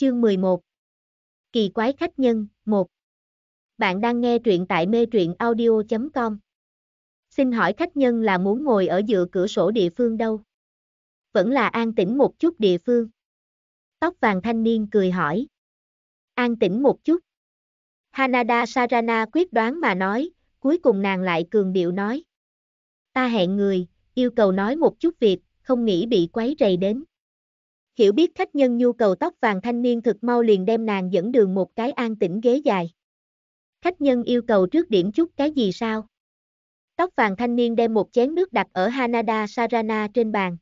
Chương 11 Kỳ quái khách nhân 1 Bạn đang nghe truyện tại mê truyện audio.com Xin hỏi khách nhân là muốn ngồi ở dựa cửa sổ địa phương đâu? Vẫn là an tĩnh một chút địa phương. Tóc vàng thanh niên cười hỏi. An tĩnh một chút. Hanada Sarana quyết đoán mà nói, cuối cùng nàng lại cường điệu nói. Ta hẹn người, yêu cầu nói một chút việc, không nghĩ bị quấy rầy đến. Hiểu biết khách nhân nhu cầu tóc vàng thanh niên thực mau liền đem nàng dẫn đường một cái an tĩnh ghế dài. Khách nhân yêu cầu trước điểm chút cái gì sao? Tóc vàng thanh niên đem một chén nước đặt ở Hanada Sarana trên bàn.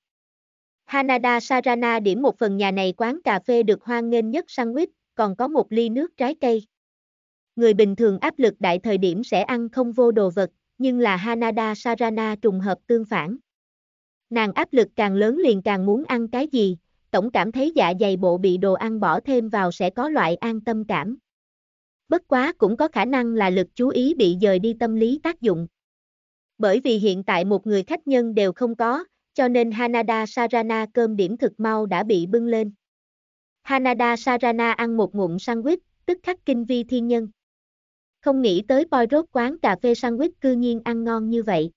Hanada Sarana điểm một phần nhà này quán cà phê được hoan nghênh nhất sandwich, còn có một ly nước trái cây. Người bình thường áp lực đại thời điểm sẽ ăn không vô đồ vật, nhưng là Hanada Sarana trùng hợp tương phản. Nàng áp lực càng lớn liền càng muốn ăn cái gì, tổng cảm thấy dạ dày bộ bị đồ ăn bỏ thêm vào sẽ có loại an tâm cảm. Bất quá cũng có khả năng là lực chú ý bị dời đi tâm lý tác dụng. Bởi vì hiện tại một người khách nhân đều không có, cho nên Hanada Sarana cơm điểm thực mau đã bị bưng lên. Hanada Sarana ăn một ngụm sandwich, tức khắc kinh vi thiên nhân. Không nghĩ tới Poirot quán cà phê sandwich cư nhiên ăn ngon như vậy.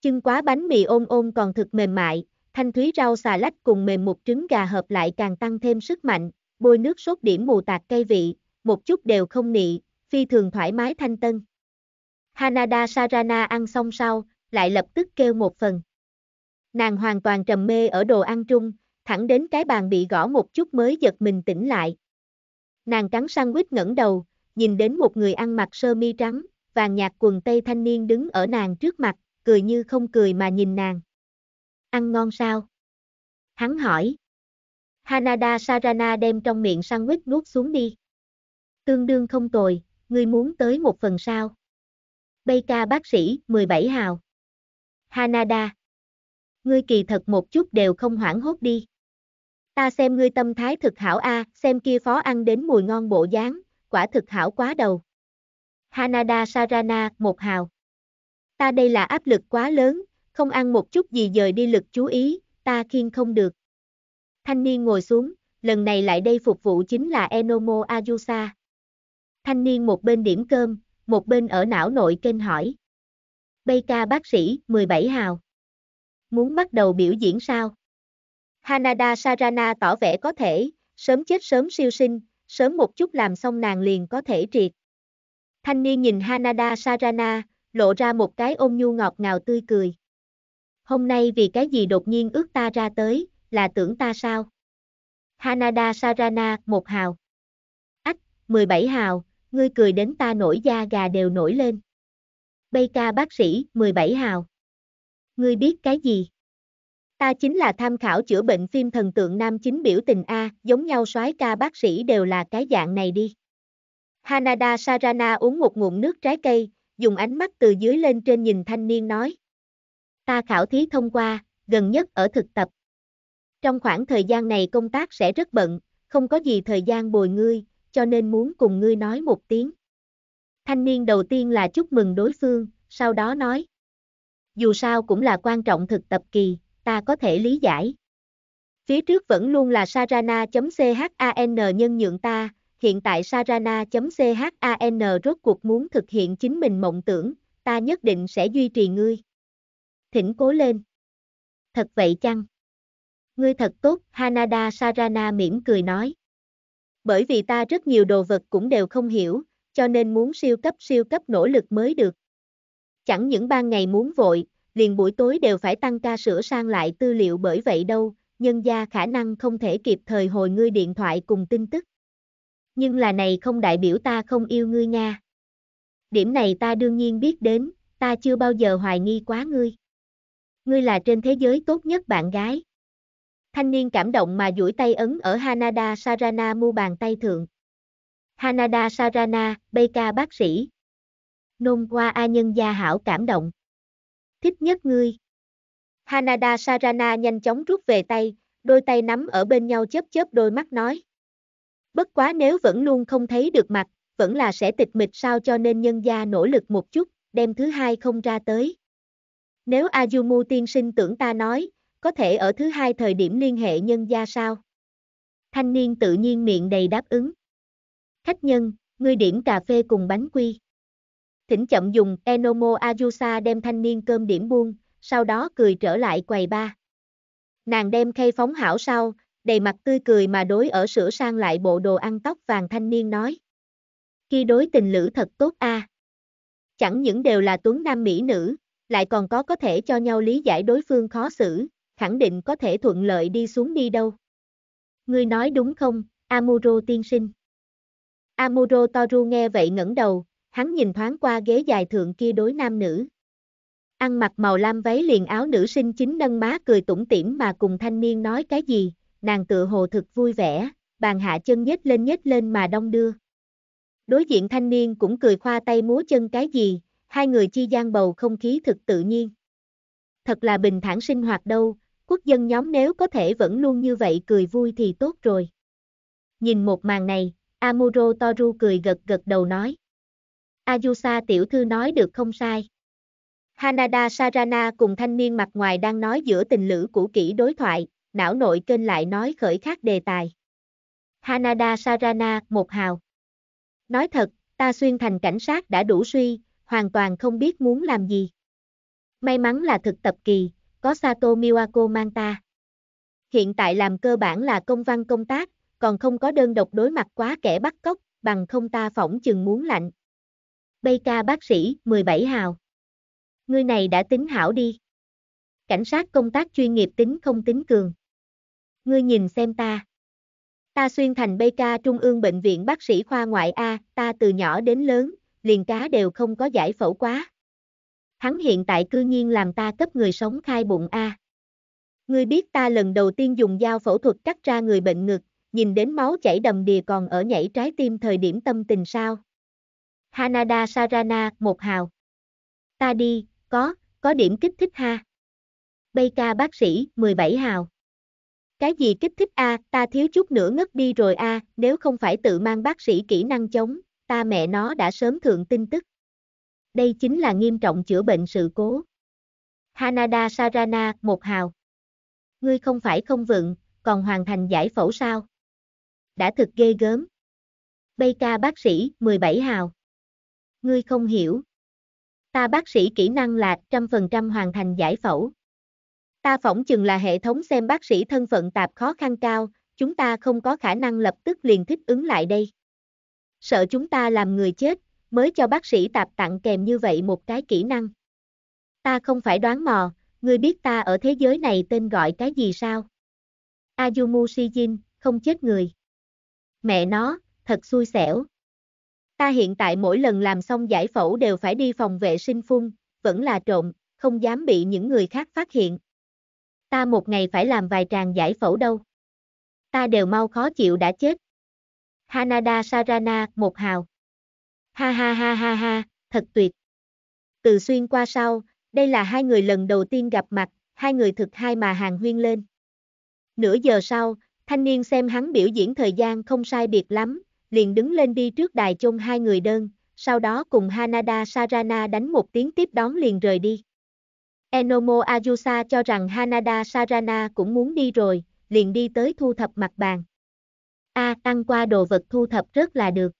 chân quá bánh mì ôm ôm còn thực mềm mại, thanh thúy rau xà lách cùng mềm một trứng gà hợp lại càng tăng thêm sức mạnh, bôi nước sốt điểm mù tạt cây vị, một chút đều không nị, phi thường thoải mái thanh tân. Hanada Sarana ăn xong sau, lại lập tức kêu một phần. Nàng hoàn toàn trầm mê ở đồ ăn trung, thẳng đến cái bàn bị gõ một chút mới giật mình tỉnh lại. Nàng cắn quýt ngẩng đầu, nhìn đến một người ăn mặc sơ mi trắng, vàng nhạt quần tây thanh niên đứng ở nàng trước mặt, cười như không cười mà nhìn nàng. Ăn ngon sao? Hắn hỏi. Hanada Sarana đem trong miệng sandwich nuốt xuống đi. Tương đương không tồi, ngươi muốn tới một phần sao? Beika bác sĩ, 17 hào. Hanada. Ngươi kỳ thật một chút đều không hoảng hốt đi. Ta xem ngươi tâm thái thực hảo a, xem kia phó ăn đến mùi ngon bộ dáng, quả thực hảo quá đầu. Hanada Sarana, một hào. Ta đây là áp lực quá lớn, không ăn một chút gì dời đi lực chú ý, ta khiên không được. Thanh niên ngồi xuống, lần này lại đây phục vụ chính là Enomo Ayusa. Thanh niên một bên điểm cơm, một bên ở não nội kênh hỏi. Bay ca bác sĩ, 17 hào. Muốn bắt đầu biểu diễn sao? Hanada Sarana tỏ vẻ có thể, sớm chết sớm siêu sinh, sớm một chút làm xong nàng liền có thể triệt. Thanh niên nhìn Hanada Sarana, lộ ra một cái ôm nhu ngọt ngào tươi cười hôm nay vì cái gì đột nhiên ước ta ra tới, là tưởng ta sao? Hanada Sarana, một hào. Ách, 17 hào, ngươi cười đến ta nổi da gà đều nổi lên. Bay ca bác sĩ, 17 hào. Ngươi biết cái gì? Ta chính là tham khảo chữa bệnh phim thần tượng nam chính biểu tình A, giống nhau soái ca bác sĩ đều là cái dạng này đi. Hanada Sarana uống một ngụm nước trái cây, dùng ánh mắt từ dưới lên trên nhìn thanh niên nói. Ta khảo thí thông qua, gần nhất ở thực tập. Trong khoảng thời gian này công tác sẽ rất bận, không có gì thời gian bồi ngươi, cho nên muốn cùng ngươi nói một tiếng. Thanh niên đầu tiên là chúc mừng đối phương, sau đó nói. Dù sao cũng là quan trọng thực tập kỳ, ta có thể lý giải. Phía trước vẫn luôn là sarana.chan nhân nhượng ta, hiện tại sarana.chan rốt cuộc muốn thực hiện chính mình mộng tưởng, ta nhất định sẽ duy trì ngươi thỉnh cố lên. Thật vậy chăng? Ngươi thật tốt, Hanada Sarana mỉm cười nói. Bởi vì ta rất nhiều đồ vật cũng đều không hiểu, cho nên muốn siêu cấp siêu cấp nỗ lực mới được. Chẳng những ban ngày muốn vội, liền buổi tối đều phải tăng ca sửa sang lại tư liệu bởi vậy đâu, nhân gia khả năng không thể kịp thời hồi ngươi điện thoại cùng tin tức. Nhưng là này không đại biểu ta không yêu ngươi nha. Điểm này ta đương nhiên biết đến, ta chưa bao giờ hoài nghi quá ngươi ngươi là trên thế giới tốt nhất bạn gái. Thanh niên cảm động mà duỗi tay ấn ở Hanada Sarana mu bàn tay thượng. Hanada Sarana, Beika bác sĩ. Nôn qua A nhân gia hảo cảm động. Thích nhất ngươi. Hanada Sarana nhanh chóng rút về tay, đôi tay nắm ở bên nhau chớp chớp đôi mắt nói. Bất quá nếu vẫn luôn không thấy được mặt, vẫn là sẽ tịch mịch sao cho nên nhân gia nỗ lực một chút, đem thứ hai không ra tới. Nếu Azumu tiên sinh tưởng ta nói, có thể ở thứ hai thời điểm liên hệ nhân gia sao? Thanh niên tự nhiên miệng đầy đáp ứng. Khách nhân, ngươi điểm cà phê cùng bánh quy. Thỉnh chậm dùng Enomo Ajusa đem thanh niên cơm điểm buông, sau đó cười trở lại quầy ba. Nàng đem khay phóng hảo sau, đầy mặt tươi cười mà đối ở sửa sang lại bộ đồ ăn tóc vàng thanh niên nói. Khi đối tình lữ thật tốt a. À. Chẳng những đều là tuấn nam mỹ nữ, lại còn có có thể cho nhau lý giải đối phương khó xử, khẳng định có thể thuận lợi đi xuống đi đâu. Ngươi nói đúng không, Amuro tiên sinh? Amuro Toru nghe vậy ngẩng đầu, hắn nhìn thoáng qua ghế dài thượng kia đối nam nữ. Ăn mặc màu lam váy liền áo nữ sinh chính nâng má cười tủm tỉm mà cùng thanh niên nói cái gì, nàng tự hồ thực vui vẻ, bàn hạ chân nhếch lên nhếch lên mà đông đưa. Đối diện thanh niên cũng cười khoa tay múa chân cái gì, hai người chi gian bầu không khí thực tự nhiên. Thật là bình thản sinh hoạt đâu, quốc dân nhóm nếu có thể vẫn luôn như vậy cười vui thì tốt rồi. Nhìn một màn này, Amuro Toru cười gật gật đầu nói. Ayusa tiểu thư nói được không sai. Hanada Sarana cùng thanh niên mặt ngoài đang nói giữa tình lữ cũ kỹ đối thoại, não nội kênh lại nói khởi khác đề tài. Hanada Sarana, một hào. Nói thật, ta xuyên thành cảnh sát đã đủ suy, hoàn toàn không biết muốn làm gì. May mắn là thực tập kỳ, có Sato Miwako mang ta. Hiện tại làm cơ bản là công văn công tác, còn không có đơn độc đối mặt quá kẻ bắt cóc, bằng không ta phỏng chừng muốn lạnh. Beika bác sĩ, 17 hào. Ngươi này đã tính hảo đi. Cảnh sát công tác chuyên nghiệp tính không tính cường. Ngươi nhìn xem ta. Ta xuyên thành Beika Trung ương Bệnh viện Bác sĩ Khoa Ngoại A, ta từ nhỏ đến lớn, liền cá đều không có giải phẫu quá. Hắn hiện tại cư nhiên làm ta cấp người sống khai bụng A. Ngươi biết ta lần đầu tiên dùng dao phẫu thuật cắt ra người bệnh ngực, nhìn đến máu chảy đầm đìa còn ở nhảy trái tim thời điểm tâm tình sao. Hanada Sarana, một hào. Ta đi, có, có điểm kích thích ha. Bay bác sĩ, 17 hào. Cái gì kích thích a, ta thiếu chút nữa ngất đi rồi a, nếu không phải tự mang bác sĩ kỹ năng chống, ta mẹ nó đã sớm thượng tin tức. Đây chính là nghiêm trọng chữa bệnh sự cố. Hanada Sarana, một hào. Ngươi không phải không vượng, còn hoàn thành giải phẫu sao? Đã thực ghê gớm. Bây bác sĩ, 17 hào. Ngươi không hiểu. Ta bác sĩ kỹ năng là trăm phần trăm hoàn thành giải phẫu. Ta phỏng chừng là hệ thống xem bác sĩ thân phận tạp khó khăn cao, chúng ta không có khả năng lập tức liền thích ứng lại đây sợ chúng ta làm người chết, mới cho bác sĩ tạp tặng kèm như vậy một cái kỹ năng. Ta không phải đoán mò, ngươi biết ta ở thế giới này tên gọi cái gì sao? Azumu Shijin, không chết người. Mẹ nó, thật xui xẻo. Ta hiện tại mỗi lần làm xong giải phẫu đều phải đi phòng vệ sinh phun, vẫn là trộm, không dám bị những người khác phát hiện. Ta một ngày phải làm vài tràng giải phẫu đâu. Ta đều mau khó chịu đã chết. Hanada Sarana, một hào. Ha ha ha ha ha, thật tuyệt. Từ xuyên qua sau, đây là hai người lần đầu tiên gặp mặt, hai người thực hai mà hàng huyên lên. Nửa giờ sau, thanh niên xem hắn biểu diễn thời gian không sai biệt lắm, liền đứng lên đi trước đài chôn hai người đơn, sau đó cùng Hanada Sarana đánh một tiếng tiếp đón liền rời đi. Enomo Ayusa cho rằng Hanada Sarana cũng muốn đi rồi, liền đi tới thu thập mặt bàn a à, tăng qua đồ vật thu thập rất là được.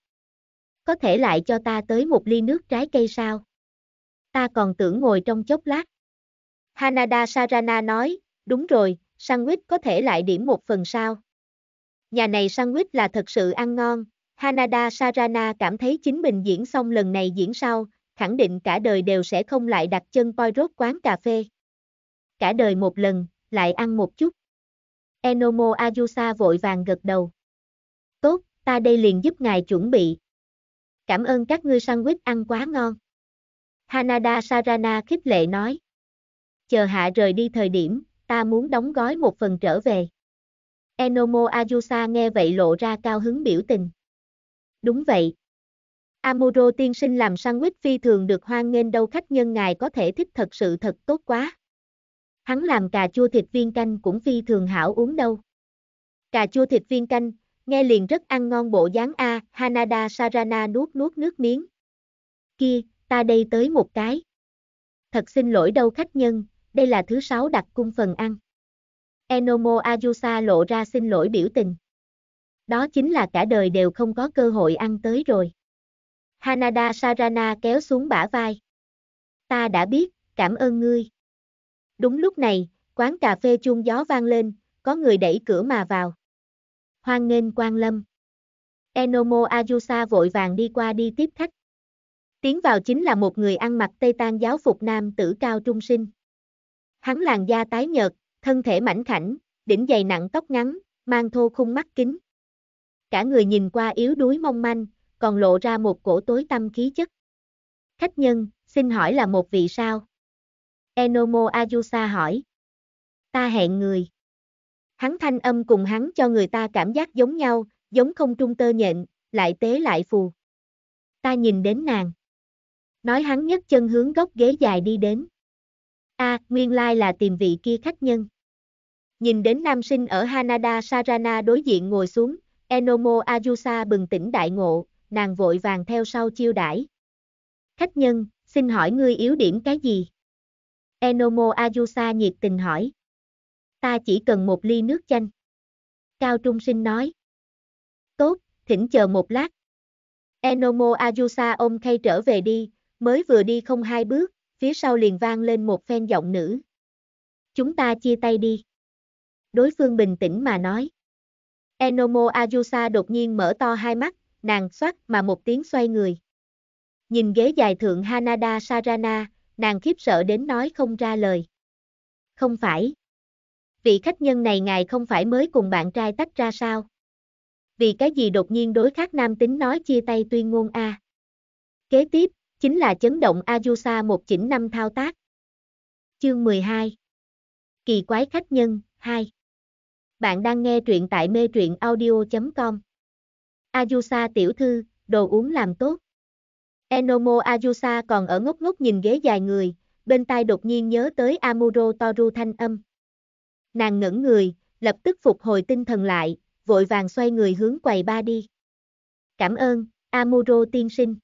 Có thể lại cho ta tới một ly nước trái cây sao? Ta còn tưởng ngồi trong chốc lát. Hanada Sarana nói, đúng rồi, sandwich có thể lại điểm một phần sao. Nhà này sandwich là thật sự ăn ngon, Hanada Sarana cảm thấy chính mình diễn xong lần này diễn sau, khẳng định cả đời đều sẽ không lại đặt chân Poirot quán cà phê. Cả đời một lần, lại ăn một chút. Enomo Ayusa vội vàng gật đầu. Tốt, ta đây liền giúp ngài chuẩn bị. Cảm ơn các ngươi sandwich ăn quá ngon. Hanada Sarana khích lệ nói. Chờ hạ rời đi thời điểm, ta muốn đóng gói một phần trở về. Enomo Ayusa nghe vậy lộ ra cao hứng biểu tình. Đúng vậy. Amuro tiên sinh làm sandwich phi thường được hoan nghênh đâu khách nhân ngài có thể thích thật sự thật tốt quá. Hắn làm cà chua thịt viên canh cũng phi thường hảo uống đâu. Cà chua thịt viên canh, Nghe liền rất ăn ngon bộ dáng a, Hanada Sarana nuốt nuốt nước miếng. Kia, ta đây tới một cái. Thật xin lỗi đâu khách nhân, đây là thứ sáu đặt cung phần ăn. Enomo Ayusa lộ ra xin lỗi biểu tình. Đó chính là cả đời đều không có cơ hội ăn tới rồi. Hanada Sarana kéo xuống bả vai. Ta đã biết, cảm ơn ngươi. Đúng lúc này, quán cà phê chuông gió vang lên, có người đẩy cửa mà vào hoan nghênh quang lâm. Enomo Ayusa vội vàng đi qua đi tiếp khách. Tiến vào chính là một người ăn mặc tây tan giáo phục nam tử cao trung sinh. Hắn làn da tái nhợt, thân thể mảnh khảnh, đỉnh dày nặng tóc ngắn, mang thô khung mắt kính. Cả người nhìn qua yếu đuối mong manh, còn lộ ra một cổ tối tâm khí chất. Khách nhân, xin hỏi là một vị sao? Enomo Ayusa hỏi. Ta hẹn người. Hắn thanh âm cùng hắn cho người ta cảm giác giống nhau, giống không trung tơ nhện, lại tế lại phù. Ta nhìn đến nàng. Nói hắn nhất chân hướng gốc ghế dài đi đến. A, nguyên lai là tìm vị kia khách nhân. Nhìn đến nam sinh ở Hanada Sarana đối diện ngồi xuống, Enomo Ayusa bừng tỉnh đại ngộ, nàng vội vàng theo sau chiêu đãi. Khách nhân, xin hỏi ngươi yếu điểm cái gì? Enomo Ayusa nhiệt tình hỏi ta chỉ cần một ly nước chanh. Cao Trung Sinh nói. Tốt, thỉnh chờ một lát. Enomo Ajusa ôm khay trở về đi, mới vừa đi không hai bước, phía sau liền vang lên một phen giọng nữ. Chúng ta chia tay đi. Đối phương bình tĩnh mà nói. Enomo Ajusa đột nhiên mở to hai mắt, nàng xoát mà một tiếng xoay người. Nhìn ghế dài thượng Hanada Sarana, nàng khiếp sợ đến nói không ra lời. Không phải vị khách nhân này ngài không phải mới cùng bạn trai tách ra sao? Vì cái gì đột nhiên đối khác nam tính nói chia tay tuyên ngôn A? Kế tiếp, chính là chấn động Ajusa một chỉnh năm thao tác. Chương 12 Kỳ quái khách nhân 2 Bạn đang nghe truyện tại mê truyện audio.com Ajusa tiểu thư, đồ uống làm tốt. Enomo Ajusa còn ở ngốc ngốc nhìn ghế dài người, bên tai đột nhiên nhớ tới Amuro Toru thanh âm. Nàng ngẩn người, lập tức phục hồi tinh thần lại, vội vàng xoay người hướng quầy ba đi. Cảm ơn, Amuro tiên sinh.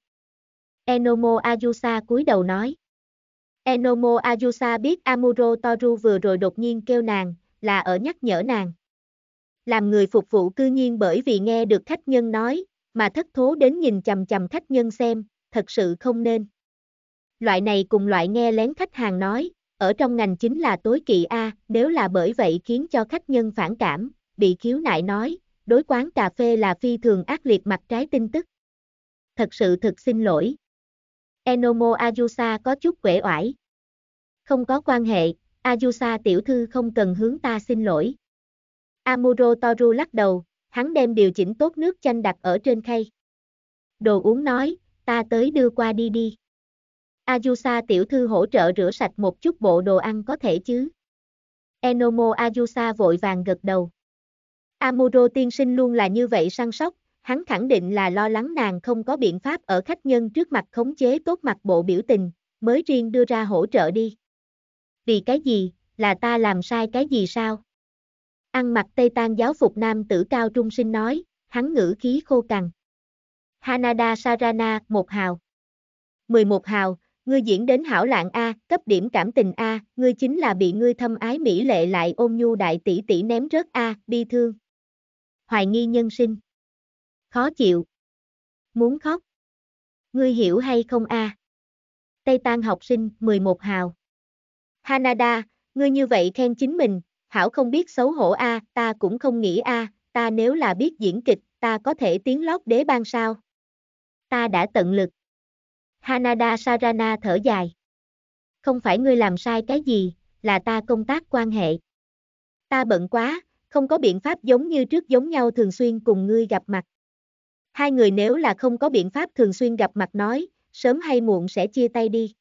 Enomo Ayusa cúi đầu nói. Enomo Ayusa biết Amuro Toru vừa rồi đột nhiên kêu nàng, là ở nhắc nhở nàng. Làm người phục vụ cư nhiên bởi vì nghe được khách nhân nói, mà thất thố đến nhìn chầm chầm khách nhân xem, thật sự không nên. Loại này cùng loại nghe lén khách hàng nói, ở trong ngành chính là tối kỵ A, nếu là bởi vậy khiến cho khách nhân phản cảm, bị khiếu nại nói, đối quán cà phê là phi thường ác liệt mặt trái tin tức. Thật sự thực xin lỗi. Enomo Ayusa có chút quể oải. Không có quan hệ, Ayusa tiểu thư không cần hướng ta xin lỗi. Amuro Toru lắc đầu, hắn đem điều chỉnh tốt nước chanh đặt ở trên khay. Đồ uống nói, ta tới đưa qua đi đi. Ayusa tiểu thư hỗ trợ rửa sạch một chút bộ đồ ăn có thể chứ? Enomo Ayusa vội vàng gật đầu. Amuro tiên sinh luôn là như vậy săn sóc, hắn khẳng định là lo lắng nàng không có biện pháp ở khách nhân trước mặt khống chế tốt mặt bộ biểu tình, mới riêng đưa ra hỗ trợ đi. Vì cái gì, là ta làm sai cái gì sao? Ăn mặc Tây Tan giáo phục nam tử cao trung sinh nói, hắn ngữ khí khô cằn. Hanada Sarana, một hào. 11 hào, Ngươi diễn đến hảo lạng A, cấp điểm cảm tình A, ngươi chính là bị ngươi thâm ái mỹ lệ lại ôn nhu đại tỷ tỷ ném rớt A, bi thương. Hoài nghi nhân sinh. Khó chịu. Muốn khóc. Ngươi hiểu hay không A? Tây Tan học sinh, 11 hào. Hanada, ngươi như vậy khen chính mình, hảo không biết xấu hổ A, ta cũng không nghĩ A, ta nếu là biết diễn kịch, ta có thể tiến lót đế ban sao. Ta đã tận lực. Hanada Sarana thở dài. Không phải ngươi làm sai cái gì, là ta công tác quan hệ. Ta bận quá, không có biện pháp giống như trước giống nhau thường xuyên cùng ngươi gặp mặt. Hai người nếu là không có biện pháp thường xuyên gặp mặt nói, sớm hay muộn sẽ chia tay đi.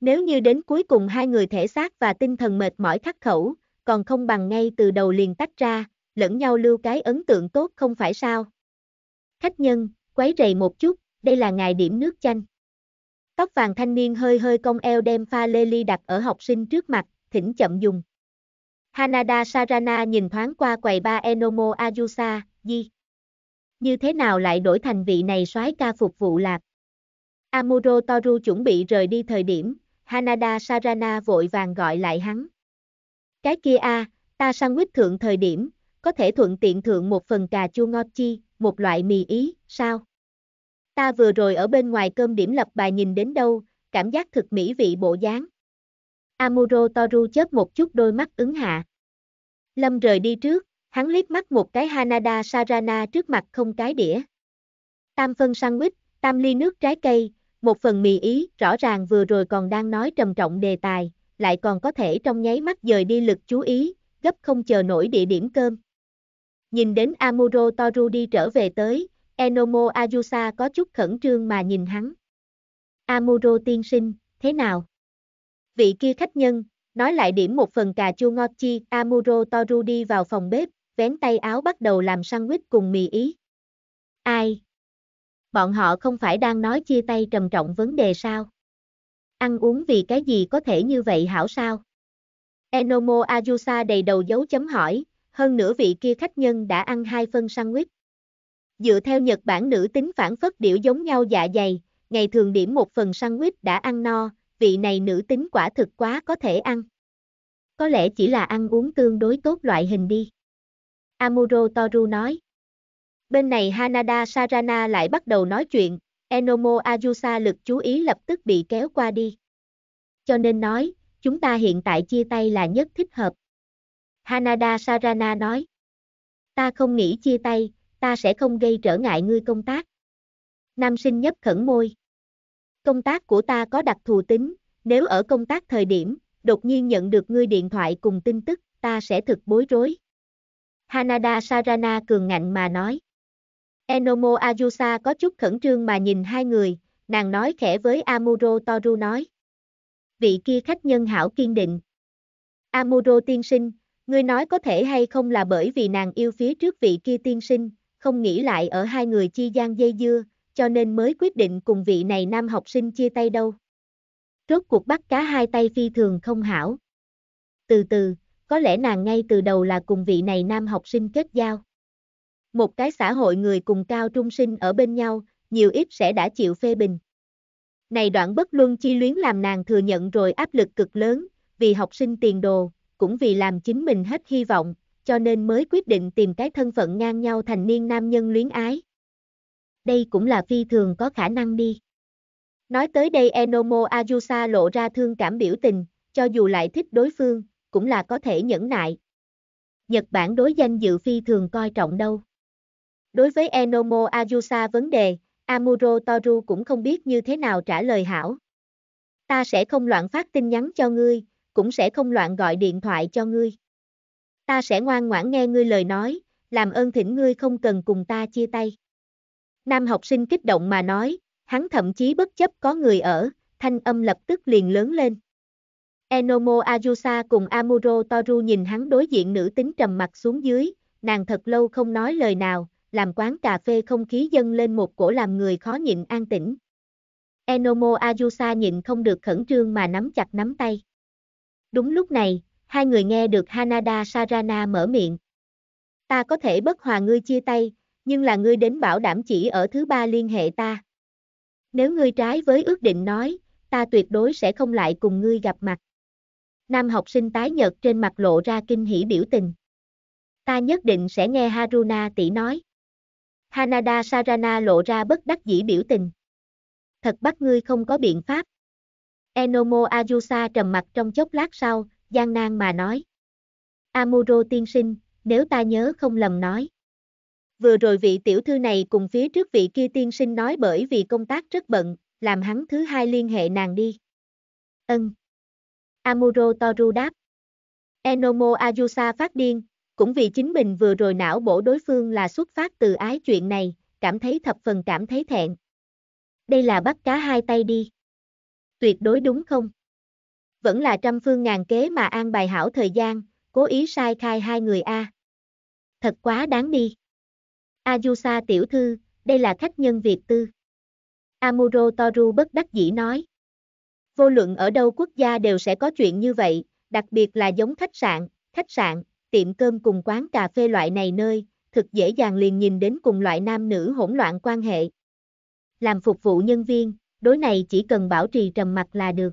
Nếu như đến cuối cùng hai người thể xác và tinh thần mệt mỏi khắc khẩu, còn không bằng ngay từ đầu liền tách ra, lẫn nhau lưu cái ấn tượng tốt không phải sao. Khách nhân, quấy rầy một chút, đây là ngài điểm nước chanh. Tóc vàng thanh niên hơi hơi cong eo đem pha lê ly đặt ở học sinh trước mặt, thỉnh chậm dùng. Hanada Sarana nhìn thoáng qua quầy ba Enomo Ayusa, di. Như thế nào lại đổi thành vị này soái ca phục vụ lạc? Amuro Toru chuẩn bị rời đi thời điểm, Hanada Sarana vội vàng gọi lại hắn. Cái kia a, ta sang quýt thượng thời điểm, có thể thuận tiện thượng một phần cà chua ngọt chi, một loại mì ý, sao? Ta vừa rồi ở bên ngoài cơm điểm lập bài nhìn đến đâu, cảm giác thực mỹ vị bộ dáng. Amuro Toru chớp một chút đôi mắt ứng hạ. Lâm rời đi trước, hắn liếc mắt một cái Hanada Sarana trước mặt không cái đĩa. Tam phân sandwich, tam ly nước trái cây, một phần mì ý, rõ ràng vừa rồi còn đang nói trầm trọng đề tài, lại còn có thể trong nháy mắt dời đi lực chú ý, gấp không chờ nổi địa điểm cơm. Nhìn đến Amuro Toru đi trở về tới, Enomo Ayusa có chút khẩn trương mà nhìn hắn. Amuro tiên sinh, thế nào? Vị kia khách nhân, nói lại điểm một phần cà chua ngọt chi, Amuro Toru đi vào phòng bếp, vén tay áo bắt đầu làm sandwich cùng mì ý. Ai? Bọn họ không phải đang nói chia tay trầm trọng vấn đề sao? Ăn uống vì cái gì có thể như vậy hảo sao? Enomo Ayusa đầy đầu dấu chấm hỏi, hơn nữa vị kia khách nhân đã ăn hai phân sandwich dựa theo Nhật Bản nữ tính phản phất điểu giống nhau dạ dày, ngày thường điểm một phần sandwich đã ăn no, vị này nữ tính quả thực quá có thể ăn. Có lẽ chỉ là ăn uống tương đối tốt loại hình đi. Amuro Toru nói. Bên này Hanada Sarana lại bắt đầu nói chuyện, Enomo Ayusa lực chú ý lập tức bị kéo qua đi. Cho nên nói, chúng ta hiện tại chia tay là nhất thích hợp. Hanada Sarana nói. Ta không nghĩ chia tay, ta sẽ không gây trở ngại ngươi công tác. Nam sinh nhấp khẩn môi. Công tác của ta có đặc thù tính, nếu ở công tác thời điểm, đột nhiên nhận được ngươi điện thoại cùng tin tức, ta sẽ thực bối rối. Hanada Sarana cường ngạnh mà nói. Enomo Ayusa có chút khẩn trương mà nhìn hai người, nàng nói khẽ với Amuro Toru nói. Vị kia khách nhân hảo kiên định. Amuro tiên sinh, ngươi nói có thể hay không là bởi vì nàng yêu phía trước vị kia tiên sinh, không nghĩ lại ở hai người chi gian dây dưa, cho nên mới quyết định cùng vị này nam học sinh chia tay đâu. Rốt cuộc bắt cá hai tay phi thường không hảo. Từ từ, có lẽ nàng ngay từ đầu là cùng vị này nam học sinh kết giao. Một cái xã hội người cùng cao trung sinh ở bên nhau, nhiều ít sẽ đã chịu phê bình. Này đoạn bất luân chi luyến làm nàng thừa nhận rồi áp lực cực lớn, vì học sinh tiền đồ, cũng vì làm chính mình hết hy vọng, cho nên mới quyết định tìm cái thân phận ngang nhau thành niên nam nhân luyến ái. Đây cũng là phi thường có khả năng đi. Nói tới đây Enomo Ajusa lộ ra thương cảm biểu tình, cho dù lại thích đối phương, cũng là có thể nhẫn nại. Nhật Bản đối danh dự phi thường coi trọng đâu. Đối với Enomo Ajusa vấn đề, Amuro Toru cũng không biết như thế nào trả lời hảo. Ta sẽ không loạn phát tin nhắn cho ngươi, cũng sẽ không loạn gọi điện thoại cho ngươi ta sẽ ngoan ngoãn nghe ngươi lời nói, làm ơn thỉnh ngươi không cần cùng ta chia tay. Nam học sinh kích động mà nói, hắn thậm chí bất chấp có người ở, thanh âm lập tức liền lớn lên. Enomo Ayusa cùng Amuro Toru nhìn hắn đối diện nữ tính trầm mặt xuống dưới, nàng thật lâu không nói lời nào, làm quán cà phê không khí dâng lên một cổ làm người khó nhịn an tĩnh. Enomo Ayusa nhịn không được khẩn trương mà nắm chặt nắm tay. Đúng lúc này, hai người nghe được Hanada Sarana mở miệng. Ta có thể bất hòa ngươi chia tay, nhưng là ngươi đến bảo đảm chỉ ở thứ ba liên hệ ta. Nếu ngươi trái với ước định nói, ta tuyệt đối sẽ không lại cùng ngươi gặp mặt. Nam học sinh tái nhật trên mặt lộ ra kinh hỉ biểu tình. Ta nhất định sẽ nghe Haruna tỷ nói. Hanada Sarana lộ ra bất đắc dĩ biểu tình. Thật bắt ngươi không có biện pháp. Enomo Ayusa trầm mặt trong chốc lát sau, gian nan mà nói. Amuro tiên sinh, nếu ta nhớ không lầm nói. Vừa rồi vị tiểu thư này cùng phía trước vị kia tiên sinh nói bởi vì công tác rất bận, làm hắn thứ hai liên hệ nàng đi. Ân. Amuro Toru đáp. Enomo Ayusa phát điên, cũng vì chính mình vừa rồi não bổ đối phương là xuất phát từ ái chuyện này, cảm thấy thập phần cảm thấy thẹn. Đây là bắt cá hai tay đi. Tuyệt đối đúng không? vẫn là trăm phương ngàn kế mà an bài hảo thời gian, cố ý sai khai hai người A. Thật quá đáng đi. Ayusa tiểu thư, đây là khách nhân Việt tư. Amuro Toru bất đắc dĩ nói. Vô luận ở đâu quốc gia đều sẽ có chuyện như vậy, đặc biệt là giống khách sạn, khách sạn, tiệm cơm cùng quán cà phê loại này nơi, thực dễ dàng liền nhìn đến cùng loại nam nữ hỗn loạn quan hệ. Làm phục vụ nhân viên, đối này chỉ cần bảo trì trầm mặc là được.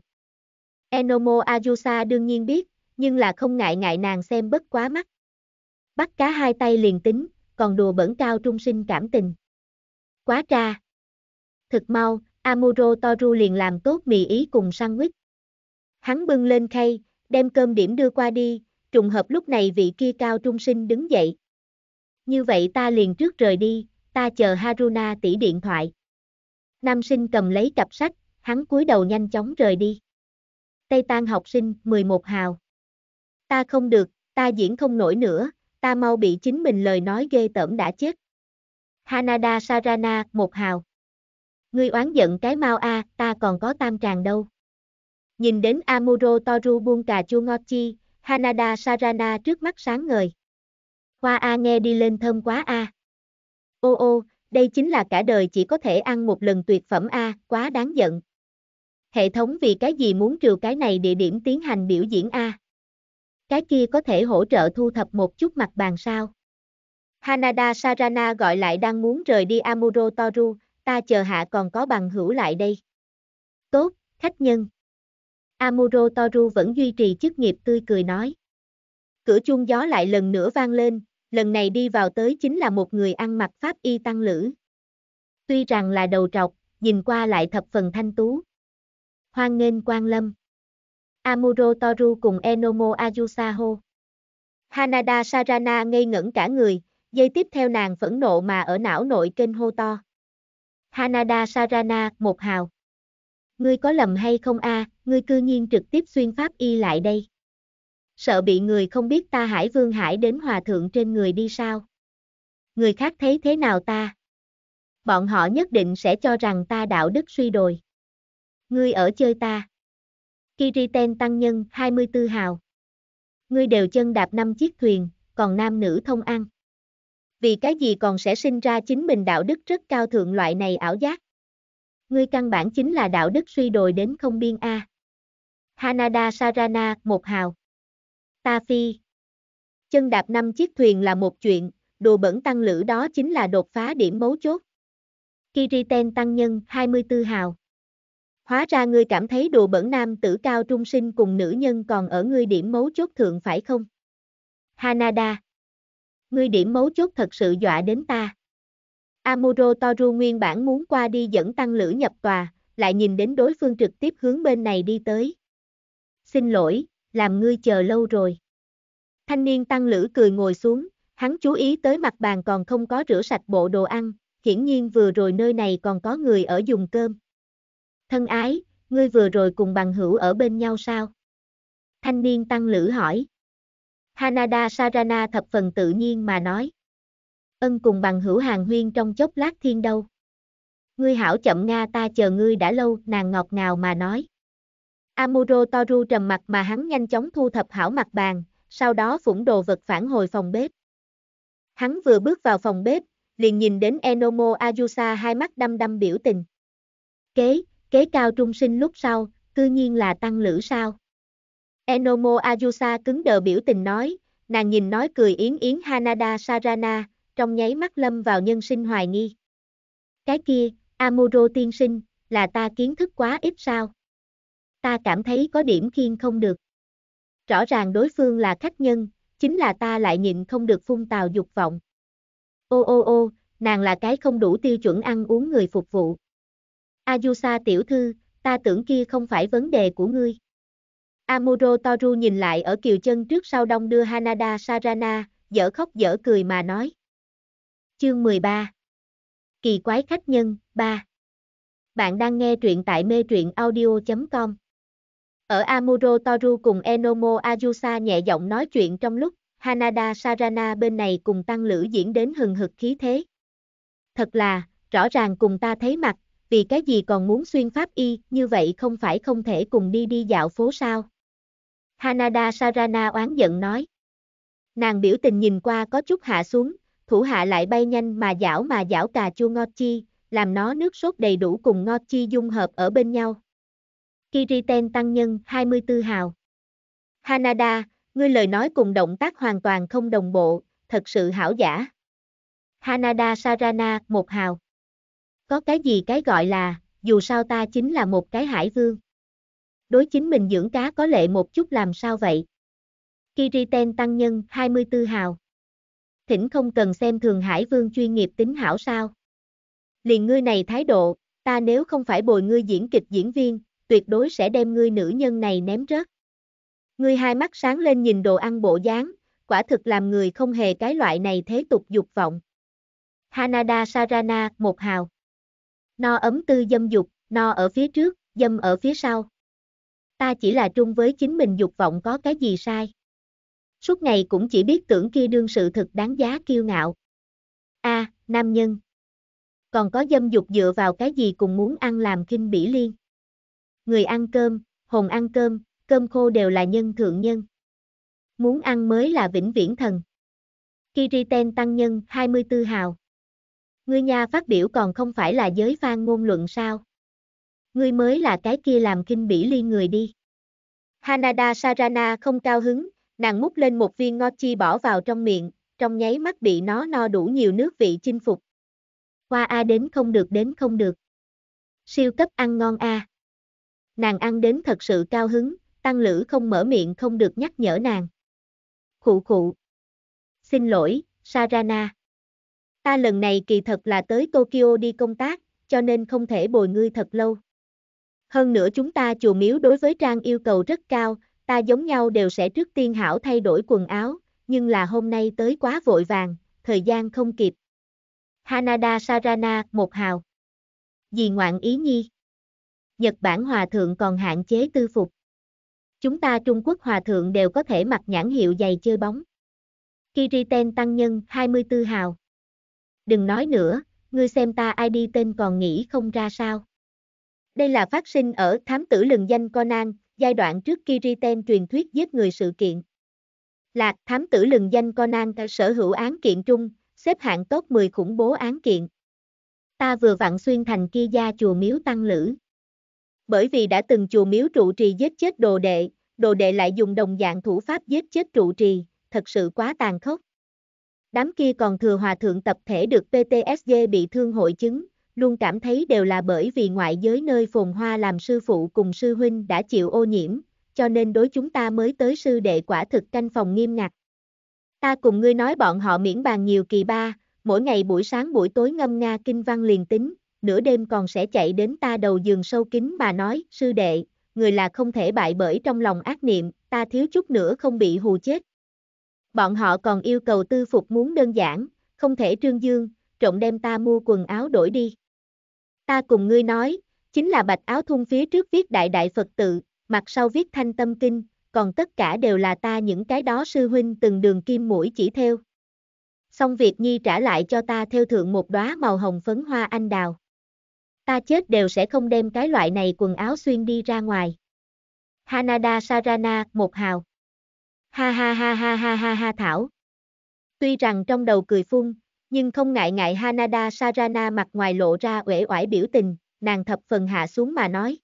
Enomo Ajusa đương nhiên biết, nhưng là không ngại ngại nàng xem bất quá mắt. Bắt cá hai tay liền tính, còn đùa bẩn cao trung sinh cảm tình. Quá tra. Thực mau, Amuro Toru liền làm tốt mì ý cùng sandwich. Hắn bưng lên khay, đem cơm điểm đưa qua đi, trùng hợp lúc này vị kia cao trung sinh đứng dậy. Như vậy ta liền trước rời đi, ta chờ Haruna tỷ điện thoại. Nam sinh cầm lấy cặp sách, hắn cúi đầu nhanh chóng rời đi. Tây Tan học sinh, 11 hào. Ta không được, ta diễn không nổi nữa, ta mau bị chính mình lời nói ghê tởm đã chết. Hanada Sarana, một hào. Ngươi oán giận cái mau a, ta còn có tam tràng đâu. Nhìn đến Amuro Toru buông cà chua ngọt chi, Hanada Sarana trước mắt sáng ngời. Hoa a nghe đi lên thơm quá a. À. Ô ô, đây chính là cả đời chỉ có thể ăn một lần tuyệt phẩm a, quá đáng giận hệ thống vì cái gì muốn trừ cái này địa điểm tiến hành biểu diễn A. Cái kia có thể hỗ trợ thu thập một chút mặt bàn sao. Hanada Sarana gọi lại đang muốn rời đi Amuro Toru, ta chờ hạ còn có bằng hữu lại đây. Tốt, khách nhân. Amuro Toru vẫn duy trì chức nghiệp tươi cười nói. Cửa chuông gió lại lần nữa vang lên, lần này đi vào tới chính là một người ăn mặc pháp y tăng lữ. Tuy rằng là đầu trọc, nhìn qua lại thập phần thanh tú hoan nghênh quang lâm. Amuro Toru cùng Enomo Ayusaho. Hanada Sarana ngây ngẩn cả người, dây tiếp theo nàng phẫn nộ mà ở não nội kênh hô to. Hanada Sarana, một hào. Ngươi có lầm hay không a? À, ngươi cư nhiên trực tiếp xuyên pháp y lại đây. Sợ bị người không biết ta hải vương hải đến hòa thượng trên người đi sao? Người khác thấy thế nào ta? Bọn họ nhất định sẽ cho rằng ta đạo đức suy đồi. Ngươi ở chơi ta. Kiriten tăng nhân 24 hào. Ngươi đều chân đạp năm chiếc thuyền, còn nam nữ thông ăn. Vì cái gì còn sẽ sinh ra chính mình đạo đức rất cao thượng loại này ảo giác. Ngươi căn bản chính là đạo đức suy đồi đến không biên A. Hanada Sarana, một hào. Ta phi. Chân đạp năm chiếc thuyền là một chuyện, đồ bẩn tăng lữ đó chính là đột phá điểm mấu chốt. Kiriten tăng nhân 24 hào. Hóa ra ngươi cảm thấy đồ bẩn nam tử cao trung sinh cùng nữ nhân còn ở ngươi điểm mấu chốt thượng phải không? Hanada. Ngươi điểm mấu chốt thật sự dọa đến ta. Amuro Toru nguyên bản muốn qua đi dẫn tăng lửa nhập tòa, lại nhìn đến đối phương trực tiếp hướng bên này đi tới. Xin lỗi, làm ngươi chờ lâu rồi. Thanh niên tăng lửa cười ngồi xuống, hắn chú ý tới mặt bàn còn không có rửa sạch bộ đồ ăn, hiển nhiên vừa rồi nơi này còn có người ở dùng cơm. Thân ái, ngươi vừa rồi cùng bằng hữu ở bên nhau sao? Thanh niên tăng lữ hỏi. Hanada Sarana thập phần tự nhiên mà nói. Ân cùng bằng hữu hàng huyên trong chốc lát thiên đâu. Ngươi hảo chậm Nga ta chờ ngươi đã lâu, nàng ngọt ngào mà nói. Amuro Toru trầm mặt mà hắn nhanh chóng thu thập hảo mặt bàn, sau đó phủng đồ vật phản hồi phòng bếp. Hắn vừa bước vào phòng bếp, liền nhìn đến Enomo Ayusa hai mắt đăm đăm biểu tình. Kế, Kế cao trung sinh lúc sau, cư nhiên là tăng lữ sao. Enomo Ayusa cứng đờ biểu tình nói, nàng nhìn nói cười yến yến Hanada Sarana, trong nháy mắt lâm vào nhân sinh hoài nghi. Cái kia, Amuro tiên sinh, là ta kiến thức quá ít sao. Ta cảm thấy có điểm khiên không được. Rõ ràng đối phương là khách nhân, chính là ta lại nhịn không được phun tào dục vọng. Ô ô ô, nàng là cái không đủ tiêu chuẩn ăn uống người phục vụ. Ayusa tiểu thư, ta tưởng kia không phải vấn đề của ngươi. Amuro Toru nhìn lại ở kiều chân trước sau đông đưa Hanada Sarana, dở khóc dở cười mà nói. Chương 13 Kỳ quái khách nhân, 3 Bạn đang nghe truyện tại mê truyện audio.com Ở Amuro Toru cùng Enomo Ayusa nhẹ giọng nói chuyện trong lúc, Hanada Sarana bên này cùng tăng lửa diễn đến hừng hực khí thế. Thật là, rõ ràng cùng ta thấy mặt, vì cái gì còn muốn xuyên pháp y, như vậy không phải không thể cùng đi đi dạo phố sao? Hanada Sarana oán giận nói. Nàng biểu tình nhìn qua có chút hạ xuống, thủ hạ lại bay nhanh mà dảo mà dảo cà chua ngọt chi, làm nó nước sốt đầy đủ cùng ngọt chi dung hợp ở bên nhau. Kiriten tăng nhân 24 hào. Hanada, ngươi lời nói cùng động tác hoàn toàn không đồng bộ, thật sự hảo giả. Hanada Sarana một hào. Có cái gì cái gọi là, dù sao ta chính là một cái hải vương. Đối chính mình dưỡng cá có lệ một chút làm sao vậy? Kiriten tăng nhân 24 hào. Thỉnh không cần xem thường hải vương chuyên nghiệp tính hảo sao. Liền ngươi này thái độ, ta nếu không phải bồi ngươi diễn kịch diễn viên, tuyệt đối sẽ đem ngươi nữ nhân này ném rớt. Ngươi hai mắt sáng lên nhìn đồ ăn bộ dáng, quả thực làm người không hề cái loại này thế tục dục vọng. Hanada Sarana, một hào. No ấm tư dâm dục, no ở phía trước, dâm ở phía sau. Ta chỉ là trung với chính mình dục vọng có cái gì sai. Suốt ngày cũng chỉ biết tưởng kia đương sự thực đáng giá kiêu ngạo. A, à, nam nhân. Còn có dâm dục dựa vào cái gì cùng muốn ăn làm kinh bỉ liên. Người ăn cơm, hồn ăn cơm, cơm khô đều là nhân thượng nhân. Muốn ăn mới là vĩnh viễn thần. Kiri Kiriten tăng nhân 24 hào. Ngươi nha phát biểu còn không phải là giới phan ngôn luận sao? Ngươi mới là cái kia làm kinh bỉ ly người đi. Hanada Sarana không cao hứng, nàng múc lên một viên ngochi bỏ vào trong miệng, trong nháy mắt bị nó no đủ nhiều nước vị chinh phục. Qua A đến không được đến không được. Siêu cấp ăn ngon A. Nàng ăn đến thật sự cao hứng, tăng lữ không mở miệng không được nhắc nhở nàng. Khụ khụ. Xin lỗi, Sarana. Ta lần này kỳ thật là tới Tokyo đi công tác, cho nên không thể bồi ngươi thật lâu. Hơn nữa chúng ta chùa miếu đối với trang yêu cầu rất cao, ta giống nhau đều sẽ trước tiên hảo thay đổi quần áo, nhưng là hôm nay tới quá vội vàng, thời gian không kịp. Hanada Sarana, một hào. Dì ngoạn ý nhi. Nhật Bản hòa thượng còn hạn chế tư phục. Chúng ta Trung Quốc hòa thượng đều có thể mặc nhãn hiệu giày chơi bóng. Kiriten tăng nhân 24 hào đừng nói nữa, ngươi xem ta ai đi tên còn nghĩ không ra sao. Đây là phát sinh ở thám tử lừng danh Conan, giai đoạn trước Kiriten truyền thuyết giết người sự kiện. Lạc thám tử lừng danh Conan ta sở hữu án kiện trung, xếp hạng tốt 10 khủng bố án kiện. Ta vừa vặn xuyên thành kia gia chùa miếu tăng lữ. Bởi vì đã từng chùa miếu trụ trì giết chết đồ đệ, đồ đệ lại dùng đồng dạng thủ pháp giết chết trụ trì, thật sự quá tàn khốc. Đám kia còn thừa hòa thượng tập thể được PTSD bị thương hội chứng, luôn cảm thấy đều là bởi vì ngoại giới nơi phồn hoa làm sư phụ cùng sư huynh đã chịu ô nhiễm, cho nên đối chúng ta mới tới sư đệ quả thực canh phòng nghiêm ngặt. Ta cùng ngươi nói bọn họ miễn bàn nhiều kỳ ba, mỗi ngày buổi sáng buổi tối ngâm nga kinh văn liền tính, nửa đêm còn sẽ chạy đến ta đầu giường sâu kín mà nói, sư đệ, người là không thể bại bởi trong lòng ác niệm, ta thiếu chút nữa không bị hù chết. Bọn họ còn yêu cầu tư phục muốn đơn giản, không thể trương dương, trộn đem ta mua quần áo đổi đi. Ta cùng ngươi nói, chính là bạch áo thun phía trước viết đại đại Phật tự, mặt sau viết thanh tâm kinh, còn tất cả đều là ta những cái đó sư huynh từng đường kim mũi chỉ theo. Xong việc Nhi trả lại cho ta theo thượng một đóa màu hồng phấn hoa anh đào. Ta chết đều sẽ không đem cái loại này quần áo xuyên đi ra ngoài. Hanada Sarana, một hào. Ha ha ha ha ha ha ha Thảo. Tuy rằng trong đầu cười phun, nhưng không ngại ngại Hanada Sarana mặt ngoài lộ ra uể oải biểu tình, nàng thập phần hạ xuống mà nói.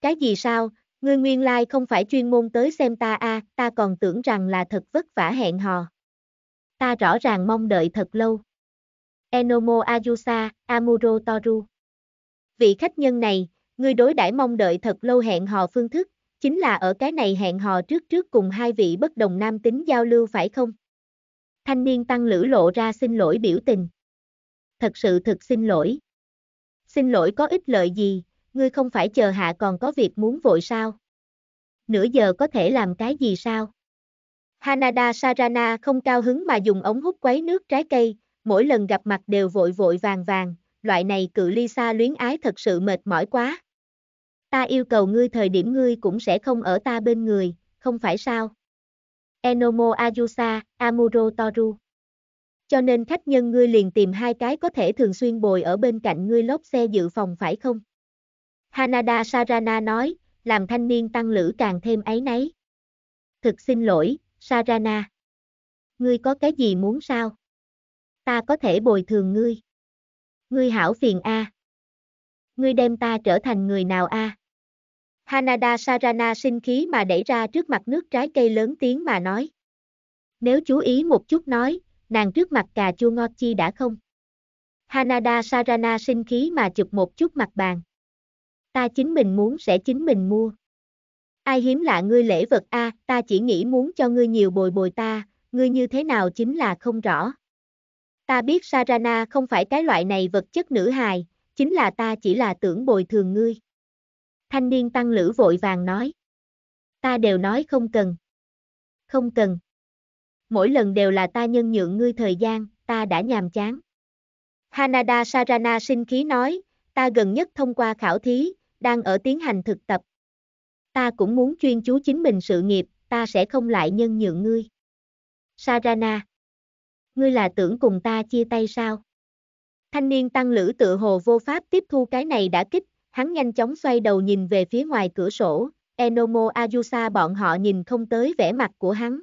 Cái gì sao, ngươi nguyên lai like không phải chuyên môn tới xem ta a, à, ta còn tưởng rằng là thật vất vả hẹn hò. Ta rõ ràng mong đợi thật lâu. Enomo Ayusa, Amuro Toru. Vị khách nhân này, ngươi đối đãi mong đợi thật lâu hẹn hò phương thức, chính là ở cái này hẹn hò trước trước cùng hai vị bất đồng nam tính giao lưu phải không? Thanh niên tăng lữ lộ ra xin lỗi biểu tình. Thật sự thực xin lỗi. Xin lỗi có ích lợi gì, ngươi không phải chờ hạ còn có việc muốn vội sao? Nửa giờ có thể làm cái gì sao? Hanada Sarana không cao hứng mà dùng ống hút quấy nước trái cây, mỗi lần gặp mặt đều vội vội vàng vàng, loại này cự ly xa luyến ái thật sự mệt mỏi quá. Ta yêu cầu ngươi thời điểm ngươi cũng sẽ không ở ta bên người, không phải sao? Enomo Ayusa, Amuro Toru. Cho nên khách nhân ngươi liền tìm hai cái có thể thường xuyên bồi ở bên cạnh ngươi lốp xe dự phòng phải không? Hanada Sarana nói, làm thanh niên tăng lữ càng thêm ấy nấy. Thực xin lỗi, Sarana. Ngươi có cái gì muốn sao? Ta có thể bồi thường ngươi. Ngươi hảo phiền a. Ngươi đem ta trở thành người nào a? À? Hanada Sarana sinh khí mà đẩy ra trước mặt nước trái cây lớn tiếng mà nói. Nếu chú ý một chút nói, nàng trước mặt cà chua ngọt chi đã không? Hanada Sarana sinh khí mà chụp một chút mặt bàn. Ta chính mình muốn sẽ chính mình mua. Ai hiếm lạ ngươi lễ vật a, à, ta chỉ nghĩ muốn cho ngươi nhiều bồi bồi ta, ngươi như thế nào chính là không rõ. Ta biết Sarana không phải cái loại này vật chất nữ hài, chính là ta chỉ là tưởng bồi thường ngươi. Thanh niên tăng lữ vội vàng nói. Ta đều nói không cần. Không cần. Mỗi lần đều là ta nhân nhượng ngươi thời gian, ta đã nhàm chán. Hanada Sarana sinh khí nói, ta gần nhất thông qua khảo thí, đang ở tiến hành thực tập. Ta cũng muốn chuyên chú chính mình sự nghiệp, ta sẽ không lại nhân nhượng ngươi. Sarana. Ngươi là tưởng cùng ta chia tay sao? Thanh niên tăng lữ tự hồ vô pháp tiếp thu cái này đã kích, hắn nhanh chóng xoay đầu nhìn về phía ngoài cửa sổ, Enomo Ayusa bọn họ nhìn không tới vẻ mặt của hắn.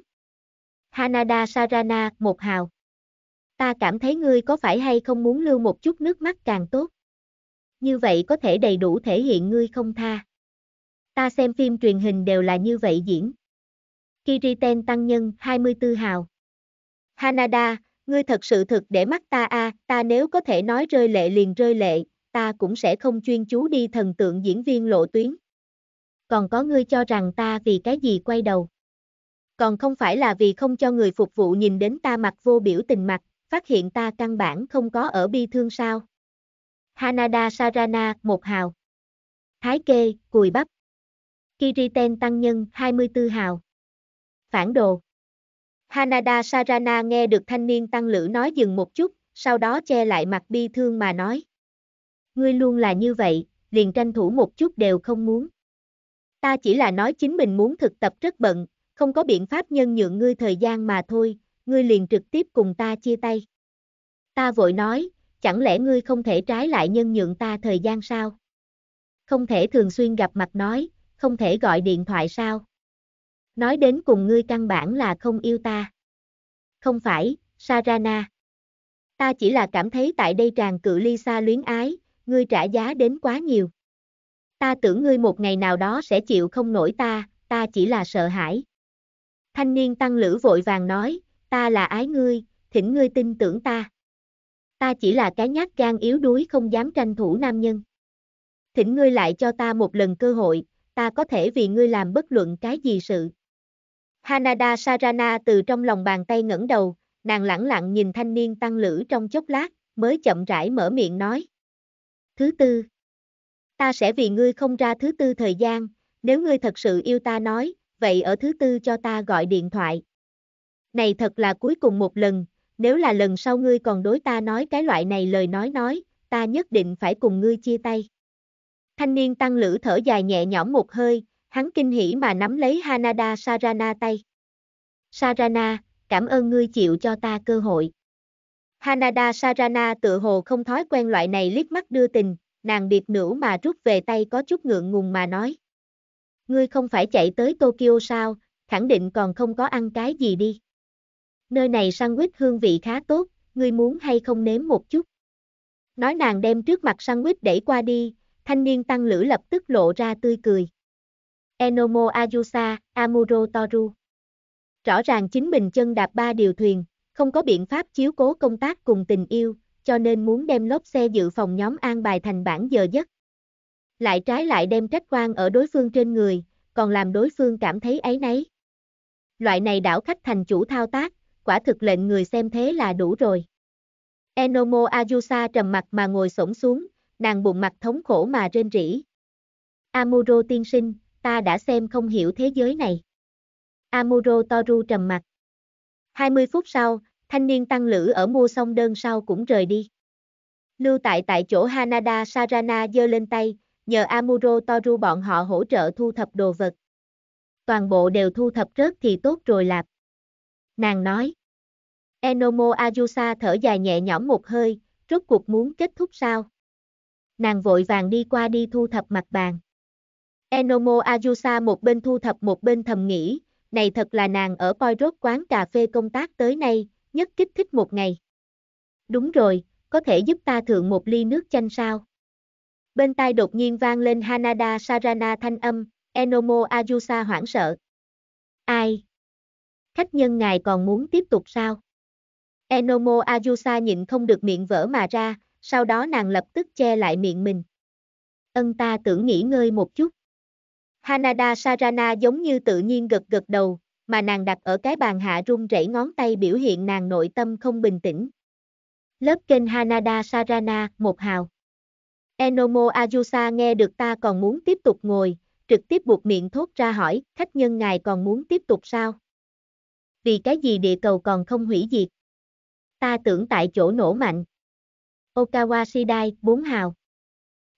Hanada Sarana, một hào. Ta cảm thấy ngươi có phải hay không muốn lưu một chút nước mắt càng tốt. Như vậy có thể đầy đủ thể hiện ngươi không tha. Ta xem phim truyền hình đều là như vậy diễn. Kiriten tăng nhân 24 hào. Hanada, ngươi thật sự thực để mắt ta a, à, ta nếu có thể nói rơi lệ liền rơi lệ, ta cũng sẽ không chuyên chú đi thần tượng diễn viên lộ tuyến. Còn có ngươi cho rằng ta vì cái gì quay đầu. Còn không phải là vì không cho người phục vụ nhìn đến ta mặt vô biểu tình mặt, phát hiện ta căn bản không có ở bi thương sao. Hanada Sarana, một hào. Thái kê, cùi bắp. Kiriten tăng nhân, 24 hào. Phản đồ. Hanada Sarana nghe được thanh niên tăng lữ nói dừng một chút, sau đó che lại mặt bi thương mà nói ngươi luôn là như vậy, liền tranh thủ một chút đều không muốn. Ta chỉ là nói chính mình muốn thực tập rất bận, không có biện pháp nhân nhượng ngươi thời gian mà thôi, ngươi liền trực tiếp cùng ta chia tay. Ta vội nói, chẳng lẽ ngươi không thể trái lại nhân nhượng ta thời gian sao? Không thể thường xuyên gặp mặt nói, không thể gọi điện thoại sao? Nói đến cùng ngươi căn bản là không yêu ta. Không phải, Sarana. Ta chỉ là cảm thấy tại đây tràn cự ly xa luyến ái, ngươi trả giá đến quá nhiều. Ta tưởng ngươi một ngày nào đó sẽ chịu không nổi ta, ta chỉ là sợ hãi. Thanh niên tăng lữ vội vàng nói, ta là ái ngươi, thỉnh ngươi tin tưởng ta. Ta chỉ là cái nhát gan yếu đuối không dám tranh thủ nam nhân. Thỉnh ngươi lại cho ta một lần cơ hội, ta có thể vì ngươi làm bất luận cái gì sự. Hanada Sarana từ trong lòng bàn tay ngẩng đầu, nàng lẳng lặng nhìn thanh niên tăng lữ trong chốc lát, mới chậm rãi mở miệng nói thứ tư. Ta sẽ vì ngươi không ra thứ tư thời gian, nếu ngươi thật sự yêu ta nói, vậy ở thứ tư cho ta gọi điện thoại. Này thật là cuối cùng một lần, nếu là lần sau ngươi còn đối ta nói cái loại này lời nói nói, ta nhất định phải cùng ngươi chia tay. Thanh niên tăng lửa thở dài nhẹ nhõm một hơi, hắn kinh hỉ mà nắm lấy Hanada Sarana tay. Sarana, cảm ơn ngươi chịu cho ta cơ hội. Hanada Sarana tự hồ không thói quen loại này liếc mắt đưa tình, nàng điệp nữ mà rút về tay có chút ngượng ngùng mà nói. Ngươi không phải chạy tới Tokyo sao, khẳng định còn không có ăn cái gì đi. Nơi này sandwich hương vị khá tốt, ngươi muốn hay không nếm một chút. Nói nàng đem trước mặt sandwich đẩy qua đi, thanh niên tăng lửa lập tức lộ ra tươi cười. Enomo Ayusa, Amuro Toru. Rõ ràng chính mình chân đạp ba điều thuyền, không có biện pháp chiếu cố công tác cùng tình yêu, cho nên muốn đem lốp xe dự phòng nhóm an bài thành bản giờ giấc. Lại trái lại đem trách quan ở đối phương trên người, còn làm đối phương cảm thấy ấy nấy. Loại này đảo khách thành chủ thao tác, quả thực lệnh người xem thế là đủ rồi. Enomo Ayusa trầm mặt mà ngồi xổm xuống, nàng bụng mặt thống khổ mà rên rỉ. Amuro tiên sinh, ta đã xem không hiểu thế giới này. Amuro Toru trầm mặt. 20 phút sau, thanh niên tăng lữ ở mua xong đơn sau cũng rời đi. Lưu tại tại chỗ Hanada Sarana giơ lên tay, nhờ Amuro Toru bọn họ hỗ trợ thu thập đồ vật. Toàn bộ đều thu thập rớt thì tốt rồi lạp. Nàng nói. Enomo Ayusa thở dài nhẹ nhõm một hơi, rốt cuộc muốn kết thúc sao? Nàng vội vàng đi qua đi thu thập mặt bàn. Enomo Ayusa một bên thu thập một bên thầm nghĩ, này thật là nàng ở Poirot quán cà phê công tác tới nay, nhất kích thích một ngày. Đúng rồi, có thể giúp ta thượng một ly nước chanh sao? Bên tai đột nhiên vang lên Hanada Sarana thanh âm, Enomo Ayusa hoảng sợ. Ai? Khách nhân ngài còn muốn tiếp tục sao? Enomo Ayusa nhịn không được miệng vỡ mà ra, sau đó nàng lập tức che lại miệng mình. Ân ta tưởng nghỉ ngơi một chút. Hanada Sarana giống như tự nhiên gật gật đầu, mà nàng đặt ở cái bàn hạ run rẩy ngón tay biểu hiện nàng nội tâm không bình tĩnh. Lớp kênh Hanada Sarana, một hào. Enomo Ayusa nghe được ta còn muốn tiếp tục ngồi, trực tiếp buộc miệng thốt ra hỏi, khách nhân ngài còn muốn tiếp tục sao? Vì cái gì địa cầu còn không hủy diệt? Ta tưởng tại chỗ nổ mạnh. Okawa Shidai, 4 hào.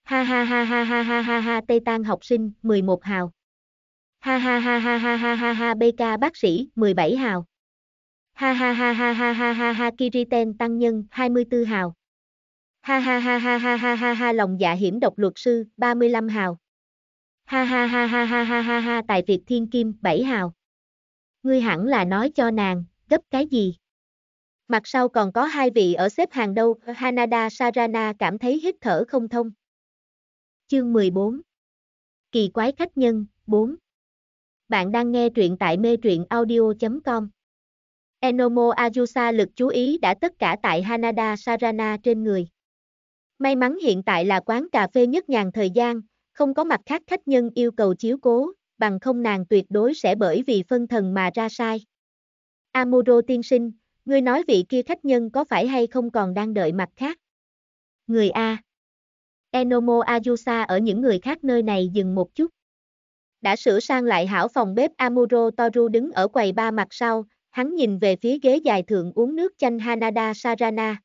Ha ha ha ha ha ha ha ha Tây Tan học sinh, 11 hào. Ha ha ha ha ha ha ha ha BK bác sĩ 17 hào. Ha ha ha ha ha ha ha ha Kiriten tăng nhân 24 hào. Ha ha ha ha ha ha ha ha lòng dạ hiểm độc luật sư 35 hào. Ha ha ha ha ha ha ha ha tài việt thiên kim 7 hào. Ngươi hẳn là nói cho nàng, gấp cái gì? Mặt sau còn có hai vị ở xếp hàng đâu, Hanada Sarana cảm thấy hít thở không thông. Chương 14 Kỳ quái khách nhân, 4 bạn đang nghe truyện tại mê truyện audio.com. Enomo Ajusa lực chú ý đã tất cả tại Hanada Sarana trên người. May mắn hiện tại là quán cà phê nhất nhàn thời gian, không có mặt khác khách nhân yêu cầu chiếu cố, bằng không nàng tuyệt đối sẽ bởi vì phân thần mà ra sai. Amuro tiên sinh, ngươi nói vị kia khách nhân có phải hay không còn đang đợi mặt khác? Người A. Enomo Ajusa ở những người khác nơi này dừng một chút đã sửa sang lại hảo phòng bếp Amuro Toru đứng ở quầy ba mặt sau, hắn nhìn về phía ghế dài thượng uống nước chanh Hanada Sarana.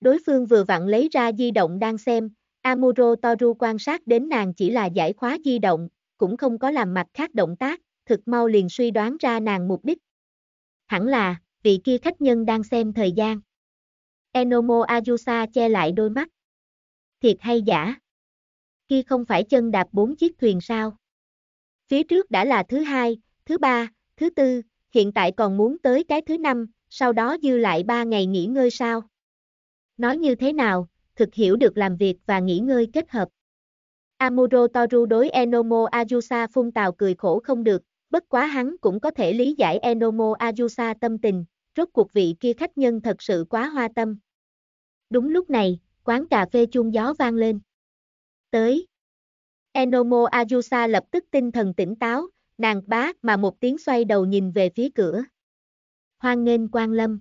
Đối phương vừa vặn lấy ra di động đang xem, Amuro Toru quan sát đến nàng chỉ là giải khóa di động, cũng không có làm mặt khác động tác, thực mau liền suy đoán ra nàng mục đích. Hẳn là, vị kia khách nhân đang xem thời gian. Enomo Ayusa che lại đôi mắt. Thiệt hay giả? Khi không phải chân đạp bốn chiếc thuyền sao? phía trước đã là thứ hai, thứ ba, thứ tư, hiện tại còn muốn tới cái thứ năm, sau đó dư lại ba ngày nghỉ ngơi sao? Nói như thế nào, thực hiểu được làm việc và nghỉ ngơi kết hợp. Amuro Toru đối Enomo Ajusa phun tào cười khổ không được, bất quá hắn cũng có thể lý giải Enomo Ajusa tâm tình, rốt cuộc vị kia khách nhân thật sự quá hoa tâm. Đúng lúc này, quán cà phê chuông gió vang lên. Tới. Enomo Ayusa lập tức tinh thần tỉnh táo, nàng bá mà một tiếng xoay đầu nhìn về phía cửa. Hoan nghênh Quang lâm.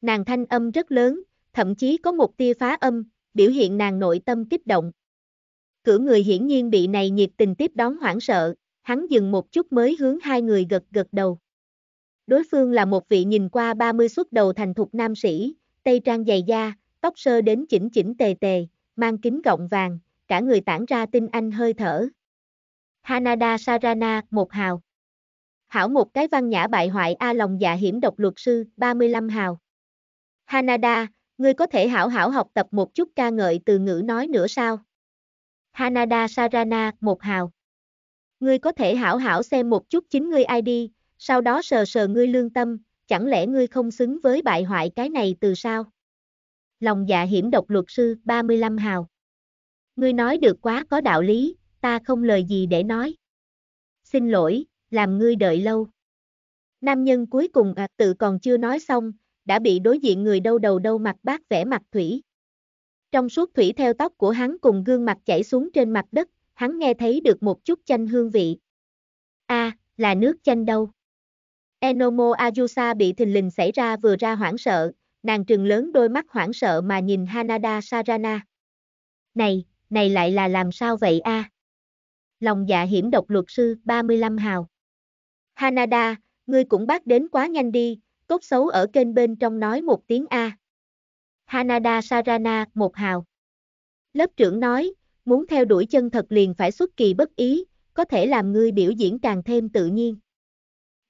Nàng thanh âm rất lớn, thậm chí có một tia phá âm, biểu hiện nàng nội tâm kích động. Cửa người hiển nhiên bị này nhiệt tình tiếp đón hoảng sợ, hắn dừng một chút mới hướng hai người gật gật đầu. Đối phương là một vị nhìn qua 30 xuất đầu thành thục nam sĩ, tây trang dày da, tóc sơ đến chỉnh chỉnh tề tề, mang kính gọng vàng, cả người tản ra tinh anh hơi thở. Hanada Sarana, một hào. Hảo một cái văn nhã bại hoại A lòng dạ hiểm độc luật sư, 35 hào. Hanada, ngươi có thể hảo hảo học tập một chút ca ngợi từ ngữ nói nữa sao? Hanada Sarana, một hào. Ngươi có thể hảo hảo xem một chút chính ngươi ai đi, sau đó sờ sờ ngươi lương tâm, chẳng lẽ ngươi không xứng với bại hoại cái này từ sao? Lòng dạ hiểm độc luật sư, 35 hào ngươi nói được quá có đạo lý, ta không lời gì để nói. Xin lỗi, làm ngươi đợi lâu. Nam nhân cuối cùng à, tự còn chưa nói xong, đã bị đối diện người đâu đầu đâu mặt bác vẽ mặt thủy. Trong suốt thủy theo tóc của hắn cùng gương mặt chảy xuống trên mặt đất, hắn nghe thấy được một chút chanh hương vị. A, à, là nước chanh đâu? Enomo Ajusa bị thình lình xảy ra vừa ra hoảng sợ, nàng trừng lớn đôi mắt hoảng sợ mà nhìn Hanada Sarana. Này, này lại là làm sao vậy a? À? Lòng dạ hiểm độc luật sư 35 hào. Hanada, ngươi cũng bắt đến quá nhanh đi, cốt xấu ở kênh bên trong nói một tiếng A. Hanada Sarana một hào. Lớp trưởng nói, muốn theo đuổi chân thật liền phải xuất kỳ bất ý, có thể làm ngươi biểu diễn càng thêm tự nhiên.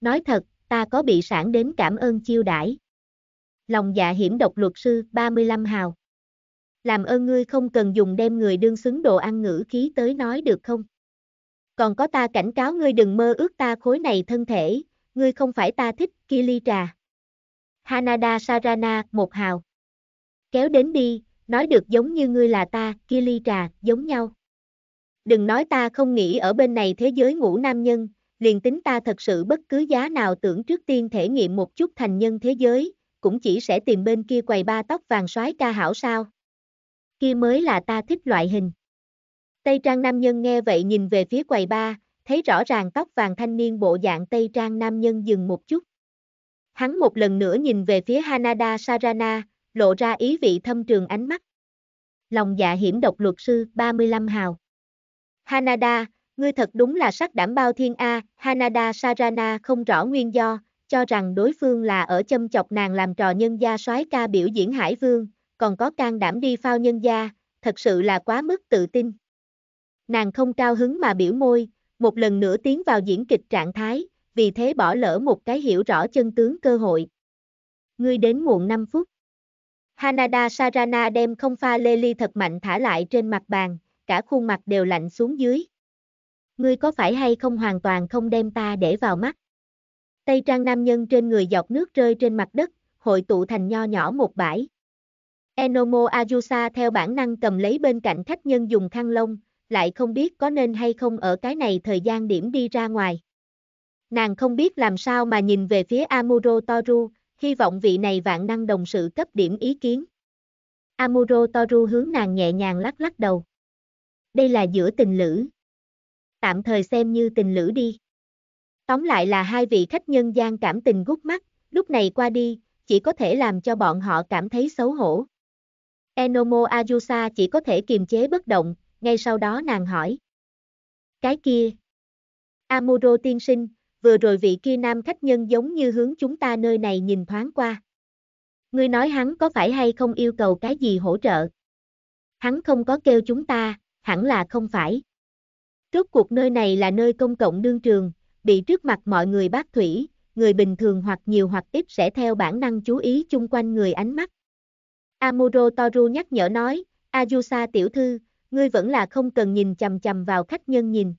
Nói thật, ta có bị sản đến cảm ơn chiêu đãi. Lòng dạ hiểm độc luật sư 35 hào làm ơn ngươi không cần dùng đem người đương xứng đồ ăn ngữ khí tới nói được không? Còn có ta cảnh cáo ngươi đừng mơ ước ta khối này thân thể, ngươi không phải ta thích, kia ly trà. Hanada Sarana, một hào. Kéo đến đi, nói được giống như ngươi là ta, kia ly trà, giống nhau. Đừng nói ta không nghĩ ở bên này thế giới ngũ nam nhân, liền tính ta thật sự bất cứ giá nào tưởng trước tiên thể nghiệm một chút thành nhân thế giới, cũng chỉ sẽ tìm bên kia quầy ba tóc vàng soái ca hảo sao kia mới là ta thích loại hình. Tây trang nam nhân nghe vậy nhìn về phía quầy ba, thấy rõ ràng tóc vàng thanh niên bộ dạng Tây trang nam nhân dừng một chút. Hắn một lần nữa nhìn về phía Hanada Sarana, lộ ra ý vị thâm trường ánh mắt. Lòng dạ hiểm độc luật sư 35 hào. Hanada, ngươi thật đúng là sắc đảm bao thiên A, Hanada Sarana không rõ nguyên do, cho rằng đối phương là ở châm chọc nàng làm trò nhân gia soái ca biểu diễn Hải Vương, còn có can đảm đi phao nhân gia, thật sự là quá mức tự tin. Nàng không cao hứng mà biểu môi, một lần nữa tiến vào diễn kịch trạng thái, vì thế bỏ lỡ một cái hiểu rõ chân tướng cơ hội. Ngươi đến muộn 5 phút. Hanada Sarana đem không pha lê ly thật mạnh thả lại trên mặt bàn, cả khuôn mặt đều lạnh xuống dưới. Ngươi có phải hay không hoàn toàn không đem ta để vào mắt? Tây trang nam nhân trên người dọc nước rơi trên mặt đất, hội tụ thành nho nhỏ một bãi. Enomo Ayusa theo bản năng cầm lấy bên cạnh khách nhân dùng khăn lông, lại không biết có nên hay không ở cái này thời gian điểm đi ra ngoài. Nàng không biết làm sao mà nhìn về phía Amuro Toru, hy vọng vị này vạn năng đồng sự cấp điểm ý kiến. Amuro Toru hướng nàng nhẹ nhàng lắc lắc đầu. Đây là giữa tình lữ. Tạm thời xem như tình lữ đi. Tóm lại là hai vị khách nhân gian cảm tình gút mắt, lúc này qua đi, chỉ có thể làm cho bọn họ cảm thấy xấu hổ. Enomo Ayusa chỉ có thể kiềm chế bất động, ngay sau đó nàng hỏi. Cái kia. Amuro tiên sinh, vừa rồi vị kia nam khách nhân giống như hướng chúng ta nơi này nhìn thoáng qua. Ngươi nói hắn có phải hay không yêu cầu cái gì hỗ trợ? Hắn không có kêu chúng ta, hẳn là không phải. Trước cuộc nơi này là nơi công cộng đương trường, bị trước mặt mọi người bác thủy, người bình thường hoặc nhiều hoặc ít sẽ theo bản năng chú ý chung quanh người ánh mắt. Amuro Toru nhắc nhở nói, Ayusa tiểu thư, ngươi vẫn là không cần nhìn chầm chầm vào khách nhân nhìn.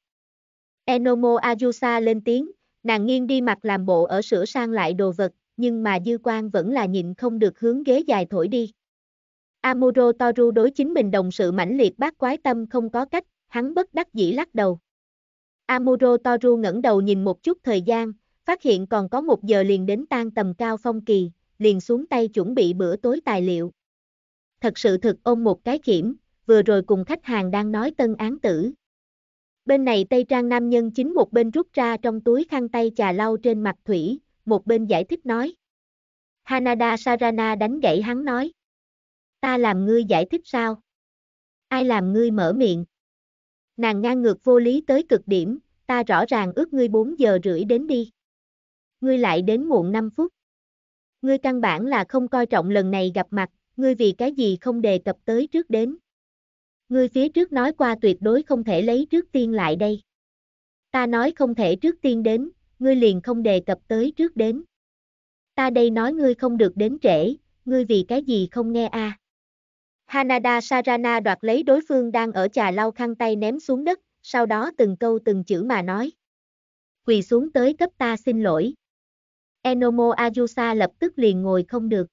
Enomo Ayusa lên tiếng, nàng nghiêng đi mặt làm bộ ở sửa sang lại đồ vật, nhưng mà dư quan vẫn là nhịn không được hướng ghế dài thổi đi. Amuro Toru đối chính mình đồng sự mãnh liệt bác quái tâm không có cách, hắn bất đắc dĩ lắc đầu. Amuro Toru ngẩng đầu nhìn một chút thời gian, phát hiện còn có một giờ liền đến tan tầm cao phong kỳ, liền xuống tay chuẩn bị bữa tối tài liệu thật sự thực ôm một cái kiểm vừa rồi cùng khách hàng đang nói tân án tử. Bên này Tây Trang nam nhân chính một bên rút ra trong túi khăn tay trà lau trên mặt thủy, một bên giải thích nói. Hanada Sarana đánh gãy hắn nói. Ta làm ngươi giải thích sao? Ai làm ngươi mở miệng? Nàng ngang ngược vô lý tới cực điểm, ta rõ ràng ước ngươi 4 giờ rưỡi đến đi. Ngươi lại đến muộn 5 phút. Ngươi căn bản là không coi trọng lần này gặp mặt, ngươi vì cái gì không đề cập tới trước đến. Ngươi phía trước nói qua tuyệt đối không thể lấy trước tiên lại đây. Ta nói không thể trước tiên đến, ngươi liền không đề cập tới trước đến. Ta đây nói ngươi không được đến trễ, ngươi vì cái gì không nghe a? À. Hanada Sarana đoạt lấy đối phương đang ở trà lau khăn tay ném xuống đất, sau đó từng câu từng chữ mà nói. Quỳ xuống tới cấp ta xin lỗi. Enomo Ayusa lập tức liền ngồi không được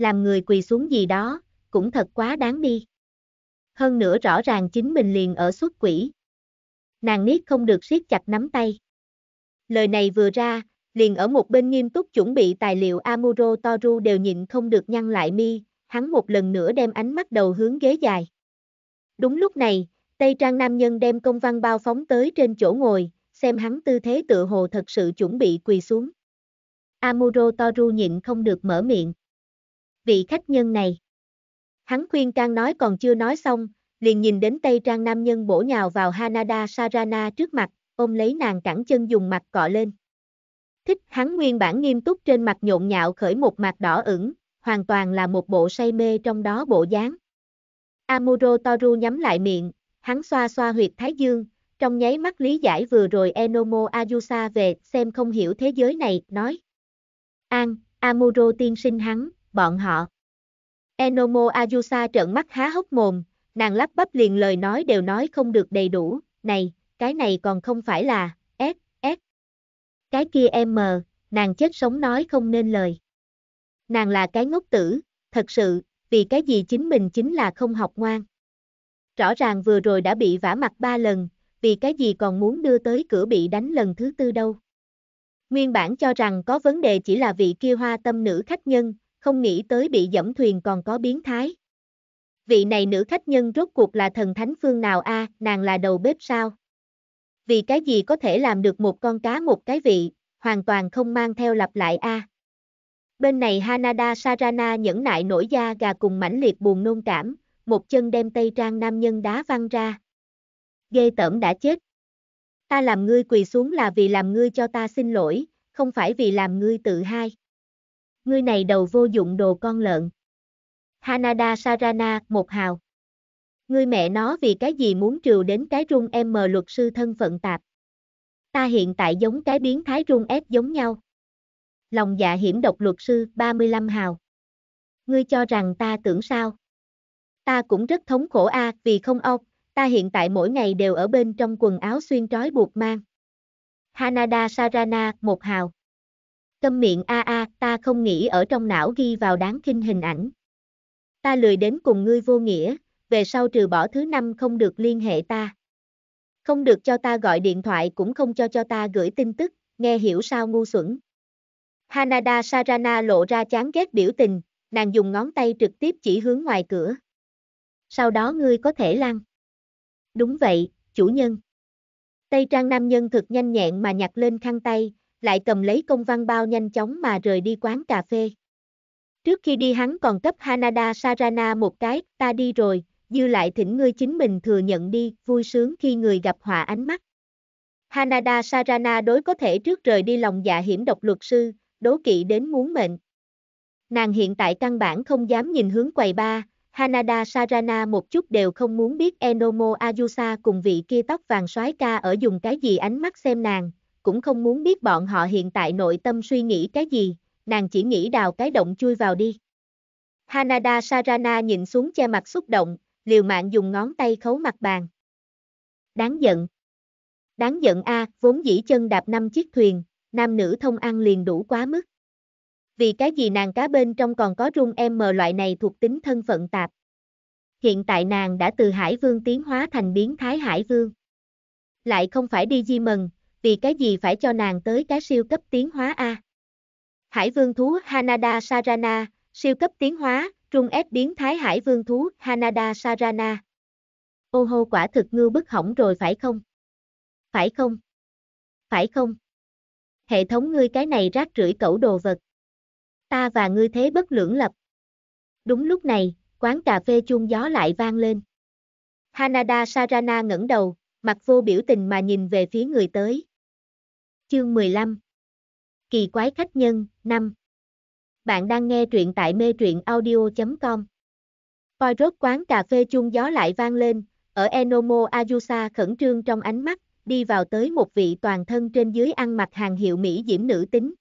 làm người quỳ xuống gì đó, cũng thật quá đáng đi. Hơn nữa rõ ràng chính mình liền ở xuất quỷ. Nàng niết không được siết chặt nắm tay. Lời này vừa ra, liền ở một bên nghiêm túc chuẩn bị tài liệu Amuro Toru đều nhịn không được nhăn lại mi, hắn một lần nữa đem ánh mắt đầu hướng ghế dài. Đúng lúc này, Tây Trang Nam Nhân đem công văn bao phóng tới trên chỗ ngồi, xem hắn tư thế tự hồ thật sự chuẩn bị quỳ xuống. Amuro Toru nhịn không được mở miệng vị khách nhân này. Hắn khuyên trang nói còn chưa nói xong, liền nhìn đến tay trang nam nhân bổ nhào vào Hanada Sarana trước mặt, ôm lấy nàng cẳng chân dùng mặt cọ lên. Thích hắn nguyên bản nghiêm túc trên mặt nhộn nhạo khởi một mặt đỏ ửng, hoàn toàn là một bộ say mê trong đó bộ dáng. Amuro Toru nhắm lại miệng, hắn xoa xoa huyệt thái dương, trong nháy mắt lý giải vừa rồi Enomo Ayusa về xem không hiểu thế giới này, nói. An, Amuro tiên sinh hắn, bọn họ. Enomo Ayusa trợn mắt há hốc mồm, nàng lắp bắp liền lời nói đều nói không được đầy đủ, này, cái này còn không phải là, S, S. Cái kia em mờ, nàng chết sống nói không nên lời. Nàng là cái ngốc tử, thật sự, vì cái gì chính mình chính là không học ngoan. Rõ ràng vừa rồi đã bị vả mặt ba lần, vì cái gì còn muốn đưa tới cửa bị đánh lần thứ tư đâu. Nguyên bản cho rằng có vấn đề chỉ là vị kia hoa tâm nữ khách nhân, không nghĩ tới bị dẫm thuyền còn có biến thái. Vị này nữ khách nhân rốt cuộc là thần thánh phương nào a, nàng là đầu bếp sao? Vì cái gì có thể làm được một con cá một cái vị, hoàn toàn không mang theo lặp lại a. Bên này Hanada Sarana nhẫn nại nổi da gà cùng mãnh liệt buồn nôn cảm, một chân đem tây trang nam nhân đá văng ra. Ghê tởm đã chết. Ta làm ngươi quỳ xuống là vì làm ngươi cho ta xin lỗi, không phải vì làm ngươi tự hai ngươi này đầu vô dụng đồ con lợn. Hanada Sarana, một hào. Ngươi mẹ nó vì cái gì muốn trừ đến cái rung em mờ luật sư thân phận tạp. Ta hiện tại giống cái biến thái rung ép giống nhau. Lòng dạ hiểm độc luật sư, 35 hào. Ngươi cho rằng ta tưởng sao? Ta cũng rất thống khổ a à, vì không ông, ta hiện tại mỗi ngày đều ở bên trong quần áo xuyên trói buộc mang. Hanada Sarana, một hào. Câm miệng a a, ta không nghĩ ở trong não ghi vào đáng kinh hình ảnh. Ta lười đến cùng ngươi vô nghĩa, về sau trừ bỏ thứ năm không được liên hệ ta. Không được cho ta gọi điện thoại cũng không cho cho ta gửi tin tức, nghe hiểu sao ngu xuẩn. Hanada Sarana lộ ra chán ghét biểu tình, nàng dùng ngón tay trực tiếp chỉ hướng ngoài cửa. Sau đó ngươi có thể lăn. Đúng vậy, chủ nhân. Tây trang nam nhân thực nhanh nhẹn mà nhặt lên khăn tay, lại cầm lấy công văn bao nhanh chóng mà rời đi quán cà phê. Trước khi đi hắn còn cấp Hanada Sarana một cái, ta đi rồi, dư lại thỉnh ngươi chính mình thừa nhận đi, vui sướng khi người gặp họa ánh mắt. Hanada Sarana đối có thể trước rời đi lòng dạ hiểm độc luật sư, đố kỵ đến muốn mệnh. Nàng hiện tại căn bản không dám nhìn hướng quầy ba, Hanada Sarana một chút đều không muốn biết Enomo Ayusa cùng vị kia tóc vàng soái ca ở dùng cái gì ánh mắt xem nàng, cũng không muốn biết bọn họ hiện tại nội tâm suy nghĩ cái gì, nàng chỉ nghĩ đào cái động chui vào đi. Hanada Sarana nhìn xuống che mặt xúc động, liều mạng dùng ngón tay khấu mặt bàn. Đáng giận. Đáng giận a, vốn dĩ chân đạp năm chiếc thuyền, nam nữ thông ăn liền đủ quá mức. Vì cái gì nàng cá bên trong còn có rung em mờ loại này thuộc tính thân phận tạp. Hiện tại nàng đã từ hải vương tiến hóa thành biến thái hải vương. Lại không phải đi di mần, vì cái gì phải cho nàng tới cái siêu cấp tiến hóa A. Hải vương thú Hanada Sarana, siêu cấp tiến hóa, trung ép biến thái hải vương thú Hanada Sarana. Ô hô quả thực ngư bức hỏng rồi phải không? Phải không? Phải không? Hệ thống ngươi cái này rác rưởi cẩu đồ vật. Ta và ngươi thế bất lưỡng lập. Đúng lúc này, quán cà phê chuông gió lại vang lên. Hanada Sarana ngẩng đầu, mặt vô biểu tình mà nhìn về phía người tới chương 15 Kỳ quái khách nhân, 5 Bạn đang nghe truyện tại mê truyện audio.com Poirot quán cà phê chung gió lại vang lên, ở Enomo Ayusa khẩn trương trong ánh mắt, đi vào tới một vị toàn thân trên dưới ăn mặc hàng hiệu Mỹ diễm nữ tính.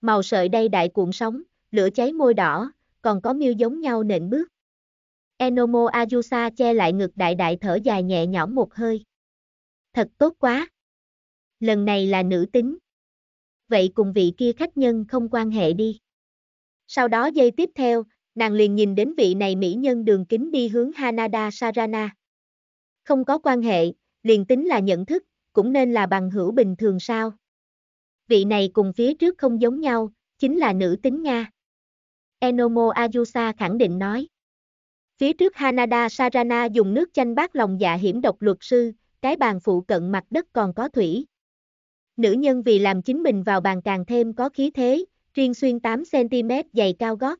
Màu sợi đây đại cuộn sóng, lửa cháy môi đỏ, còn có miêu giống nhau nện bước. Enomo Ayusa che lại ngực đại đại thở dài nhẹ nhõm một hơi. Thật tốt quá. Lần này là nữ tính. Vậy cùng vị kia khách nhân không quan hệ đi. Sau đó giây tiếp theo, nàng liền nhìn đến vị này mỹ nhân đường kính đi hướng Hanada Sarana. Không có quan hệ, liền tính là nhận thức, cũng nên là bằng hữu bình thường sao. Vị này cùng phía trước không giống nhau, chính là nữ tính Nga. Enomo Ayusa khẳng định nói. Phía trước Hanada Sarana dùng nước chanh bát lòng dạ hiểm độc luật sư, cái bàn phụ cận mặt đất còn có thủy, Nữ nhân vì làm chính mình vào bàn càng thêm có khí thế, riêng xuyên 8cm giày cao gót.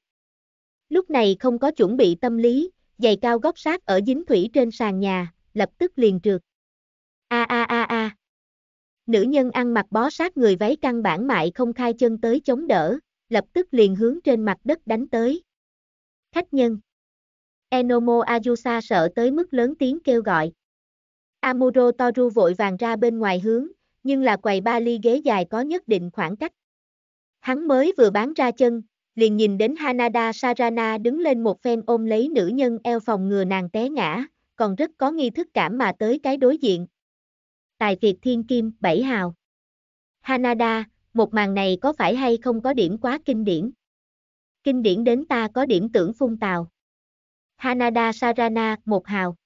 Lúc này không có chuẩn bị tâm lý, giày cao gót sát ở dính thủy trên sàn nhà, lập tức liền trượt. A a a a. Nữ nhân ăn mặc bó sát người váy căn bản mại không khai chân tới chống đỡ, lập tức liền hướng trên mặt đất đánh tới. Khách nhân. Enomo Ayusa sợ tới mức lớn tiếng kêu gọi. Amuro Toru vội vàng ra bên ngoài hướng, nhưng là quầy ba ly ghế dài có nhất định khoảng cách. Hắn mới vừa bán ra chân, liền nhìn đến Hanada Sarana đứng lên một phen ôm lấy nữ nhân eo phòng ngừa nàng té ngã, còn rất có nghi thức cảm mà tới cái đối diện. Tài Việt Thiên Kim, Bảy Hào Hanada, một màn này có phải hay không có điểm quá kinh điển? Kinh điển đến ta có điểm tưởng phun tào. Hanada Sarana, một hào.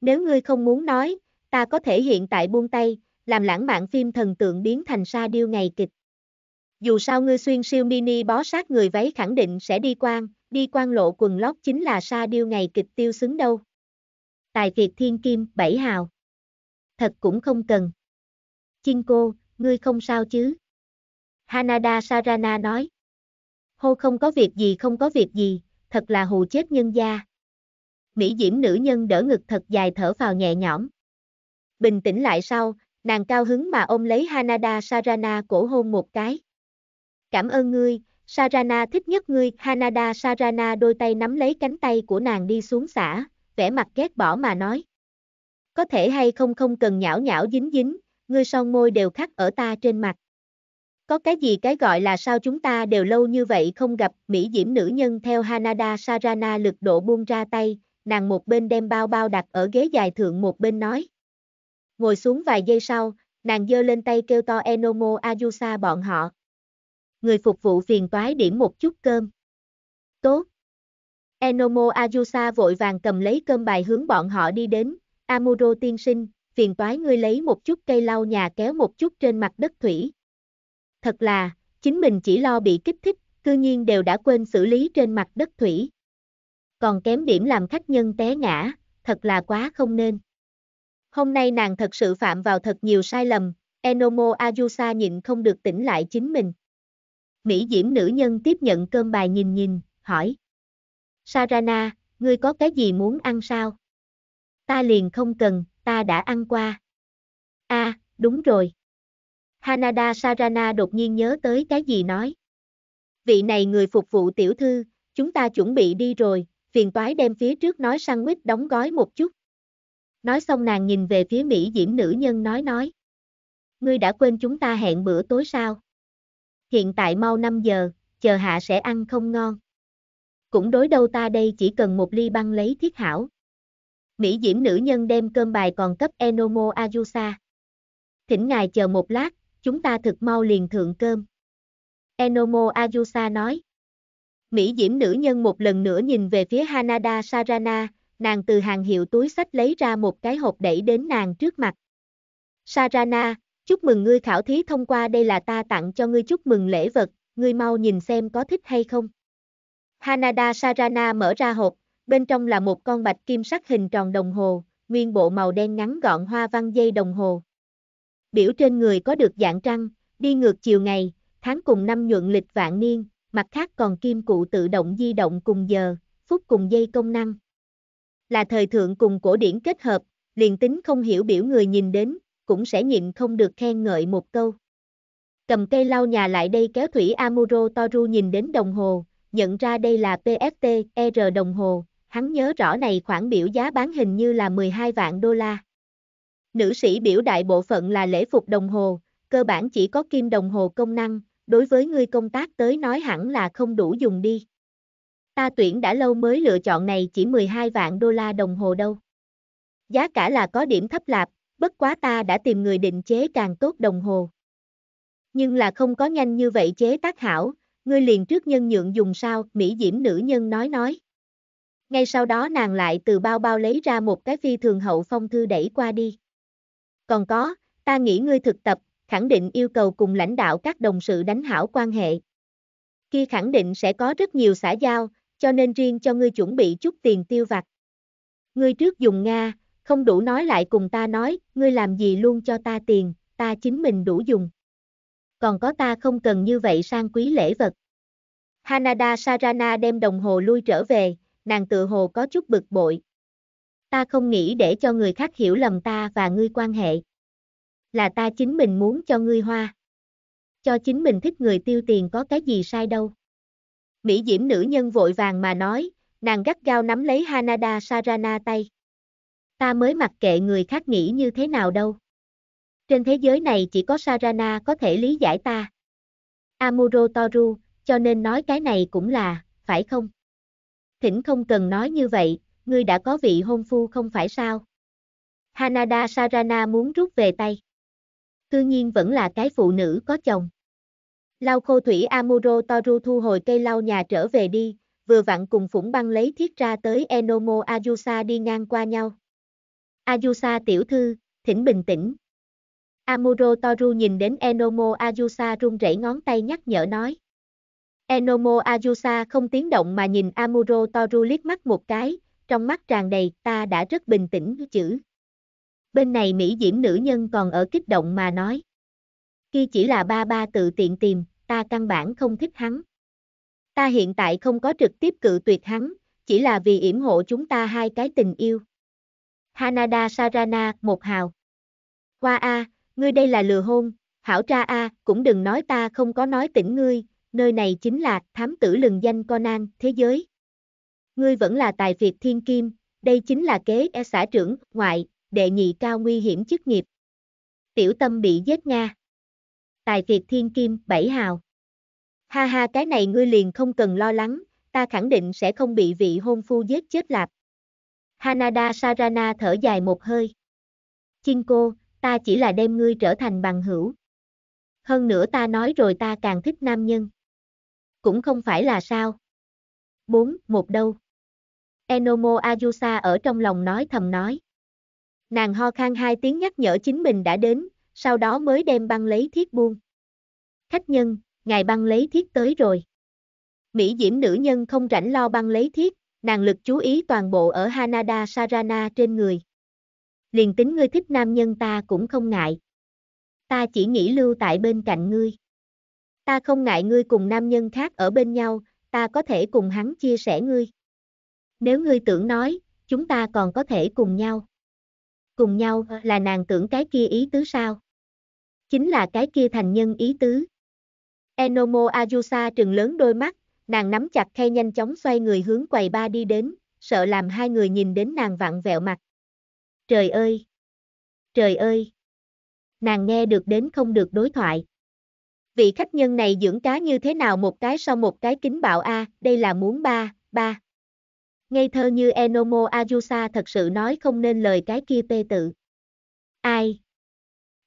Nếu ngươi không muốn nói, ta có thể hiện tại buông tay, làm lãng mạn phim thần tượng biến thành sa điêu ngày kịch. Dù sao ngươi xuyên siêu mini bó sát người váy khẳng định sẽ đi quan, đi quan lộ quần lót chính là sa điêu ngày kịch tiêu xứng đâu. Tài kiệt thiên kim, bảy hào. Thật cũng không cần. Chinh cô, ngươi không sao chứ? Hanada Sarana nói. Hô không có việc gì không có việc gì, thật là hù chết nhân gia. Mỹ diễm nữ nhân đỡ ngực thật dài thở vào nhẹ nhõm. Bình tĩnh lại sau, Nàng cao hứng mà ôm lấy Hanada Sarana cổ hôn một cái. Cảm ơn ngươi, Sarana thích nhất ngươi. Hanada Sarana đôi tay nắm lấy cánh tay của nàng đi xuống xả, vẻ mặt ghét bỏ mà nói. Có thể hay không không cần nhão nhão dính dính, ngươi son môi đều khắc ở ta trên mặt. Có cái gì cái gọi là sao chúng ta đều lâu như vậy không gặp, Mỹ Diễm nữ nhân theo Hanada Sarana lực độ buông ra tay, nàng một bên đem bao bao đặt ở ghế dài thượng một bên nói. Ngồi xuống vài giây sau, nàng giơ lên tay kêu to Enomo Ayusa bọn họ. Người phục vụ phiền toái điểm một chút cơm. Tốt. Enomo Ayusa vội vàng cầm lấy cơm bài hướng bọn họ đi đến. Amuro tiên sinh, phiền toái ngươi lấy một chút cây lau nhà kéo một chút trên mặt đất thủy. Thật là, chính mình chỉ lo bị kích thích, cư nhiên đều đã quên xử lý trên mặt đất thủy. Còn kém điểm làm khách nhân té ngã, thật là quá không nên. Hôm nay nàng thật sự phạm vào thật nhiều sai lầm, Enomo Ayusa nhịn không được tỉnh lại chính mình. Mỹ Diễm nữ nhân tiếp nhận cơm bài nhìn nhìn, hỏi. Sarana, ngươi có cái gì muốn ăn sao? Ta liền không cần, ta đã ăn qua. a à, đúng rồi. Hanada Sarana đột nhiên nhớ tới cái gì nói. Vị này người phục vụ tiểu thư, chúng ta chuẩn bị đi rồi, phiền toái đem phía trước nói sandwich đóng gói một chút. Nói xong nàng nhìn về phía Mỹ Diễm nữ nhân nói nói. Ngươi đã quên chúng ta hẹn bữa tối sao? Hiện tại mau 5 giờ, chờ hạ sẽ ăn không ngon. Cũng đối đầu ta đây chỉ cần một ly băng lấy thiết hảo. Mỹ Diễm nữ nhân đem cơm bài còn cấp Enomo Ayusa. Thỉnh ngài chờ một lát, chúng ta thực mau liền thượng cơm. Enomo Ayusa nói. Mỹ Diễm nữ nhân một lần nữa nhìn về phía Hanada Sarana, nàng từ hàng hiệu túi sách lấy ra một cái hộp đẩy đến nàng trước mặt. Sarana, chúc mừng ngươi khảo thí thông qua đây là ta tặng cho ngươi chúc mừng lễ vật, ngươi mau nhìn xem có thích hay không. Hanada Sarana mở ra hộp, bên trong là một con bạch kim sắc hình tròn đồng hồ, nguyên bộ màu đen ngắn gọn hoa văn dây đồng hồ. Biểu trên người có được dạng trăng, đi ngược chiều ngày, tháng cùng năm nhuận lịch vạn niên, mặt khác còn kim cụ tự động di động cùng giờ, phút cùng dây công năng là thời thượng cùng cổ điển kết hợp, liền tính không hiểu biểu người nhìn đến, cũng sẽ nhịn không được khen ngợi một câu. Cầm cây lau nhà lại đây kéo thủy Amuro Toru nhìn đến đồng hồ, nhận ra đây là PFT er đồng hồ, hắn nhớ rõ này khoản biểu giá bán hình như là 12 vạn đô la. Nữ sĩ biểu đại bộ phận là lễ phục đồng hồ, cơ bản chỉ có kim đồng hồ công năng, đối với người công tác tới nói hẳn là không đủ dùng đi. Ta tuyển đã lâu mới lựa chọn này chỉ 12 vạn đô la đồng hồ đâu. Giá cả là có điểm thấp lạp, bất quá ta đã tìm người định chế càng tốt đồng hồ. Nhưng là không có nhanh như vậy chế tác hảo, ngươi liền trước nhân nhượng dùng sao, Mỹ Diễm nữ nhân nói nói. Ngay sau đó nàng lại từ bao bao lấy ra một cái phi thường hậu phong thư đẩy qua đi. Còn có, ta nghĩ ngươi thực tập, khẳng định yêu cầu cùng lãnh đạo các đồng sự đánh hảo quan hệ. Khi khẳng định sẽ có rất nhiều xã giao, cho nên riêng cho ngươi chuẩn bị chút tiền tiêu vặt. Ngươi trước dùng Nga, không đủ nói lại cùng ta nói, ngươi làm gì luôn cho ta tiền, ta chính mình đủ dùng. Còn có ta không cần như vậy sang quý lễ vật. Hanada Sarana đem đồng hồ lui trở về, nàng tự hồ có chút bực bội. Ta không nghĩ để cho người khác hiểu lầm ta và ngươi quan hệ. Là ta chính mình muốn cho ngươi hoa. Cho chính mình thích người tiêu tiền có cái gì sai đâu. Mỹ Diễm nữ nhân vội vàng mà nói, nàng gắt gao nắm lấy Hanada Sarana tay. Ta mới mặc kệ người khác nghĩ như thế nào đâu. Trên thế giới này chỉ có Sarana có thể lý giải ta. Amuro Toru, cho nên nói cái này cũng là, phải không? Thỉnh không cần nói như vậy, ngươi đã có vị hôn phu không phải sao? Hanada Sarana muốn rút về tay. Tuy nhiên vẫn là cái phụ nữ có chồng. Lau khô thủy Amuro Toru thu hồi cây lau nhà trở về đi, vừa vặn cùng phủng băng lấy thiết ra tới Enomo Ayusa đi ngang qua nhau. Ayusa tiểu thư, thỉnh bình tĩnh. Amuro Toru nhìn đến Enomo Ayusa run rẩy ngón tay nhắc nhở nói. Enomo Ayusa không tiếng động mà nhìn Amuro Toru liếc mắt một cái, trong mắt tràn đầy ta đã rất bình tĩnh chữ. Bên này Mỹ Diễm nữ nhân còn ở kích động mà nói. Kia chỉ là ba ba tự tiện tìm, ta căn bản không thích hắn. Ta hiện tại không có trực tiếp cự tuyệt hắn, chỉ là vì yểm hộ chúng ta hai cái tình yêu. Hanada Sarana, một hào. Qua a, ngươi đây là lừa hôn, hảo tra a, cũng đừng nói ta không có nói tỉnh ngươi, nơi này chính là thám tử lừng danh Conan, thế giới. Ngươi vẫn là tài việt thiên kim, đây chính là kế e xã trưởng, ngoại, đệ nhị cao nguy hiểm chức nghiệp. Tiểu tâm bị giết Nga tài việt thiên kim, bảy hào. Ha ha cái này ngươi liền không cần lo lắng, ta khẳng định sẽ không bị vị hôn phu giết chết lạp. Hanada Sarana thở dài một hơi. Chinh cô, ta chỉ là đem ngươi trở thành bằng hữu. Hơn nữa ta nói rồi ta càng thích nam nhân. Cũng không phải là sao. 4. Một đâu. Enomo Ayusa ở trong lòng nói thầm nói. Nàng ho khan hai tiếng nhắc nhở chính mình đã đến, sau đó mới đem băng lấy thiết buông. Khách nhân, ngài băng lấy thiết tới rồi. Mỹ diễm nữ nhân không rảnh lo băng lấy thiết, nàng lực chú ý toàn bộ ở Hanada Sarana trên người. Liền tính ngươi thích nam nhân ta cũng không ngại. Ta chỉ nghĩ lưu tại bên cạnh ngươi. Ta không ngại ngươi cùng nam nhân khác ở bên nhau, ta có thể cùng hắn chia sẻ ngươi. Nếu ngươi tưởng nói, chúng ta còn có thể cùng nhau. Cùng nhau là nàng tưởng cái kia ý tứ sao? chính là cái kia thành nhân ý tứ. Enomo Ayusa trừng lớn đôi mắt, nàng nắm chặt khay nhanh chóng xoay người hướng quầy ba đi đến, sợ làm hai người nhìn đến nàng vặn vẹo mặt. Trời ơi! Trời ơi! Nàng nghe được đến không được đối thoại. Vị khách nhân này dưỡng cá như thế nào một cái sau một cái kính bạo a, đây là muốn ba, ba. Ngây thơ như Enomo Ayusa thật sự nói không nên lời cái kia tê tự. Ai?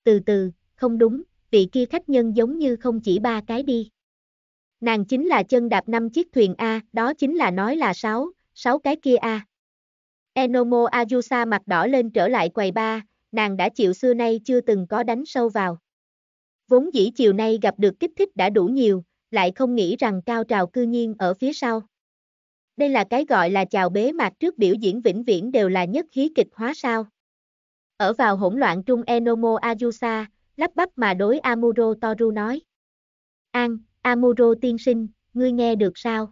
Từ từ, không đúng, vị kia khách nhân giống như không chỉ ba cái đi. Nàng chính là chân đạp năm chiếc thuyền A, đó chính là nói là sáu, sáu cái kia A. Enomo Ajusa mặt đỏ lên trở lại quầy ba, nàng đã chịu xưa nay chưa từng có đánh sâu vào. Vốn dĩ chiều nay gặp được kích thích đã đủ nhiều, lại không nghĩ rằng cao trào cư nhiên ở phía sau. Đây là cái gọi là chào bế mạc trước biểu diễn vĩnh viễn đều là nhất khí kịch hóa sao. Ở vào hỗn loạn trung Enomo Ajusa, lắp bắp mà đối Amuro Toru nói. An, Amuro tiên sinh, ngươi nghe được sao?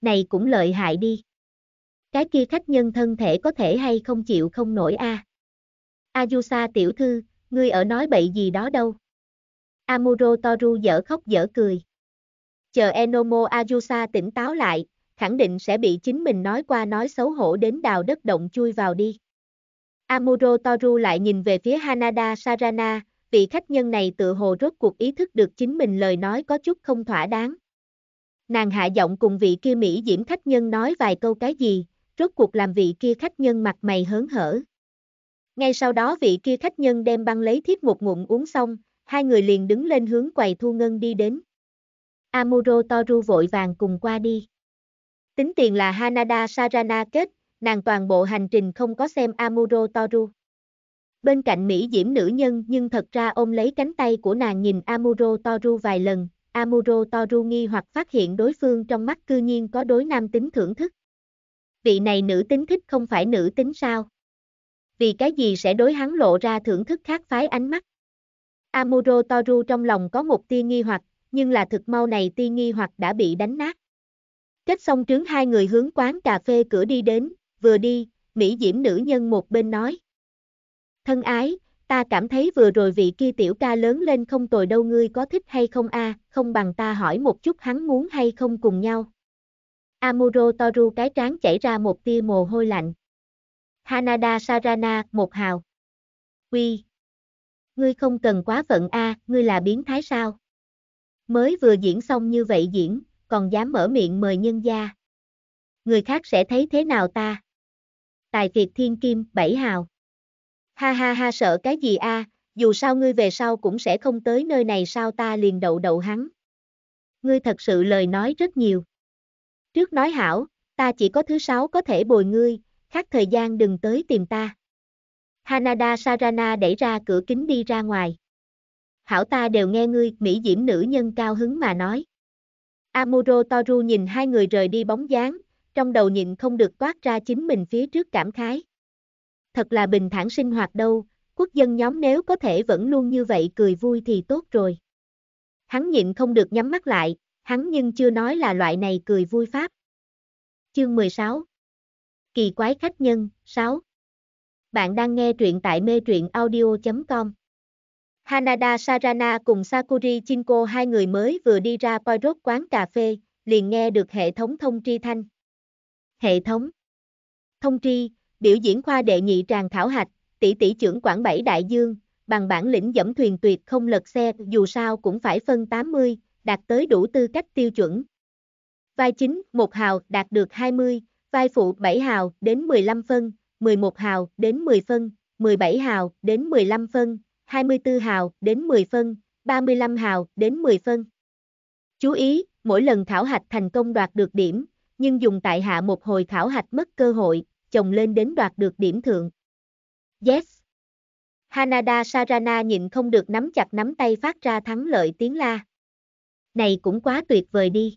Này cũng lợi hại đi. Cái kia khách nhân thân thể có thể hay không chịu không nổi a. À. Ayusa tiểu thư, ngươi ở nói bậy gì đó đâu. Amuro Toru dở khóc dở cười. Chờ Enomo Ayusa tỉnh táo lại, khẳng định sẽ bị chính mình nói qua nói xấu hổ đến đào đất động chui vào đi. Amuro Toru lại nhìn về phía Hanada Sarana, vị khách nhân này tự hồ rốt cuộc ý thức được chính mình lời nói có chút không thỏa đáng. Nàng hạ giọng cùng vị kia Mỹ diễm khách nhân nói vài câu cái gì, rốt cuộc làm vị kia khách nhân mặt mày hớn hở. Ngay sau đó vị kia khách nhân đem băng lấy thiếp một ngụm uống xong, hai người liền đứng lên hướng quầy thu ngân đi đến. Amuro Toru vội vàng cùng qua đi. Tính tiền là Hanada Sarana kết, nàng toàn bộ hành trình không có xem Amuro Toru. Bên cạnh Mỹ Diễm nữ nhân nhưng thật ra ôm lấy cánh tay của nàng nhìn Amuro Toru vài lần, Amuro Toru nghi hoặc phát hiện đối phương trong mắt cư nhiên có đối nam tính thưởng thức. Vị này nữ tính thích không phải nữ tính sao? Vì cái gì sẽ đối hắn lộ ra thưởng thức khác phái ánh mắt? Amuro Toru trong lòng có một tia nghi hoặc, nhưng là thực mau này tia nghi hoặc đã bị đánh nát. Kết xong trướng hai người hướng quán cà phê cửa đi đến, vừa đi, Mỹ Diễm nữ nhân một bên nói. Thân ái, ta cảm thấy vừa rồi vị kia tiểu ca lớn lên không tồi đâu ngươi có thích hay không a, không bằng ta hỏi một chút hắn muốn hay không cùng nhau. Amuro Toru cái trán chảy ra một tia mồ hôi lạnh. Hanada Sarana, một hào. Quy. Ngươi không cần quá phận a, ngươi là biến thái sao? Mới vừa diễn xong như vậy diễn, còn dám mở miệng mời nhân gia. Người khác sẽ thấy thế nào ta? Tài Việt Thiên Kim, bảy hào. Ha ha ha sợ cái gì a, à? dù sao ngươi về sau cũng sẽ không tới nơi này sao ta liền đậu đậu hắn. Ngươi thật sự lời nói rất nhiều. Trước nói hảo, ta chỉ có thứ sáu có thể bồi ngươi, khác thời gian đừng tới tìm ta. Hanada Sarana đẩy ra cửa kính đi ra ngoài. Hảo ta đều nghe ngươi, Mỹ Diễm nữ nhân cao hứng mà nói. Amuro Toru nhìn hai người rời đi bóng dáng, trong đầu nhịn không được toát ra chính mình phía trước cảm khái thật là bình thản sinh hoạt đâu, quốc dân nhóm nếu có thể vẫn luôn như vậy cười vui thì tốt rồi. Hắn nhịn không được nhắm mắt lại, hắn nhưng chưa nói là loại này cười vui pháp. Chương 16 Kỳ quái khách nhân, 6 Bạn đang nghe truyện tại mê truyện audio.com Hanada Sarana cùng Sakuri Chinko hai người mới vừa đi ra Poirot quán cà phê, liền nghe được hệ thống thông tri thanh. Hệ thống Thông tri, Biểu diễn khoa đệ nhị tràng thảo hạch, tỷ tỷ trưởng quản bảy đại dương, bằng bản lĩnh dẫm thuyền tuyệt không lật xe dù sao cũng phải phân 80, đạt tới đủ tư cách tiêu chuẩn. Vai chính 1 hào đạt được 20, vai phụ 7 hào đến 15 phân, 11 hào đến 10 phân, 17 hào đến 15 phân, 24 hào đến 10 phân, 35 hào đến 10 phân. Chú ý, mỗi lần khảo hạch thành công đoạt được điểm, nhưng dùng tại hạ một hồi khảo hạch mất cơ hội, chồng lên đến đoạt được điểm thượng. Yes! Hanada Sarana nhịn không được nắm chặt nắm tay phát ra thắng lợi tiếng la. Này cũng quá tuyệt vời đi.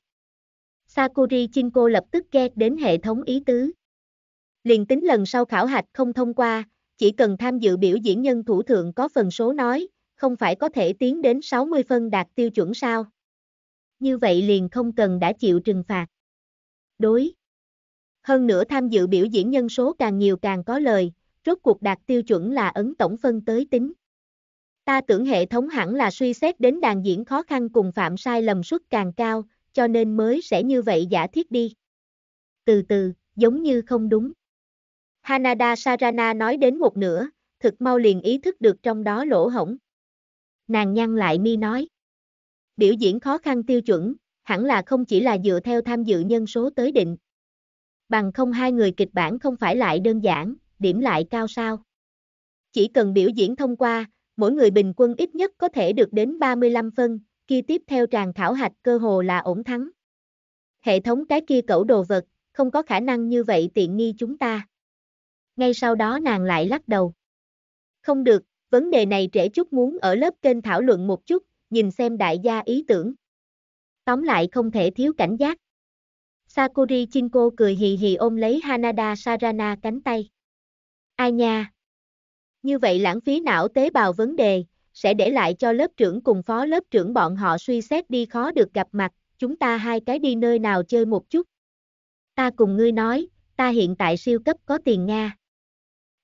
Sakuri Chinko lập tức ghe đến hệ thống ý tứ. Liền tính lần sau khảo hạch không thông qua, chỉ cần tham dự biểu diễn nhân thủ thượng có phần số nói, không phải có thể tiến đến 60 phân đạt tiêu chuẩn sao. Như vậy liền không cần đã chịu trừng phạt. Đối. Hơn nữa tham dự biểu diễn nhân số càng nhiều càng có lời, rốt cuộc đạt tiêu chuẩn là ấn tổng phân tới tính. Ta tưởng hệ thống hẳn là suy xét đến đàn diễn khó khăn cùng phạm sai lầm suất càng cao, cho nên mới sẽ như vậy giả thiết đi. Từ từ, giống như không đúng. Hanada Sarana nói đến một nửa, thực mau liền ý thức được trong đó lỗ hổng. Nàng nhăn lại mi nói. Biểu diễn khó khăn tiêu chuẩn, hẳn là không chỉ là dựa theo tham dự nhân số tới định, bằng không hai người kịch bản không phải lại đơn giản, điểm lại cao sao. Chỉ cần biểu diễn thông qua, mỗi người bình quân ít nhất có thể được đến 35 phân, kia tiếp theo tràng khảo hạch cơ hồ là ổn thắng. Hệ thống cái kia cẩu đồ vật, không có khả năng như vậy tiện nghi chúng ta. Ngay sau đó nàng lại lắc đầu. Không được, vấn đề này trẻ chút muốn ở lớp kênh thảo luận một chút, nhìn xem đại gia ý tưởng. Tóm lại không thể thiếu cảnh giác. Sakuri Chinko cười hì hì ôm lấy Hanada Sarana cánh tay. Ai nha? Như vậy lãng phí não tế bào vấn đề, sẽ để lại cho lớp trưởng cùng phó lớp trưởng bọn họ suy xét đi khó được gặp mặt, chúng ta hai cái đi nơi nào chơi một chút. Ta cùng ngươi nói, ta hiện tại siêu cấp có tiền Nga.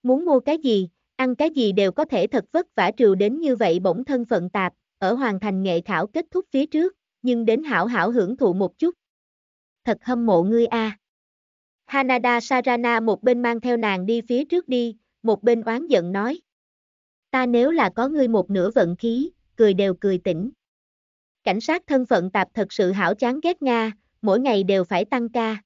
Muốn mua cái gì, ăn cái gì đều có thể thật vất vả trừ đến như vậy bỗng thân phận tạp, ở hoàn thành nghệ khảo kết thúc phía trước, nhưng đến hảo hảo hưởng thụ một chút, thật hâm mộ ngươi a. À. Hanada Sarana một bên mang theo nàng đi phía trước đi, một bên oán giận nói. Ta nếu là có ngươi một nửa vận khí, cười đều cười tỉnh. Cảnh sát thân phận tạp thật sự hảo chán ghét Nga, mỗi ngày đều phải tăng ca.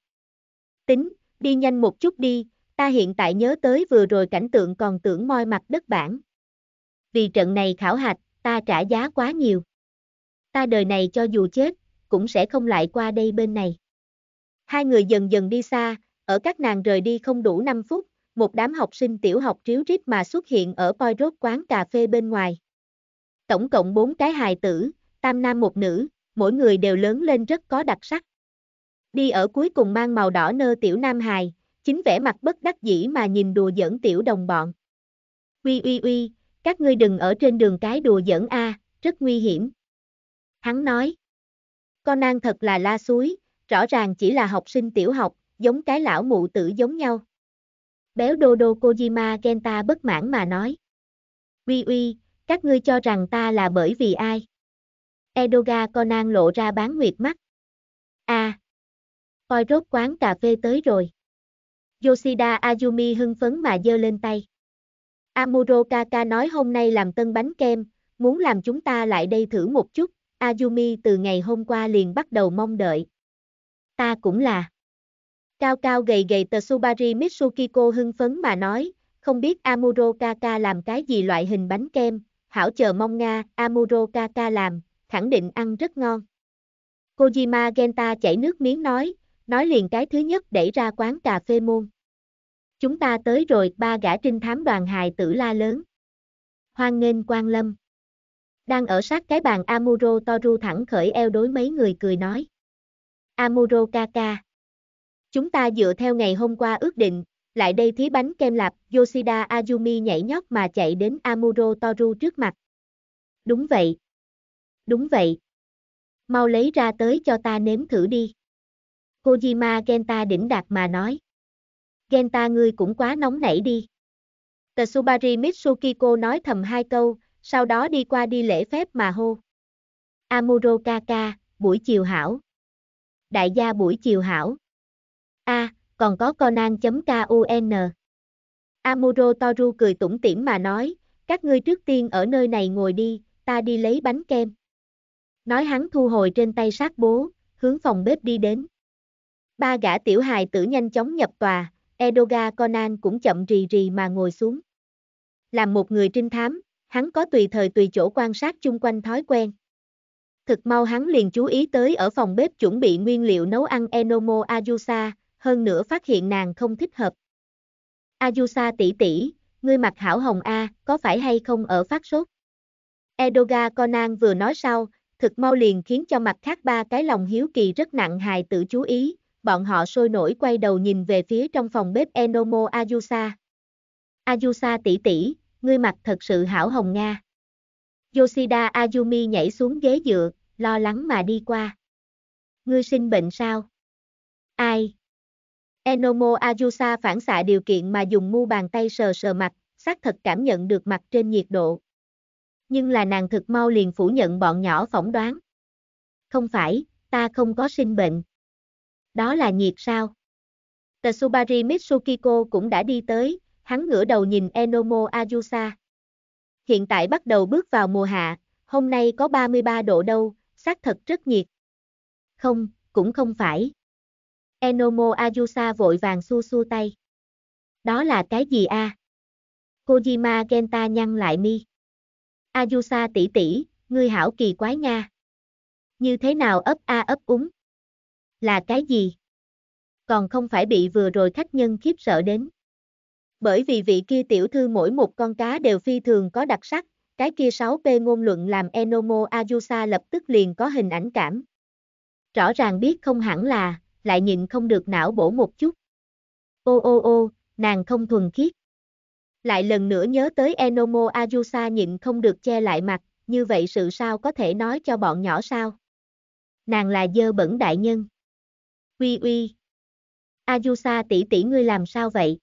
Tính, đi nhanh một chút đi, ta hiện tại nhớ tới vừa rồi cảnh tượng còn tưởng moi mặt đất bản. Vì trận này khảo hạch, ta trả giá quá nhiều. Ta đời này cho dù chết, cũng sẽ không lại qua đây bên này. Hai người dần dần đi xa, ở các nàng rời đi không đủ 5 phút, một đám học sinh tiểu học triếu rít mà xuất hiện ở coi rốt quán cà phê bên ngoài. Tổng cộng 4 cái hài tử, tam nam một nữ, mỗi người đều lớn lên rất có đặc sắc. Đi ở cuối cùng mang màu đỏ nơ tiểu nam hài, chính vẻ mặt bất đắc dĩ mà nhìn đùa giỡn tiểu đồng bọn. Uy uy uy, các ngươi đừng ở trên đường cái đùa giỡn a, rất nguy hiểm. Hắn nói. Con Conan thật là la suối, rõ ràng chỉ là học sinh tiểu học, giống cái lão mụ tử giống nhau. Béo Dodo đô Kojima Genta bất mãn mà nói. "Ui uy, các ngươi cho rằng ta là bởi vì ai? Edoga Conan lộ ra bán nguyệt mắt. a à, Oi rốt quán cà phê tới rồi. Yoshida Ayumi hưng phấn mà giơ lên tay. Amuro Kaka nói hôm nay làm tân bánh kem, muốn làm chúng ta lại đây thử một chút. Ayumi từ ngày hôm qua liền bắt đầu mong đợi, ta cũng là. Cao cao gầy gầy tờ Tsubari Mitsukiko hưng phấn mà nói, không biết Amuro Kaka làm cái gì loại hình bánh kem, hảo chờ mong Nga, Amuro Kaka làm, khẳng định ăn rất ngon. Kojima Genta chảy nước miếng nói, nói liền cái thứ nhất đẩy ra quán cà phê môn. Chúng ta tới rồi, ba gã trinh thám đoàn hài tử la lớn. Hoan nghênh quan lâm. Đang ở sát cái bàn Amuro Toru thẳng khởi eo đối mấy người cười nói. Amuro Kaka. Chúng ta dựa theo ngày hôm qua ước định, lại đây thí bánh kem lạp, Yoshida Ayumi nhảy nhót mà chạy đến Amuro Toru trước mặt. Đúng vậy. Đúng vậy. Mau lấy ra tới cho ta nếm thử đi. Kojima Genta đỉnh đạt mà nói. Genta ngươi cũng quá nóng nảy đi. Tsubari Mitsukiko nói thầm hai câu, sau đó đi qua đi lễ phép mà hô. Amuro Kaka, buổi chiều hảo đại gia buổi chiều hảo. A, à, còn có conan.kun. Amuro Toru cười tủm tỉm mà nói, các ngươi trước tiên ở nơi này ngồi đi, ta đi lấy bánh kem. Nói hắn thu hồi trên tay sát bố, hướng phòng bếp đi đến. Ba gã tiểu hài tử nhanh chóng nhập tòa, Edoga Conan cũng chậm rì rì mà ngồi xuống. Làm một người trinh thám, hắn có tùy thời tùy chỗ quan sát chung quanh thói quen. Thực mau hắn liền chú ý tới ở phòng bếp chuẩn bị nguyên liệu nấu ăn Enomo Ayusa, hơn nữa phát hiện nàng không thích hợp. Ayusa tỷ tỷ, ngươi mặc hảo hồng A, có phải hay không ở phát sốt? Edoga Conan vừa nói sau, thực mau liền khiến cho mặt khác ba cái lòng hiếu kỳ rất nặng hài tự chú ý, bọn họ sôi nổi quay đầu nhìn về phía trong phòng bếp Enomo Ayusa. Ayusa tỷ tỷ, ngươi mặt thật sự hảo hồng Nga. Yoshida Ayumi nhảy xuống ghế dựa, lo lắng mà đi qua. Ngươi sinh bệnh sao? Ai? Enomo Ajusa phản xạ điều kiện mà dùng mu bàn tay sờ sờ mặt, xác thật cảm nhận được mặt trên nhiệt độ. Nhưng là nàng thực mau liền phủ nhận bọn nhỏ phỏng đoán. Không phải, ta không có sinh bệnh. Đó là nhiệt sao? Tsubari Mitsukiko cũng đã đi tới, hắn ngửa đầu nhìn Enomo Ajusa. Hiện tại bắt đầu bước vào mùa hạ, hôm nay có 33 độ đâu, xác thật rất nhiệt. Không, cũng không phải. Enomo Ayusa vội vàng xua xua tay. Đó là cái gì a? Kojima Genta nhăn lại mi. Ayusa tỷ tỷ, ngươi hảo kỳ quái nha. Như thế nào ấp a ấp úng? Là cái gì? Còn không phải bị vừa rồi khách nhân khiếp sợ đến. Bởi vì vị kia tiểu thư mỗi một con cá đều phi thường có đặc sắc, cái kia 6P ngôn luận làm Enomo Ayusa lập tức liền có hình ảnh cảm. Rõ ràng biết không hẳn là, lại nhìn không được não bổ một chút. Ô ô ô, nàng không thuần khiết. Lại lần nữa nhớ tới Enomo Ayusa nhịn không được che lại mặt, như vậy sự sao có thể nói cho bọn nhỏ sao? Nàng là dơ bẩn đại nhân. Uy uy. Ayusa tỷ tỷ ngươi làm sao vậy?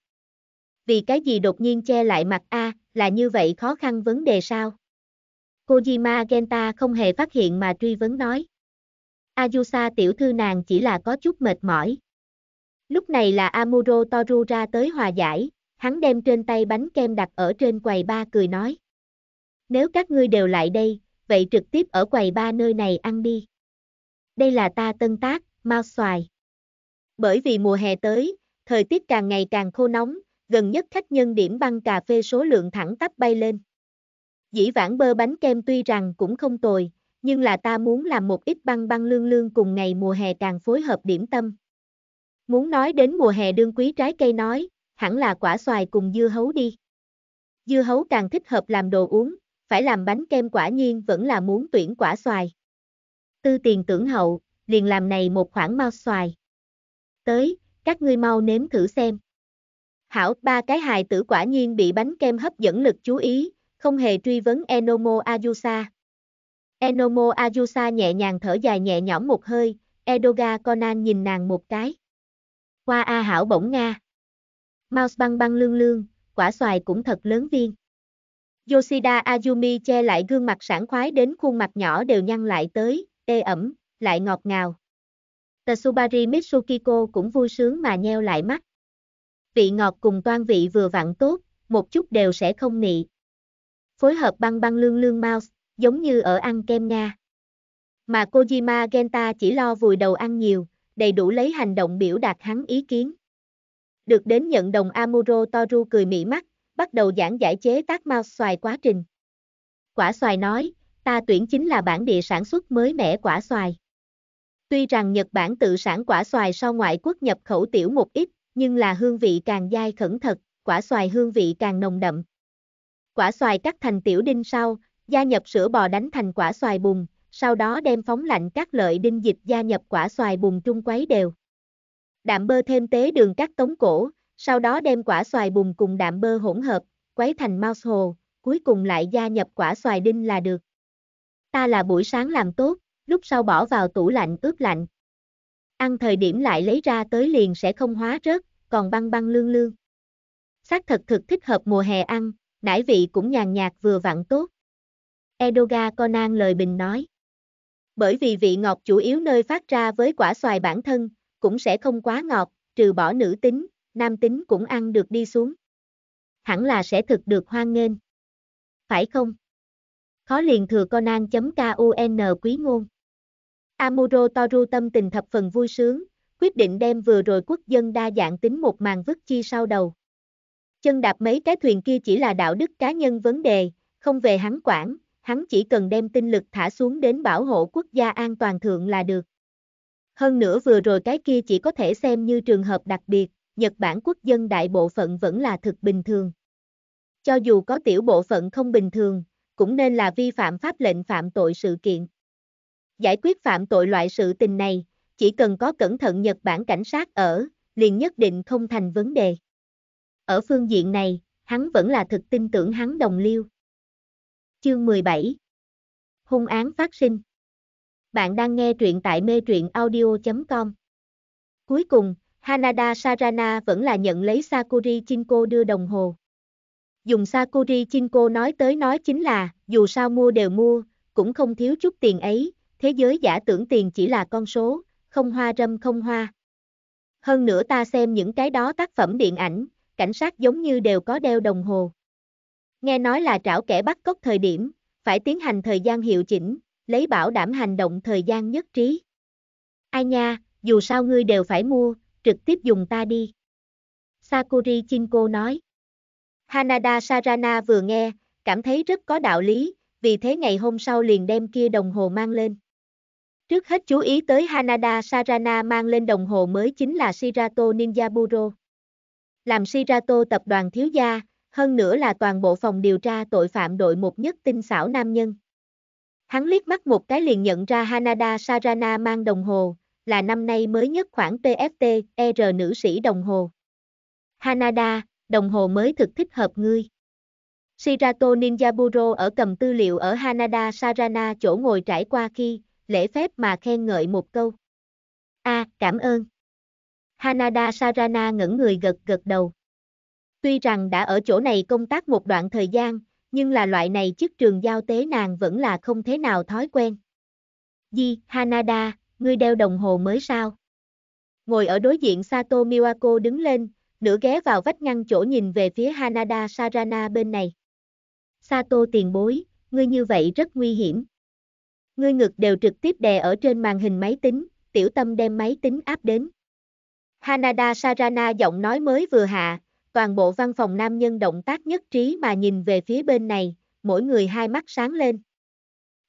Vì cái gì đột nhiên che lại mặt a, là như vậy khó khăn vấn đề sao? Kojima Genta không hề phát hiện mà truy vấn nói. Ayusa tiểu thư nàng chỉ là có chút mệt mỏi. Lúc này là Amuro Toru ra tới hòa giải, hắn đem trên tay bánh kem đặt ở trên quầy ba cười nói. Nếu các ngươi đều lại đây, vậy trực tiếp ở quầy ba nơi này ăn đi. Đây là ta tân tác, mau xoài. Bởi vì mùa hè tới, thời tiết càng ngày càng khô nóng, gần nhất khách nhân điểm băng cà phê số lượng thẳng tắp bay lên. Dĩ vãng bơ bánh kem tuy rằng cũng không tồi, nhưng là ta muốn làm một ít băng băng lương lương cùng ngày mùa hè càng phối hợp điểm tâm. Muốn nói đến mùa hè đương quý trái cây nói, hẳn là quả xoài cùng dưa hấu đi. Dưa hấu càng thích hợp làm đồ uống, phải làm bánh kem quả nhiên vẫn là muốn tuyển quả xoài. Tư tiền tưởng hậu, liền làm này một khoản mau xoài. Tới, các ngươi mau nếm thử xem. Hảo, ba cái hài tử quả nhiên bị bánh kem hấp dẫn lực chú ý, không hề truy vấn Enomo Ayusa. Enomo Ayusa nhẹ nhàng thở dài nhẹ nhõm một hơi, Edoga Conan nhìn nàng một cái. Hoa A Hảo bỗng Nga. Mouse băng băng lương lương, quả xoài cũng thật lớn viên. Yoshida Ayumi che lại gương mặt sảng khoái đến khuôn mặt nhỏ đều nhăn lại tới, ê ẩm, lại ngọt ngào. Tsubari Mitsukiko cũng vui sướng mà nheo lại mắt vị ngọt cùng toan vị vừa vặn tốt, một chút đều sẽ không nị. Phối hợp băng băng lương lương mouse, giống như ở ăn kem Nga. Mà Kojima Genta chỉ lo vùi đầu ăn nhiều, đầy đủ lấy hành động biểu đạt hắn ý kiến. Được đến nhận đồng Amuro Toru cười mỉ mắt, bắt đầu giảng giải chế tác mouse xoài quá trình. Quả xoài nói, ta tuyển chính là bản địa sản xuất mới mẻ quả xoài. Tuy rằng Nhật Bản tự sản quả xoài sau ngoại quốc nhập khẩu tiểu một ít, nhưng là hương vị càng dai khẩn thật, quả xoài hương vị càng nồng đậm. Quả xoài cắt thành tiểu đinh sau, gia nhập sữa bò đánh thành quả xoài bùn, sau đó đem phóng lạnh các lợi đinh dịch gia nhập quả xoài bùn trung quấy đều. Đạm bơ thêm tế đường cắt tống cổ, sau đó đem quả xoài bùn cùng đạm bơ hỗn hợp, quấy thành mouse hồ, cuối cùng lại gia nhập quả xoài đinh là được. Ta là buổi sáng làm tốt, lúc sau bỏ vào tủ lạnh ướp lạnh ăn thời điểm lại lấy ra tới liền sẽ không hóa rớt, còn băng băng lương lương. Xác thật thực thích hợp mùa hè ăn, nải vị cũng nhàn nhạt vừa vặn tốt. Edoga Conan lời bình nói. Bởi vì vị ngọt chủ yếu nơi phát ra với quả xoài bản thân, cũng sẽ không quá ngọt, trừ bỏ nữ tính, nam tính cũng ăn được đi xuống. Hẳn là sẽ thực được hoan nghênh. Phải không? Khó liền thừa Conan.con quý ngôn. Amuro Toru tâm tình thập phần vui sướng, quyết định đem vừa rồi quốc dân đa dạng tính một màn vứt chi sau đầu. Chân đạp mấy cái thuyền kia chỉ là đạo đức cá nhân vấn đề, không về hắn quản, hắn chỉ cần đem tinh lực thả xuống đến bảo hộ quốc gia an toàn thượng là được. Hơn nữa vừa rồi cái kia chỉ có thể xem như trường hợp đặc biệt, Nhật Bản quốc dân đại bộ phận vẫn là thực bình thường. Cho dù có tiểu bộ phận không bình thường, cũng nên là vi phạm pháp lệnh phạm tội sự kiện. Giải quyết phạm tội loại sự tình này, chỉ cần có cẩn thận Nhật Bản cảnh sát ở, liền nhất định không thành vấn đề. Ở phương diện này, hắn vẫn là thực tin tưởng hắn đồng liêu. Chương 17 Hung án phát sinh Bạn đang nghe truyện tại mê truyện audio.com Cuối cùng, Hanada Sarana vẫn là nhận lấy Sakuri Chinko đưa đồng hồ. Dùng Sakuri Chinko nói tới nói chính là, dù sao mua đều mua, cũng không thiếu chút tiền ấy, thế giới giả tưởng tiền chỉ là con số, không hoa râm không hoa. Hơn nữa ta xem những cái đó tác phẩm điện ảnh, cảnh sát giống như đều có đeo đồng hồ. Nghe nói là trảo kẻ bắt cóc thời điểm, phải tiến hành thời gian hiệu chỉnh, lấy bảo đảm hành động thời gian nhất trí. Ai nha, dù sao ngươi đều phải mua, trực tiếp dùng ta đi. Sakuri Chinko nói. Hanada Sarana vừa nghe, cảm thấy rất có đạo lý, vì thế ngày hôm sau liền đem kia đồng hồ mang lên. Trước hết chú ý tới Hanada Sarana mang lên đồng hồ mới chính là Shirato Ninjaburo. Làm Shirato tập đoàn thiếu gia, hơn nữa là toàn bộ phòng điều tra tội phạm đội một nhất tinh xảo nam nhân. Hắn liếc mắt một cái liền nhận ra Hanada Sarana mang đồng hồ, là năm nay mới nhất khoảng PFT, ER nữ sĩ đồng hồ. Hanada, đồng hồ mới thực thích hợp ngươi. Shirato Ninjaburo ở cầm tư liệu ở Hanada Sarana chỗ ngồi trải qua khi, lễ phép mà khen ngợi một câu. A, cảm ơn. Hanada Sarana ngẩng người gật gật đầu. Tuy rằng đã ở chỗ này công tác một đoạn thời gian, nhưng là loại này chức trường giao tế nàng vẫn là không thế nào thói quen. Di, Hanada, ngươi đeo đồng hồ mới sao? Ngồi ở đối diện Sato Miwako đứng lên, nửa ghé vào vách ngăn chỗ nhìn về phía Hanada Sarana bên này. Sato tiền bối, ngươi như vậy rất nguy hiểm. Ngươi ngực đều trực tiếp đè ở trên màn hình máy tính, tiểu tâm đem máy tính áp đến. Hanada Sarana giọng nói mới vừa hạ, toàn bộ văn phòng nam nhân động tác nhất trí mà nhìn về phía bên này, mỗi người hai mắt sáng lên.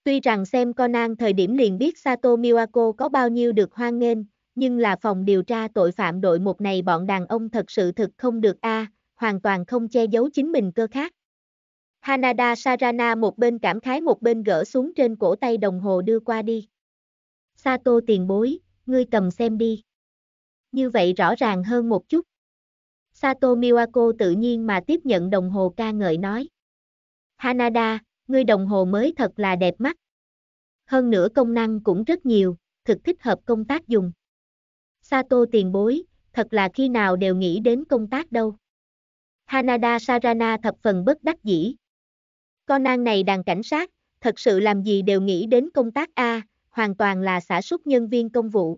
Tuy rằng xem Conan thời điểm liền biết Sato Miyako có bao nhiêu được hoan nghênh, nhưng là phòng điều tra tội phạm đội một này bọn đàn ông thật sự thực không được a, à, hoàn toàn không che giấu chính mình cơ khác. Hanada Sarana một bên cảm khái một bên gỡ xuống trên cổ tay đồng hồ đưa qua đi. Sato tiền bối, ngươi cầm xem đi. Như vậy rõ ràng hơn một chút. Sato Miwako tự nhiên mà tiếp nhận đồng hồ ca ngợi nói. Hanada, ngươi đồng hồ mới thật là đẹp mắt. Hơn nữa công năng cũng rất nhiều, thực thích hợp công tác dùng. Sato tiền bối, thật là khi nào đều nghĩ đến công tác đâu. Hanada Sarana thập phần bất đắc dĩ, con Conan này đàn cảnh sát, thật sự làm gì đều nghĩ đến công tác A, hoàn toàn là xả súc nhân viên công vụ.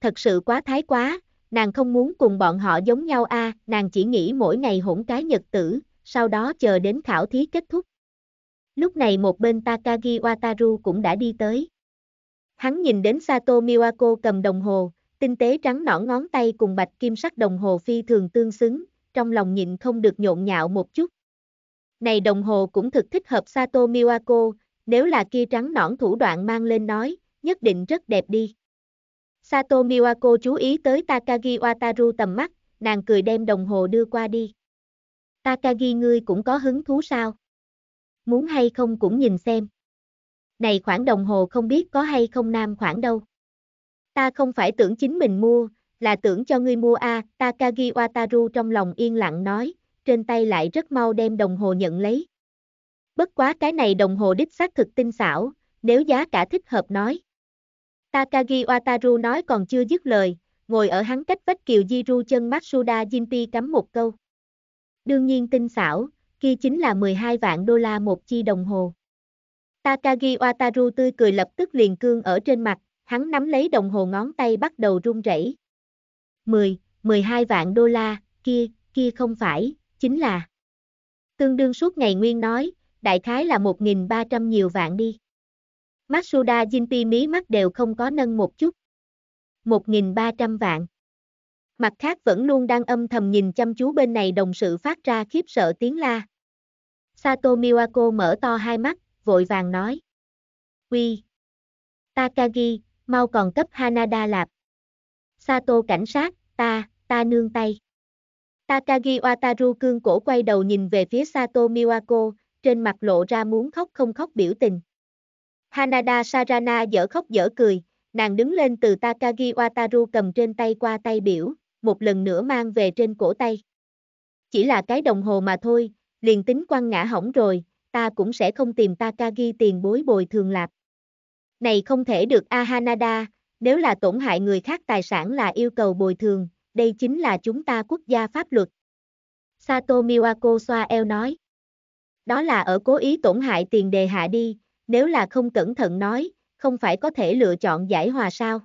Thật sự quá thái quá, nàng không muốn cùng bọn họ giống nhau A, nàng chỉ nghĩ mỗi ngày hỗn cái nhật tử, sau đó chờ đến khảo thí kết thúc. Lúc này một bên Takagi Wataru cũng đã đi tới. Hắn nhìn đến Sato Miwako cầm đồng hồ, tinh tế trắng nõn ngón tay cùng bạch kim sắc đồng hồ phi thường tương xứng, trong lòng nhịn không được nhộn nhạo một chút, này đồng hồ cũng thực thích hợp Sato Miwako, nếu là kia trắng nõn thủ đoạn mang lên nói, nhất định rất đẹp đi. Sato Miwako chú ý tới Takagi Wataru tầm mắt, nàng cười đem đồng hồ đưa qua đi. Takagi ngươi cũng có hứng thú sao? Muốn hay không cũng nhìn xem. Này khoảng đồng hồ không biết có hay không nam khoảng đâu. Ta không phải tưởng chính mình mua, là tưởng cho ngươi mua a, à, Takagi Wataru trong lòng yên lặng nói, trên tay lại rất mau đem đồng hồ nhận lấy. Bất quá cái này đồng hồ đích xác thực tinh xảo, nếu giá cả thích hợp nói. Takagi Wataru nói còn chưa dứt lời, ngồi ở hắn cách vách kiều Jiru chân Matsuda Jinpi cắm một câu. Đương nhiên tinh xảo, kia chính là 12 vạn đô la một chi đồng hồ. Takagi Wataru tươi cười lập tức liền cương ở trên mặt, hắn nắm lấy đồng hồ ngón tay bắt đầu run rẩy. 10, 12 vạn đô la, kia, kia không phải, chính là tương đương suốt ngày nguyên nói, đại khái là 1.300 nhiều vạn đi. Matsuda Jinpi mí mắt đều không có nâng một chút. 1.300 vạn. Mặt khác vẫn luôn đang âm thầm nhìn chăm chú bên này đồng sự phát ra khiếp sợ tiếng la. Sato Miwako mở to hai mắt, vội vàng nói. Quy. Takagi, mau còn cấp Hanada lạp. Sato cảnh sát, ta, ta nương tay. Takagi Wataru cương cổ quay đầu nhìn về phía Sato Miwako, trên mặt lộ ra muốn khóc không khóc biểu tình. Hanada Sarana dở khóc dở cười, nàng đứng lên từ Takagi Wataru cầm trên tay qua tay biểu, một lần nữa mang về trên cổ tay. Chỉ là cái đồng hồ mà thôi, liền tính quăng ngã hỏng rồi, ta cũng sẽ không tìm Takagi tiền bối bồi thường lạp. Này không thể được Ahanada, nếu là tổn hại người khác tài sản là yêu cầu bồi thường, đây chính là chúng ta quốc gia pháp luật. Sato Miwako xoa eo nói. Đó là ở cố ý tổn hại tiền đề hạ đi, nếu là không cẩn thận nói, không phải có thể lựa chọn giải hòa sao.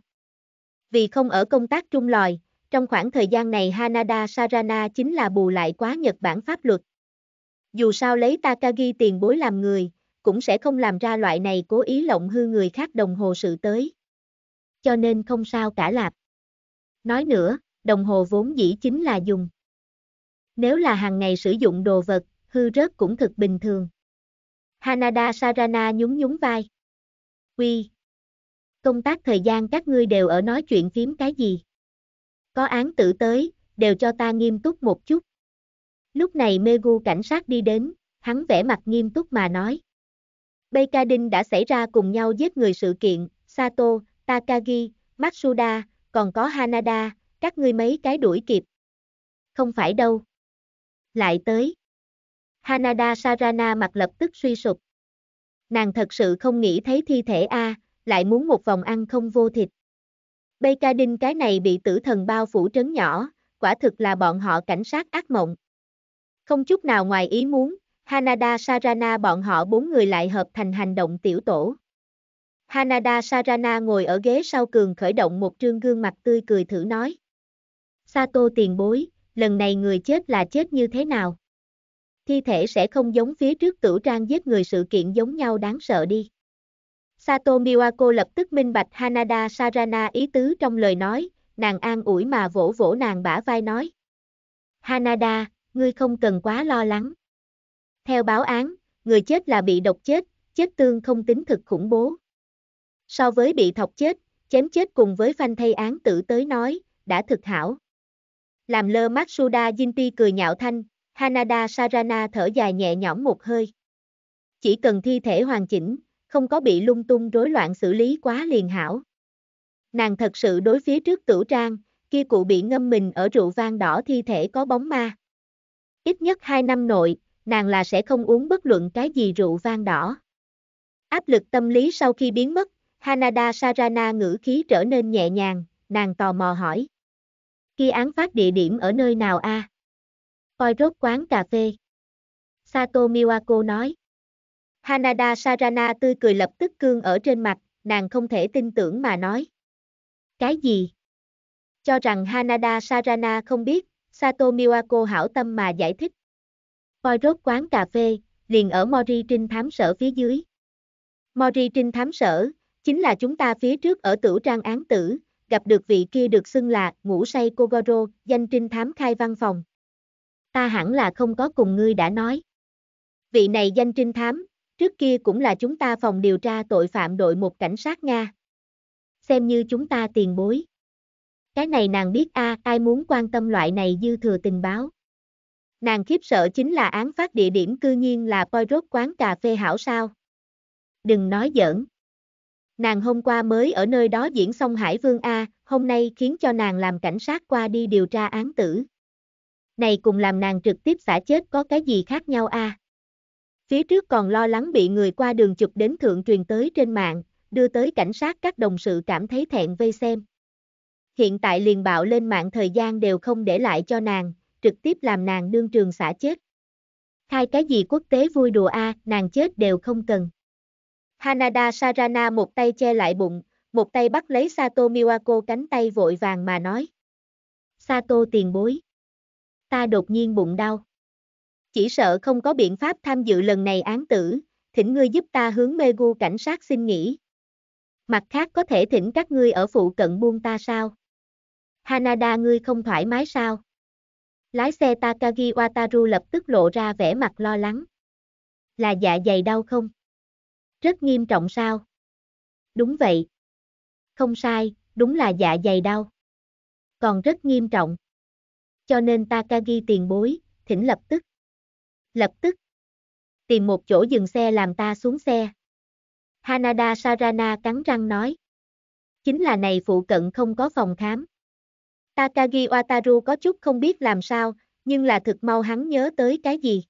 Vì không ở công tác trung lòi, trong khoảng thời gian này Hanada Sarana chính là bù lại quá Nhật Bản pháp luật. Dù sao lấy Takagi tiền bối làm người, cũng sẽ không làm ra loại này cố ý lộng hư người khác đồng hồ sự tới. Cho nên không sao cả lạp. Nói nữa, đồng hồ vốn dĩ chính là dùng. Nếu là hàng ngày sử dụng đồ vật, hư rớt cũng thực bình thường. Hanada Sarana nhún nhún vai. Quy. Công tác thời gian các ngươi đều ở nói chuyện phím cái gì? Có án tử tới, đều cho ta nghiêm túc một chút. Lúc này Megu cảnh sát đi đến, hắn vẻ mặt nghiêm túc mà nói. Beikadin đã xảy ra cùng nhau giết người sự kiện, Sato, Takagi, Matsuda, còn có Hanada, các ngươi mấy cái đuổi kịp. Không phải đâu. Lại tới. Hanada Sarana mặt lập tức suy sụp. Nàng thật sự không nghĩ thấy thi thể A, lại muốn một vòng ăn không vô thịt. Bây cái này bị tử thần bao phủ trấn nhỏ, quả thực là bọn họ cảnh sát ác mộng. Không chút nào ngoài ý muốn, Hanada Sarana bọn họ bốn người lại hợp thành hành động tiểu tổ. Hanada Sarana ngồi ở ghế sau cường khởi động một trương gương mặt tươi cười thử nói. Sato tiền bối, lần này người chết là chết như thế nào? Thi thể sẽ không giống phía trước tử trang giết người sự kiện giống nhau đáng sợ đi. Sato Miwako lập tức minh bạch Hanada Sarana ý tứ trong lời nói, nàng an ủi mà vỗ vỗ nàng bả vai nói. Hanada, ngươi không cần quá lo lắng. Theo báo án, người chết là bị độc chết, chết tương không tính thực khủng bố. So với bị thọc chết, chém chết cùng với phanh thay án tử tới nói, đã thực hảo. Làm lơ Matsuda Jinpi cười nhạo thanh, Hanada Sarana thở dài nhẹ nhõm một hơi. Chỉ cần thi thể hoàn chỉnh, không có bị lung tung rối loạn xử lý quá liền hảo. Nàng thật sự đối phía trước tử trang, kia cụ bị ngâm mình ở rượu vang đỏ thi thể có bóng ma. Ít nhất hai năm nội, nàng là sẽ không uống bất luận cái gì rượu vang đỏ. Áp lực tâm lý sau khi biến mất, Hanada Sarana ngữ khí trở nên nhẹ nhàng, nàng tò mò hỏi. Khi án phát địa điểm ở nơi nào a? À? Oi rốt quán cà phê. Sato Miwako nói. Hanada Sarana tươi cười lập tức cương ở trên mặt, nàng không thể tin tưởng mà nói. Cái gì? Cho rằng Hanada Sarana không biết, Sato Miwako hảo tâm mà giải thích. Oi rốt quán cà phê, liền ở Mori Trinh thám sở phía dưới. Mori Trinh thám sở, chính là chúng ta phía trước ở tử trang án tử, gặp được vị kia được xưng là ngủ say Kogoro, danh trinh thám khai văn phòng. Ta hẳn là không có cùng ngươi đã nói. Vị này danh trinh thám, trước kia cũng là chúng ta phòng điều tra tội phạm đội một cảnh sát Nga. Xem như chúng ta tiền bối. Cái này nàng biết a à, ai muốn quan tâm loại này dư thừa tình báo. Nàng khiếp sợ chính là án phát địa điểm cư nhiên là rốt quán cà phê hảo sao. Đừng nói giỡn. Nàng hôm qua mới ở nơi đó diễn xong Hải Vương A, hôm nay khiến cho nàng làm cảnh sát qua đi điều tra án tử. Này cùng làm nàng trực tiếp xả chết có cái gì khác nhau a? Phía trước còn lo lắng bị người qua đường chụp đến thượng truyền tới trên mạng, đưa tới cảnh sát các đồng sự cảm thấy thẹn vây xem. Hiện tại liền bạo lên mạng thời gian đều không để lại cho nàng, trực tiếp làm nàng đương trường xả chết. Hai cái gì quốc tế vui đùa a, nàng chết đều không cần. Hanada Sarana một tay che lại bụng, một tay bắt lấy Sato Miwako cánh tay vội vàng mà nói. Sato tiền bối. Ta đột nhiên bụng đau. Chỉ sợ không có biện pháp tham dự lần này án tử, thỉnh ngươi giúp ta hướng Megu cảnh sát xin nghỉ. Mặt khác có thể thỉnh các ngươi ở phụ cận buông ta sao? Hanada ngươi không thoải mái sao? Lái xe Takagi Wataru lập tức lộ ra vẻ mặt lo lắng. Là dạ dày đau không? Rất nghiêm trọng sao? Đúng vậy. Không sai, đúng là dạ dày đau. Còn rất nghiêm trọng. Cho nên Takagi tiền bối, thỉnh lập tức. Lập tức. Tìm một chỗ dừng xe làm ta xuống xe. Hanada Sarana cắn răng nói. Chính là này phụ cận không có phòng khám. Takagi Wataru có chút không biết làm sao, nhưng là thực mau hắn nhớ tới cái gì.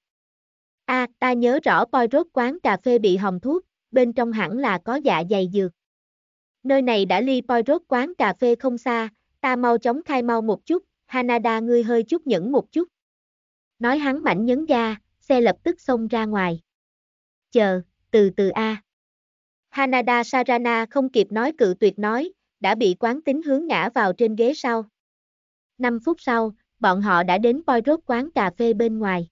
A, à, ta nhớ rõ rốt quán cà phê bị hồng thuốc, bên trong hẳn là có dạ dày dược. Nơi này đã ly Poirot quán cà phê không xa, ta mau chóng khai mau một chút, Hanada ngươi hơi chút nhẫn một chút. Nói hắn mảnh nhấn ga, xe lập tức xông ra ngoài. Chờ, từ từ A. Hanada Sarana không kịp nói cự tuyệt nói, đã bị quán tính hướng ngã vào trên ghế sau. Năm phút sau, bọn họ đã đến Poirot quán cà phê bên ngoài.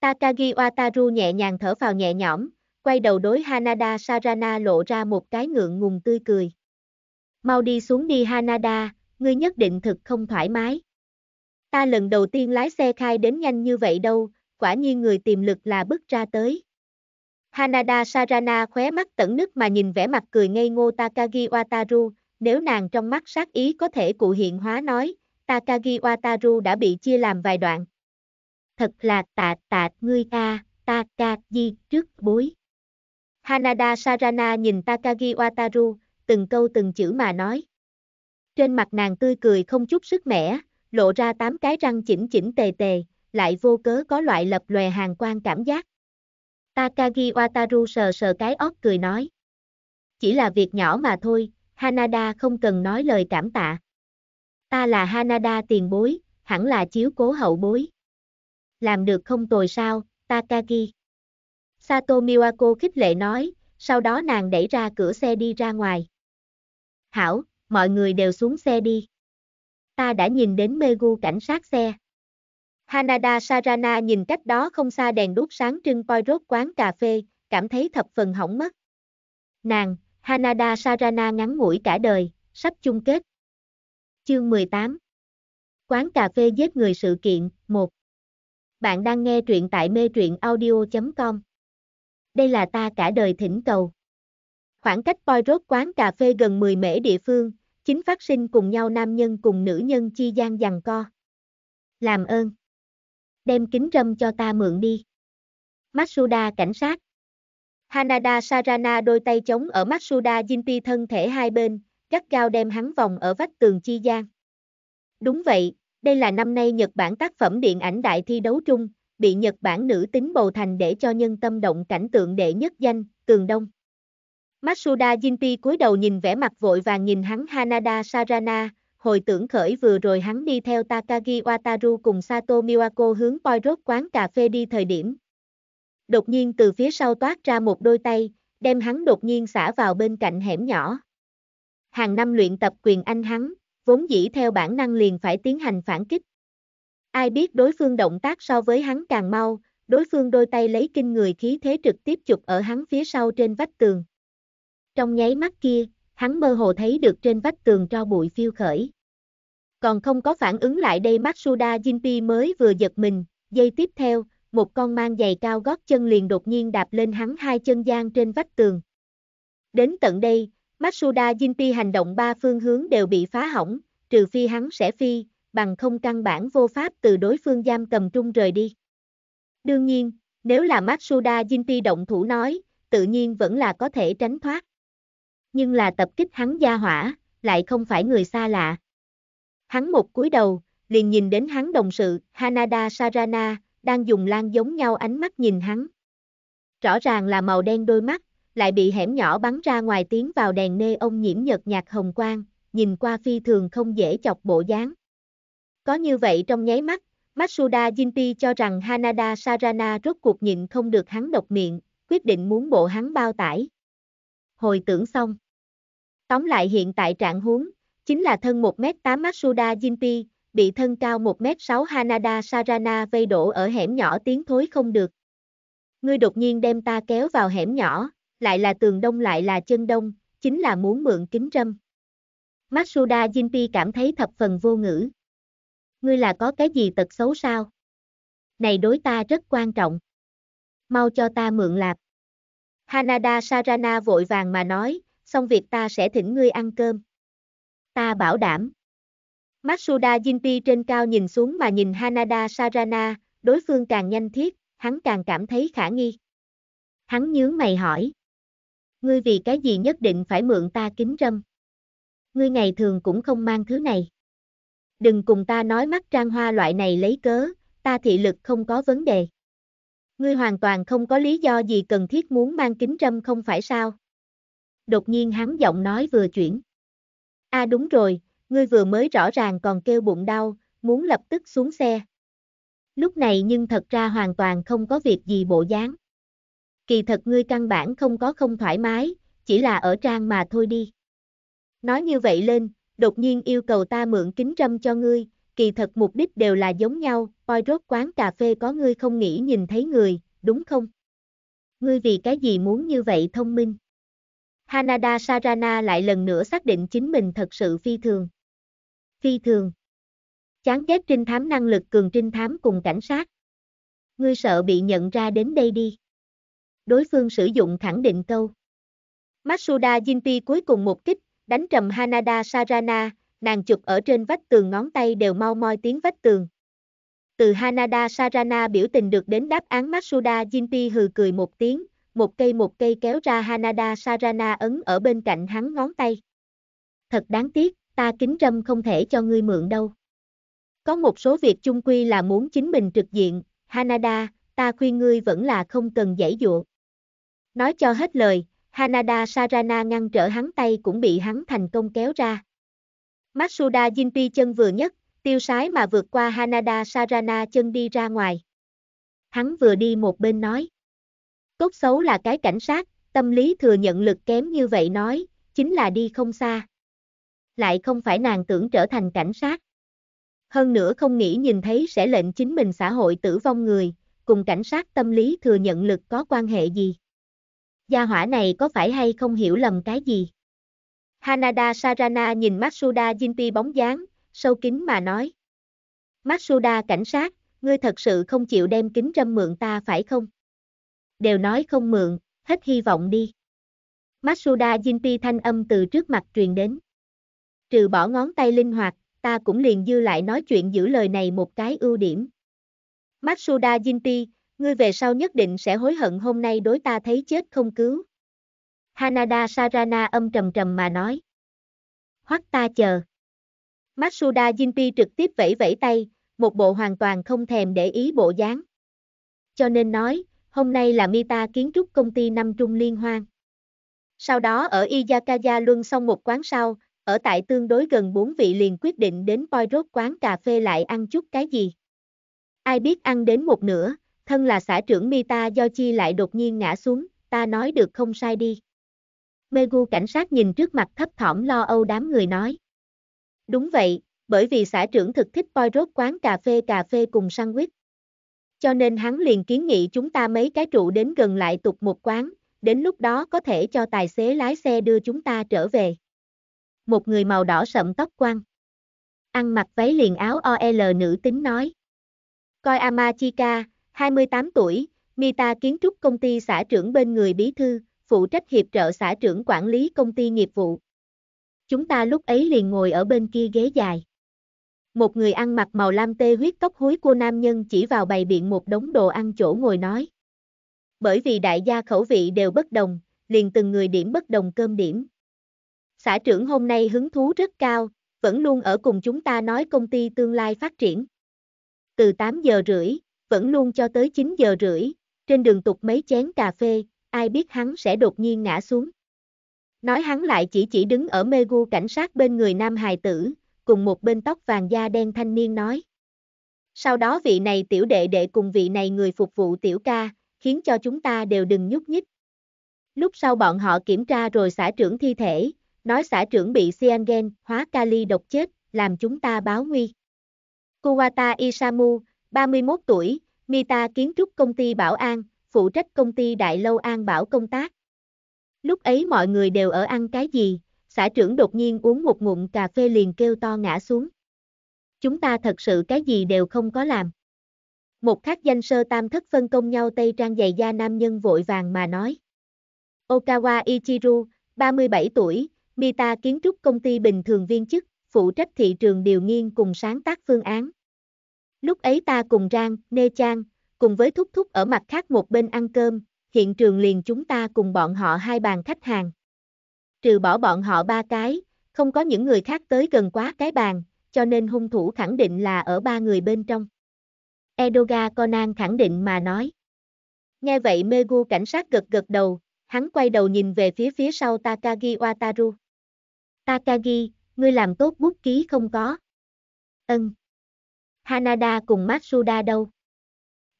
Takagi Wataru nhẹ nhàng thở vào nhẹ nhõm, quay đầu đối Hanada Sarana lộ ra một cái ngượng ngùng tươi cười. Mau đi xuống đi Hanada, ngươi nhất định thực không thoải mái. Ta lần đầu tiên lái xe khai đến nhanh như vậy đâu, quả nhiên người tiềm lực là bước ra tới. Hanada Sarana khóe mắt tẩn nứt mà nhìn vẻ mặt cười ngây ngô Takagi Wataru, nếu nàng trong mắt sát ý có thể cụ hiện hóa nói, Takagi Wataru đã bị chia làm vài đoạn. Thật là tạ tạ ngươi ca, ta ca di trước bối. Hanada Sarana nhìn Takagi Wataru, từng câu từng chữ mà nói. Trên mặt nàng tươi cười không chút sức mẻ, lộ ra tám cái răng chỉnh chỉnh tề tề, lại vô cớ có loại lập lòe hàng quan cảm giác. Takagi Wataru sờ sờ cái óc cười nói. Chỉ là việc nhỏ mà thôi, Hanada không cần nói lời cảm tạ. Ta là Hanada tiền bối, hẳn là chiếu cố hậu bối. Làm được không tồi sao, Takagi. Sato Miwako khích lệ nói, sau đó nàng đẩy ra cửa xe đi ra ngoài. Hảo, mọi người đều xuống xe đi. Ta đã nhìn đến Megu cảnh sát xe. Hanada Sarana nhìn cách đó không xa đèn đốt sáng trưng poi quán cà phê, cảm thấy thập phần hỏng mất. Nàng, Hanada Sarana ngắn ngủi cả đời, sắp chung kết. Chương 18 Quán cà phê giết người sự kiện 1 Bạn đang nghe truyện tại mê truyện audio.com đây là ta cả đời thỉnh cầu. Khoảng cách Poirot quán cà phê gần 10 mễ địa phương, chính phát sinh cùng nhau nam nhân cùng nữ nhân chi gian dằn co. Làm ơn. Đem kính râm cho ta mượn đi. Matsuda cảnh sát. Hanada Sarana đôi tay chống ở Matsuda Jinpi thân thể hai bên, gắt gao đem hắn vòng ở vách tường chi gian. Đúng vậy, đây là năm nay Nhật Bản tác phẩm điện ảnh đại thi đấu chung, bị Nhật Bản nữ tính bầu thành để cho nhân tâm động cảnh tượng đệ nhất danh, tường Đông. Matsuda Jinpi cúi đầu nhìn vẻ mặt vội vàng nhìn hắn Hanada Sarana, hồi tưởng khởi vừa rồi hắn đi theo Takagi Wataru cùng Sato Miwako hướng Poirot quán cà phê đi thời điểm. Đột nhiên từ phía sau toát ra một đôi tay, đem hắn đột nhiên xả vào bên cạnh hẻm nhỏ. Hàng năm luyện tập quyền anh hắn, vốn dĩ theo bản năng liền phải tiến hành phản kích, Ai biết đối phương động tác so với hắn càng mau, đối phương đôi tay lấy kinh người khí thế trực tiếp chụp ở hắn phía sau trên vách tường. Trong nháy mắt kia, hắn mơ hồ thấy được trên vách tường cho bụi phiêu khởi. Còn không có phản ứng lại đây Matsuda Jinpi mới vừa giật mình, giây tiếp theo, một con mang giày cao gót chân liền đột nhiên đạp lên hắn hai chân gian trên vách tường. Đến tận đây, Matsuda Jinpi hành động ba phương hướng đều bị phá hỏng, trừ phi hắn sẽ phi, bằng không căn bản vô pháp từ đối phương giam cầm trung rời đi. Đương nhiên, nếu là Matsuda Jinti động thủ nói, tự nhiên vẫn là có thể tránh thoát. Nhưng là tập kích hắn gia hỏa, lại không phải người xa lạ. Hắn một cúi đầu, liền nhìn đến hắn đồng sự, Hanada Sarana, đang dùng lan giống nhau ánh mắt nhìn hắn. Rõ ràng là màu đen đôi mắt, lại bị hẻm nhỏ bắn ra ngoài tiếng vào đèn nê ông nhiễm nhợt nhạt hồng quang, nhìn qua phi thường không dễ chọc bộ dáng. Có như vậy trong nháy mắt, Matsuda Jinpi cho rằng Hanada Sarana rốt cuộc nhịn không được hắn độc miệng, quyết định muốn bộ hắn bao tải. Hồi tưởng xong. Tóm lại hiện tại trạng huống, chính là thân 1m8 Matsuda Jinpi bị thân cao 1m6 Hanada Sarana vây đổ ở hẻm nhỏ tiến thối không được. Ngươi đột nhiên đem ta kéo vào hẻm nhỏ, lại là tường đông lại là chân đông, chính là muốn mượn kính râm. Matsuda Jinpi cảm thấy thập phần vô ngữ ngươi là có cái gì tật xấu sao? Này đối ta rất quan trọng. Mau cho ta mượn lạp. Hanada Sarana vội vàng mà nói, xong việc ta sẽ thỉnh ngươi ăn cơm. Ta bảo đảm. Matsuda Jinpi trên cao nhìn xuống mà nhìn Hanada Sarana, đối phương càng nhanh thiết, hắn càng cảm thấy khả nghi. Hắn nhướng mày hỏi. Ngươi vì cái gì nhất định phải mượn ta kính râm? Ngươi ngày thường cũng không mang thứ này đừng cùng ta nói mắt trang hoa loại này lấy cớ, ta thị lực không có vấn đề. Ngươi hoàn toàn không có lý do gì cần thiết muốn mang kính râm không phải sao? Đột nhiên hắn giọng nói vừa chuyển. a à đúng rồi, ngươi vừa mới rõ ràng còn kêu bụng đau, muốn lập tức xuống xe. Lúc này nhưng thật ra hoàn toàn không có việc gì bộ dáng. Kỳ thật ngươi căn bản không có không thoải mái, chỉ là ở trang mà thôi đi. Nói như vậy lên, đột nhiên yêu cầu ta mượn kính râm cho ngươi, kỳ thật mục đích đều là giống nhau, Oi rốt quán cà phê có ngươi không nghĩ nhìn thấy người, đúng không? Ngươi vì cái gì muốn như vậy thông minh? Hanada Sarana lại lần nữa xác định chính mình thật sự phi thường. Phi thường. Chán ghét trinh thám năng lực cường trinh thám cùng cảnh sát. Ngươi sợ bị nhận ra đến đây đi. Đối phương sử dụng khẳng định câu. Matsuda Jinpi cuối cùng một kích đánh trầm Hanada Sarana, nàng chụp ở trên vách tường ngón tay đều mau moi tiếng vách tường. Từ Hanada Sarana biểu tình được đến đáp án Matsuda Jinpi hừ cười một tiếng, một cây một cây kéo ra Hanada Sarana ấn ở bên cạnh hắn ngón tay. Thật đáng tiếc, ta kính trâm không thể cho ngươi mượn đâu. Có một số việc chung quy là muốn chính mình trực diện, Hanada, ta khuyên ngươi vẫn là không cần giải dụa. Nói cho hết lời, Hanada Sarana ngăn trở hắn tay cũng bị hắn thành công kéo ra. Matsuda Jin tuy chân vừa nhất, tiêu sái mà vượt qua Hanada Sarana chân đi ra ngoài. Hắn vừa đi một bên nói. Cốt xấu là cái cảnh sát, tâm lý thừa nhận lực kém như vậy nói, chính là đi không xa. Lại không phải nàng tưởng trở thành cảnh sát. Hơn nữa không nghĩ nhìn thấy sẽ lệnh chính mình xã hội tử vong người, cùng cảnh sát tâm lý thừa nhận lực có quan hệ gì gia hỏa này có phải hay không hiểu lầm cái gì? Hanada Sarana nhìn Matsuda Jinpi bóng dáng, sâu kín mà nói. Matsuda cảnh sát, ngươi thật sự không chịu đem kính râm mượn ta phải không? Đều nói không mượn, hết hy vọng đi. Matsuda Jinpi thanh âm từ trước mặt truyền đến. Trừ bỏ ngón tay linh hoạt, ta cũng liền dư lại nói chuyện giữ lời này một cái ưu điểm. Matsuda Jinpi, ngươi về sau nhất định sẽ hối hận hôm nay đối ta thấy chết không cứu. Hanada Sarana âm trầm trầm mà nói. Hoắc ta chờ. Matsuda Jinpi trực tiếp vẫy vẫy tay, một bộ hoàn toàn không thèm để ý bộ dáng. Cho nên nói, hôm nay là Mita kiến trúc công ty năm trung liên hoan. Sau đó ở Izakaya luân xong một quán sau, ở tại tương đối gần bốn vị liền quyết định đến Poirot quán cà phê lại ăn chút cái gì. Ai biết ăn đến một nửa, thân là xã trưởng Mita do chi lại đột nhiên ngã xuống, ta nói được không sai đi. Megu cảnh sát nhìn trước mặt thấp thỏm lo âu đám người nói. Đúng vậy, bởi vì xã trưởng thực thích poi rốt quán cà phê cà phê cùng sandwich. Cho nên hắn liền kiến nghị chúng ta mấy cái trụ đến gần lại tục một quán, đến lúc đó có thể cho tài xế lái xe đưa chúng ta trở về. Một người màu đỏ sậm tóc quăng. Ăn mặc váy liền áo OL nữ tính nói. Coi Amachika, 28 tuổi, Mita kiến trúc công ty xã trưởng bên người bí thư, phụ trách hiệp trợ xã trưởng quản lý công ty nghiệp vụ. Chúng ta lúc ấy liền ngồi ở bên kia ghế dài. Một người ăn mặc màu lam tê huyết tóc húi của nam nhân chỉ vào bày biện một đống đồ ăn chỗ ngồi nói. Bởi vì đại gia khẩu vị đều bất đồng, liền từng người điểm bất đồng cơm điểm. Xã trưởng hôm nay hứng thú rất cao, vẫn luôn ở cùng chúng ta nói công ty tương lai phát triển. Từ 8 giờ rưỡi, vẫn luôn cho tới 9 giờ rưỡi, trên đường tục mấy chén cà phê, ai biết hắn sẽ đột nhiên ngã xuống. Nói hắn lại chỉ chỉ đứng ở mê gu cảnh sát bên người nam hài tử, cùng một bên tóc vàng da đen thanh niên nói. Sau đó vị này tiểu đệ đệ cùng vị này người phục vụ tiểu ca, khiến cho chúng ta đều đừng nhúc nhích. Lúc sau bọn họ kiểm tra rồi xã trưởng thi thể, nói xã trưởng bị cyangen, hóa kali độc chết, làm chúng ta báo nguy. Kuwata Isamu, 31 tuổi, Mita kiến trúc công ty Bảo An, phụ trách công ty Đại Lâu An Bảo công tác. Lúc ấy mọi người đều ở ăn cái gì, xã trưởng đột nhiên uống một ngụm cà phê liền kêu to ngã xuống. Chúng ta thật sự cái gì đều không có làm. Một khắc danh sơ tam thất phân công nhau tây trang giày da nam nhân vội vàng mà nói. Okawa Ichiru, 37 tuổi, Mita kiến trúc công ty bình thường viên chức, phụ trách thị trường điều nghiên cùng sáng tác phương án. Lúc ấy ta cùng Rang, Nê Chang, cùng với Thúc Thúc ở mặt khác một bên ăn cơm, hiện trường liền chúng ta cùng bọn họ hai bàn khách hàng. Trừ bỏ bọn họ ba cái, không có những người khác tới gần quá cái bàn, cho nên hung thủ khẳng định là ở ba người bên trong. Edoga Conan khẳng định mà nói. Nghe vậy Megu cảnh sát gật gật đầu, hắn quay đầu nhìn về phía phía sau Takagi Wataru. Takagi, ngươi làm tốt bút ký không có. Ân. Ừ. Hanada cùng Matsuda đâu?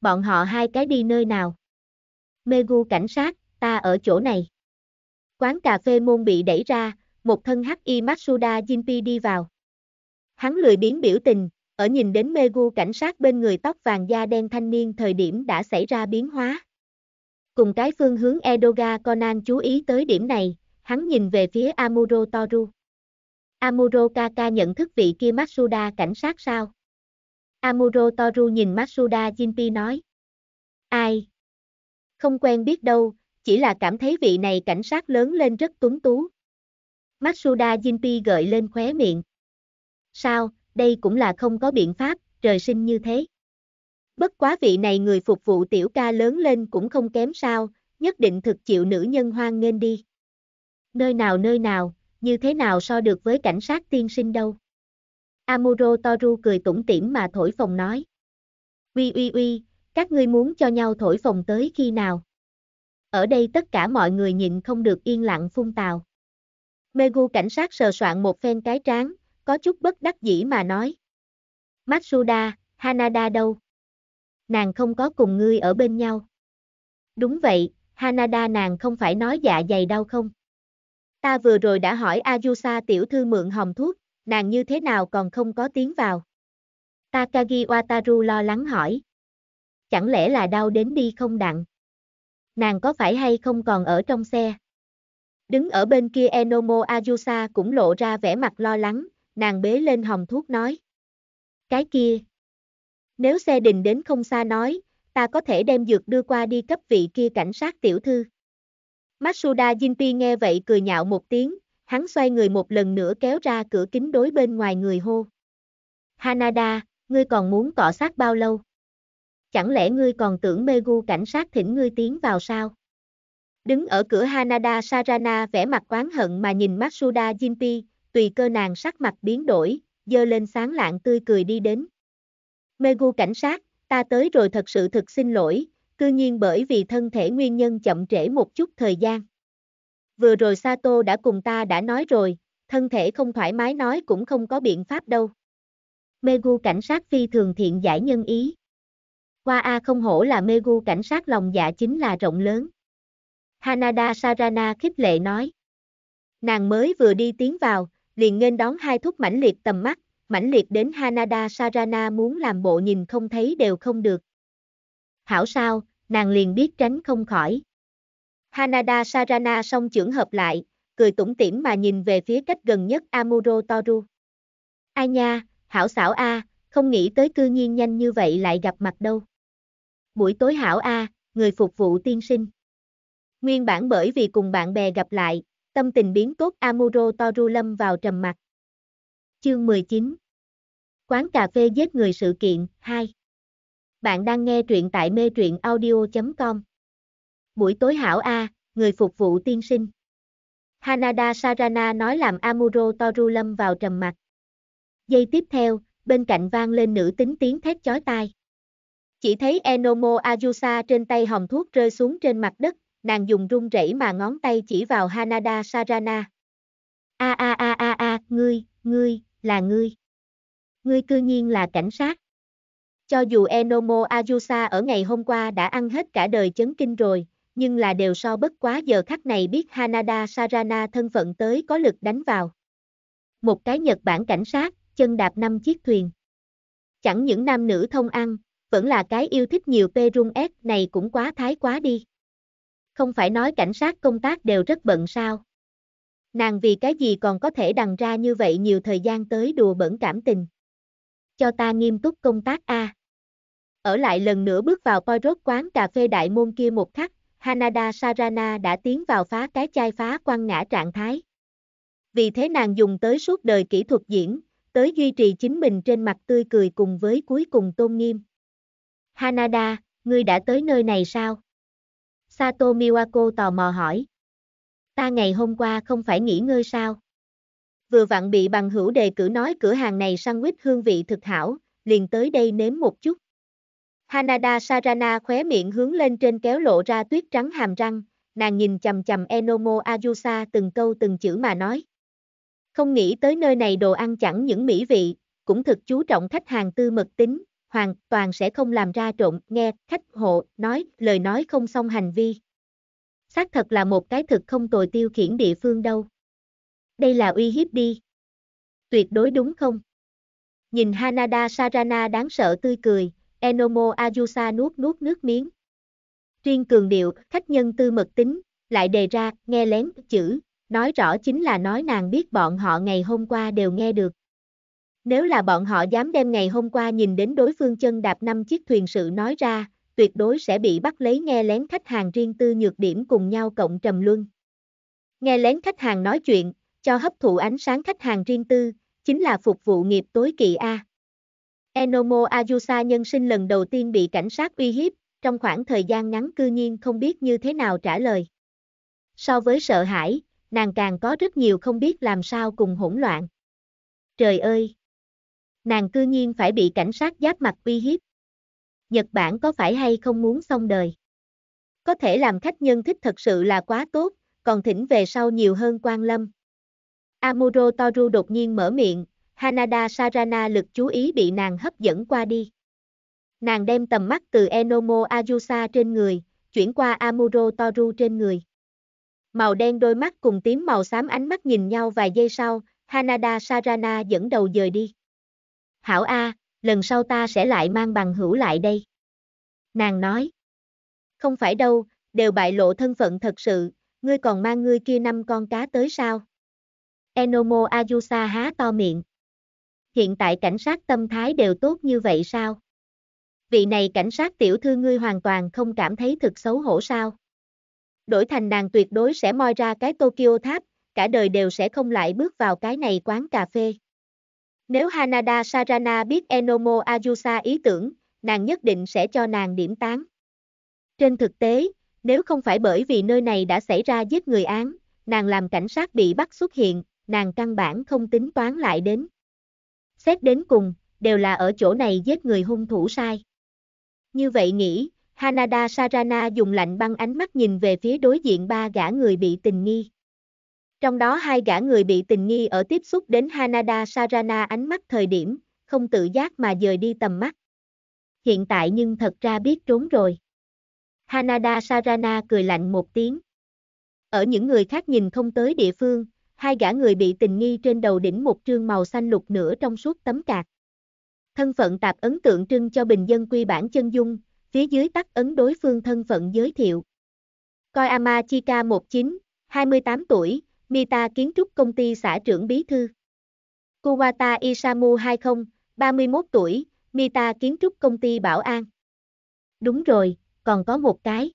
Bọn họ hai cái đi nơi nào? Megu cảnh sát, ta ở chỗ này. Quán cà phê môn bị đẩy ra, một thân hắc y Matsuda Jinpi đi vào. Hắn lười biến biểu tình, ở nhìn đến Megu cảnh sát bên người tóc vàng da đen thanh niên thời điểm đã xảy ra biến hóa. Cùng cái phương hướng Edoga Conan chú ý tới điểm này, hắn nhìn về phía Amuro Toru. Amuro Kaka nhận thức vị kia Matsuda cảnh sát sao? Amuro Toru nhìn Matsuda Jinpi nói. Ai? Không quen biết đâu, chỉ là cảm thấy vị này cảnh sát lớn lên rất tuấn tú. Matsuda Jinpi gợi lên khóe miệng. Sao, đây cũng là không có biện pháp, trời sinh như thế. Bất quá vị này người phục vụ tiểu ca lớn lên cũng không kém sao, nhất định thực chịu nữ nhân hoan nghênh đi. Nơi nào nơi nào, như thế nào so được với cảnh sát tiên sinh đâu. Amuro Toru cười tủm tỉm mà thổi phồng nói. Uy uy uy, các ngươi muốn cho nhau thổi phồng tới khi nào? Ở đây tất cả mọi người nhìn không được yên lặng phun tào. Megu cảnh sát sờ soạn một phen cái tráng, có chút bất đắc dĩ mà nói. Matsuda, Hanada đâu? Nàng không có cùng ngươi ở bên nhau. Đúng vậy, Hanada nàng không phải nói dạ dày đau không? Ta vừa rồi đã hỏi Ayusa tiểu thư mượn hồng thuốc, nàng như thế nào còn không có tiếng vào. Takagi Wataru lo lắng hỏi. Chẳng lẽ là đau đến đi không đặng? Nàng có phải hay không còn ở trong xe? Đứng ở bên kia Enomo Ayusa cũng lộ ra vẻ mặt lo lắng, nàng bế lên hồng thuốc nói. Cái kia. Nếu xe đình đến không xa nói, ta có thể đem dược đưa qua đi cấp vị kia cảnh sát tiểu thư. Matsuda Jinpi nghe vậy cười nhạo một tiếng, hắn xoay người một lần nữa kéo ra cửa kính đối bên ngoài người hô. Hanada, ngươi còn muốn cọ sát bao lâu? Chẳng lẽ ngươi còn tưởng Megu cảnh sát thỉnh ngươi tiến vào sao? Đứng ở cửa Hanada Sarana vẽ mặt oán hận mà nhìn Matsuda Jinpi, tùy cơ nàng sắc mặt biến đổi, dơ lên sáng lạng tươi cười đi đến. Megu cảnh sát, ta tới rồi thật sự thực xin lỗi, cư nhiên bởi vì thân thể nguyên nhân chậm trễ một chút thời gian vừa rồi Sato đã cùng ta đã nói rồi, thân thể không thoải mái nói cũng không có biện pháp đâu. Megu cảnh sát phi thường thiện giải nhân ý. Qua A không hổ là Megu cảnh sát lòng dạ chính là rộng lớn. Hanada Sarana khích lệ nói. Nàng mới vừa đi tiến vào, liền nghênh đón hai thúc mãnh liệt tầm mắt, mãnh liệt đến Hanada Sarana muốn làm bộ nhìn không thấy đều không được. Hảo sao, nàng liền biết tránh không khỏi. Hanada Sarana song trưởng hợp lại, cười tủm tỉm mà nhìn về phía cách gần nhất Amuro Toru. Ai nha, hảo xảo a, không nghĩ tới cư nhiên nhanh như vậy lại gặp mặt đâu. Buổi tối hảo a, người phục vụ tiên sinh. Nguyên bản bởi vì cùng bạn bè gặp lại, tâm tình biến tốt Amuro Toru lâm vào trầm mặt. Chương 19 Quán cà phê giết người sự kiện 2 Bạn đang nghe truyện tại mê truyện audio.com buổi tối hảo A, người phục vụ tiên sinh. Hanada Sarana nói làm Amuro Toru lâm vào trầm mặt. Giây tiếp theo, bên cạnh vang lên nữ tính tiếng thét chói tai. Chỉ thấy Enomo Ayusa trên tay hồng thuốc rơi xuống trên mặt đất, nàng dùng run rẩy mà ngón tay chỉ vào Hanada Sarana. A a a a a, ngươi, ngươi, là ngươi. Ngươi cư nhiên là cảnh sát. Cho dù Enomo Ayusa ở ngày hôm qua đã ăn hết cả đời chấn kinh rồi, nhưng là đều so bất quá giờ khắc này biết Hanada Sarana thân phận tới có lực đánh vào. Một cái Nhật Bản cảnh sát, chân đạp năm chiếc thuyền. Chẳng những nam nữ thông ăn, vẫn là cái yêu thích nhiều Perun S này cũng quá thái quá đi. Không phải nói cảnh sát công tác đều rất bận sao. Nàng vì cái gì còn có thể đằng ra như vậy nhiều thời gian tới đùa bẩn cảm tình. Cho ta nghiêm túc công tác A. Ở lại lần nữa bước vào Poirot quán cà phê đại môn kia một khắc, Hanada Sarana đã tiến vào phá cái chai phá quăng ngã trạng thái. Vì thế nàng dùng tới suốt đời kỹ thuật diễn, tới duy trì chính mình trên mặt tươi cười cùng với cuối cùng tôn nghiêm. Hanada, ngươi đã tới nơi này sao? Sato Miwako tò mò hỏi. Ta ngày hôm qua không phải nghỉ ngơi sao? Vừa vặn bị bằng hữu đề cử nói cửa hàng này sandwich hương vị thực hảo, liền tới đây nếm một chút. Hanada Sarana khóe miệng hướng lên trên kéo lộ ra tuyết trắng hàm răng, nàng nhìn chầm chầm Enomo Ayusa từng câu từng chữ mà nói. Không nghĩ tới nơi này đồ ăn chẳng những mỹ vị, cũng thực chú trọng khách hàng tư mật tính, hoàn toàn sẽ không làm ra trộn, nghe khách hộ nói lời nói không xong hành vi. Xác thật là một cái thực không tồi tiêu khiển địa phương đâu. Đây là uy hiếp đi. Tuyệt đối đúng không? Nhìn Hanada Sarana đáng sợ tươi cười, Enomo Ayusa nuốt nuốt nước miếng. Riêng cường điệu, khách nhân tư mật tính, lại đề ra, nghe lén chữ, nói rõ chính là nói nàng biết bọn họ ngày hôm qua đều nghe được. Nếu là bọn họ dám đem ngày hôm qua nhìn đến đối phương chân đạp năm chiếc thuyền sự nói ra, tuyệt đối sẽ bị bắt lấy nghe lén khách hàng riêng tư nhược điểm cùng nhau cộng trầm luân. Nghe lén khách hàng nói chuyện, cho hấp thụ ánh sáng khách hàng riêng tư, chính là phục vụ nghiệp tối kỵ A. Enomo Ayusa nhân sinh lần đầu tiên bị cảnh sát uy hiếp, trong khoảng thời gian ngắn cư nhiên không biết như thế nào trả lời. So với sợ hãi, nàng càng có rất nhiều không biết làm sao cùng hỗn loạn. Trời ơi! Nàng cư nhiên phải bị cảnh sát giáp mặt uy hiếp. Nhật Bản có phải hay không muốn xong đời? Có thể làm khách nhân thích thật sự là quá tốt, còn thỉnh về sau nhiều hơn quan lâm. Amuro Toru đột nhiên mở miệng, Hanada Sarana lực chú ý bị nàng hấp dẫn qua đi. Nàng đem tầm mắt từ Enomo Ayusa trên người, chuyển qua Amuro Toru trên người. Màu đen đôi mắt cùng tím màu xám ánh mắt nhìn nhau vài giây sau, Hanada Sarana dẫn đầu dời đi. Hảo A, lần sau ta sẽ lại mang bằng hữu lại đây. Nàng nói. Không phải đâu, đều bại lộ thân phận thật sự, ngươi còn mang ngươi kia năm con cá tới sao? Enomo Ayusa há to miệng hiện tại cảnh sát tâm thái đều tốt như vậy sao? Vị này cảnh sát tiểu thư ngươi hoàn toàn không cảm thấy thực xấu hổ sao? Đổi thành nàng tuyệt đối sẽ moi ra cái Tokyo Tháp, cả đời đều sẽ không lại bước vào cái này quán cà phê. Nếu Hanada Sarana biết Enomo Ayusa ý tưởng, nàng nhất định sẽ cho nàng điểm tán. Trên thực tế, nếu không phải bởi vì nơi này đã xảy ra giết người án, nàng làm cảnh sát bị bắt xuất hiện, nàng căn bản không tính toán lại đến xét đến cùng, đều là ở chỗ này giết người hung thủ sai. Như vậy nghĩ, Hanada Sarana dùng lạnh băng ánh mắt nhìn về phía đối diện ba gã người bị tình nghi. Trong đó hai gã người bị tình nghi ở tiếp xúc đến Hanada Sarana ánh mắt thời điểm, không tự giác mà dời đi tầm mắt. Hiện tại nhưng thật ra biết trốn rồi. Hanada Sarana cười lạnh một tiếng. Ở những người khác nhìn không tới địa phương, hai gã người bị tình nghi trên đầu đỉnh một trương màu xanh lục nửa trong suốt tấm cạc. Thân phận tạp ấn tượng trưng cho bình dân quy bản chân dung, phía dưới tắt ấn đối phương thân phận giới thiệu. Koi Amachika 19, 28 tuổi, Mita kiến trúc công ty xã trưởng bí thư. Kuwata Isamu 20, 31 tuổi, Mita kiến trúc công ty bảo an. Đúng rồi, còn có một cái.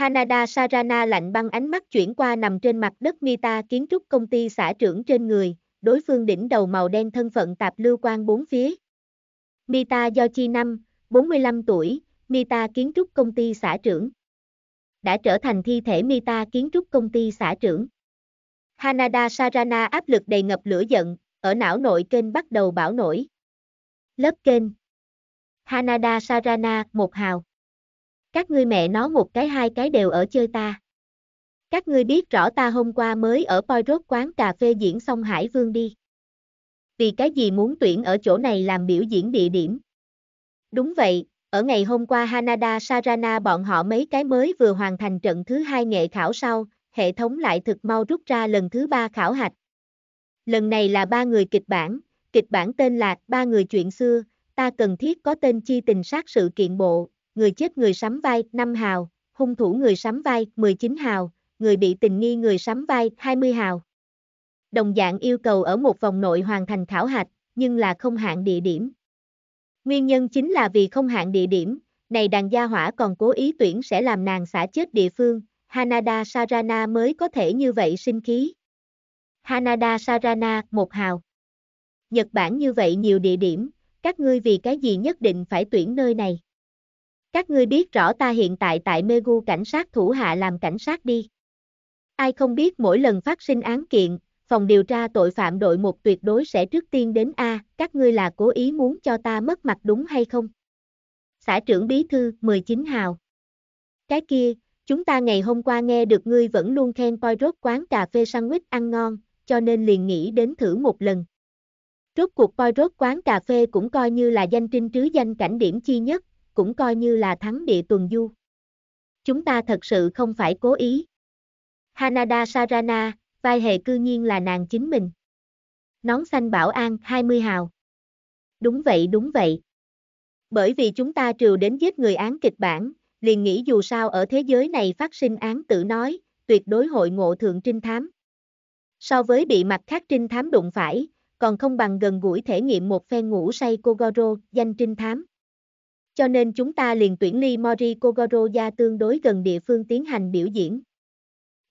Hanada Sarana lạnh băng ánh mắt chuyển qua nằm trên mặt đất Mita kiến trúc công ty xã trưởng trên người, đối phương đỉnh đầu màu đen thân phận tạp lưu quan bốn phía. Mita Yochi năm, 45 tuổi, Mita kiến trúc công ty xã trưởng. Đã trở thành thi thể Mita kiến trúc công ty xã trưởng. Hanada Sarana áp lực đầy ngập lửa giận, ở não nội kênh bắt đầu bão nổi. Lớp kênh Hanada Sarana một hào các ngươi mẹ nó một cái hai cái đều ở chơi ta. Các ngươi biết rõ ta hôm qua mới ở Poirot quán cà phê diễn xong Hải Vương đi. Vì cái gì muốn tuyển ở chỗ này làm biểu diễn địa điểm? Đúng vậy, ở ngày hôm qua Hanada Sarana bọn họ mấy cái mới vừa hoàn thành trận thứ hai nghệ khảo sau, hệ thống lại thực mau rút ra lần thứ ba khảo hạch. Lần này là ba người kịch bản, kịch bản tên là Ba người chuyện xưa, ta cần thiết có tên chi tình sát sự kiện bộ, người chết người sắm vai 5 hào, hung thủ người sắm vai 19 hào, người bị tình nghi người sắm vai 20 hào. Đồng dạng yêu cầu ở một vòng nội hoàn thành khảo hạch, nhưng là không hạn địa điểm. Nguyên nhân chính là vì không hạn địa điểm, này đàn gia hỏa còn cố ý tuyển sẽ làm nàng xả chết địa phương, Hanada Sarana mới có thể như vậy sinh khí. Hanada Sarana, một hào. Nhật Bản như vậy nhiều địa điểm, các ngươi vì cái gì nhất định phải tuyển nơi này. Các ngươi biết rõ ta hiện tại tại Megu cảnh sát thủ hạ làm cảnh sát đi. Ai không biết mỗi lần phát sinh án kiện, phòng điều tra tội phạm đội một tuyệt đối sẽ trước tiên đến A, các ngươi là cố ý muốn cho ta mất mặt đúng hay không? Xã trưởng bí thư 19 hào. Cái kia, chúng ta ngày hôm qua nghe được ngươi vẫn luôn khen coi rốt quán cà phê sandwich ăn ngon, cho nên liền nghĩ đến thử một lần. Rốt cuộc coi rốt quán cà phê cũng coi như là danh trinh trứ danh cảnh điểm chi nhất, cũng coi như là thắng địa tuần du. Chúng ta thật sự không phải cố ý. Hanada Sarana, vai hề cư nhiên là nàng chính mình. Nón xanh bảo an 20 hào. Đúng vậy đúng vậy. Bởi vì chúng ta trừ đến giết người án kịch bản, liền nghĩ dù sao ở thế giới này phát sinh án tự nói, tuyệt đối hội ngộ thượng trinh thám. So với bị mặt khác trinh thám đụng phải, còn không bằng gần gũi thể nghiệm một phen ngủ say Kogoro danh trinh thám cho nên chúng ta liền tuyển ly Mori Kogoroya tương đối gần địa phương tiến hành biểu diễn.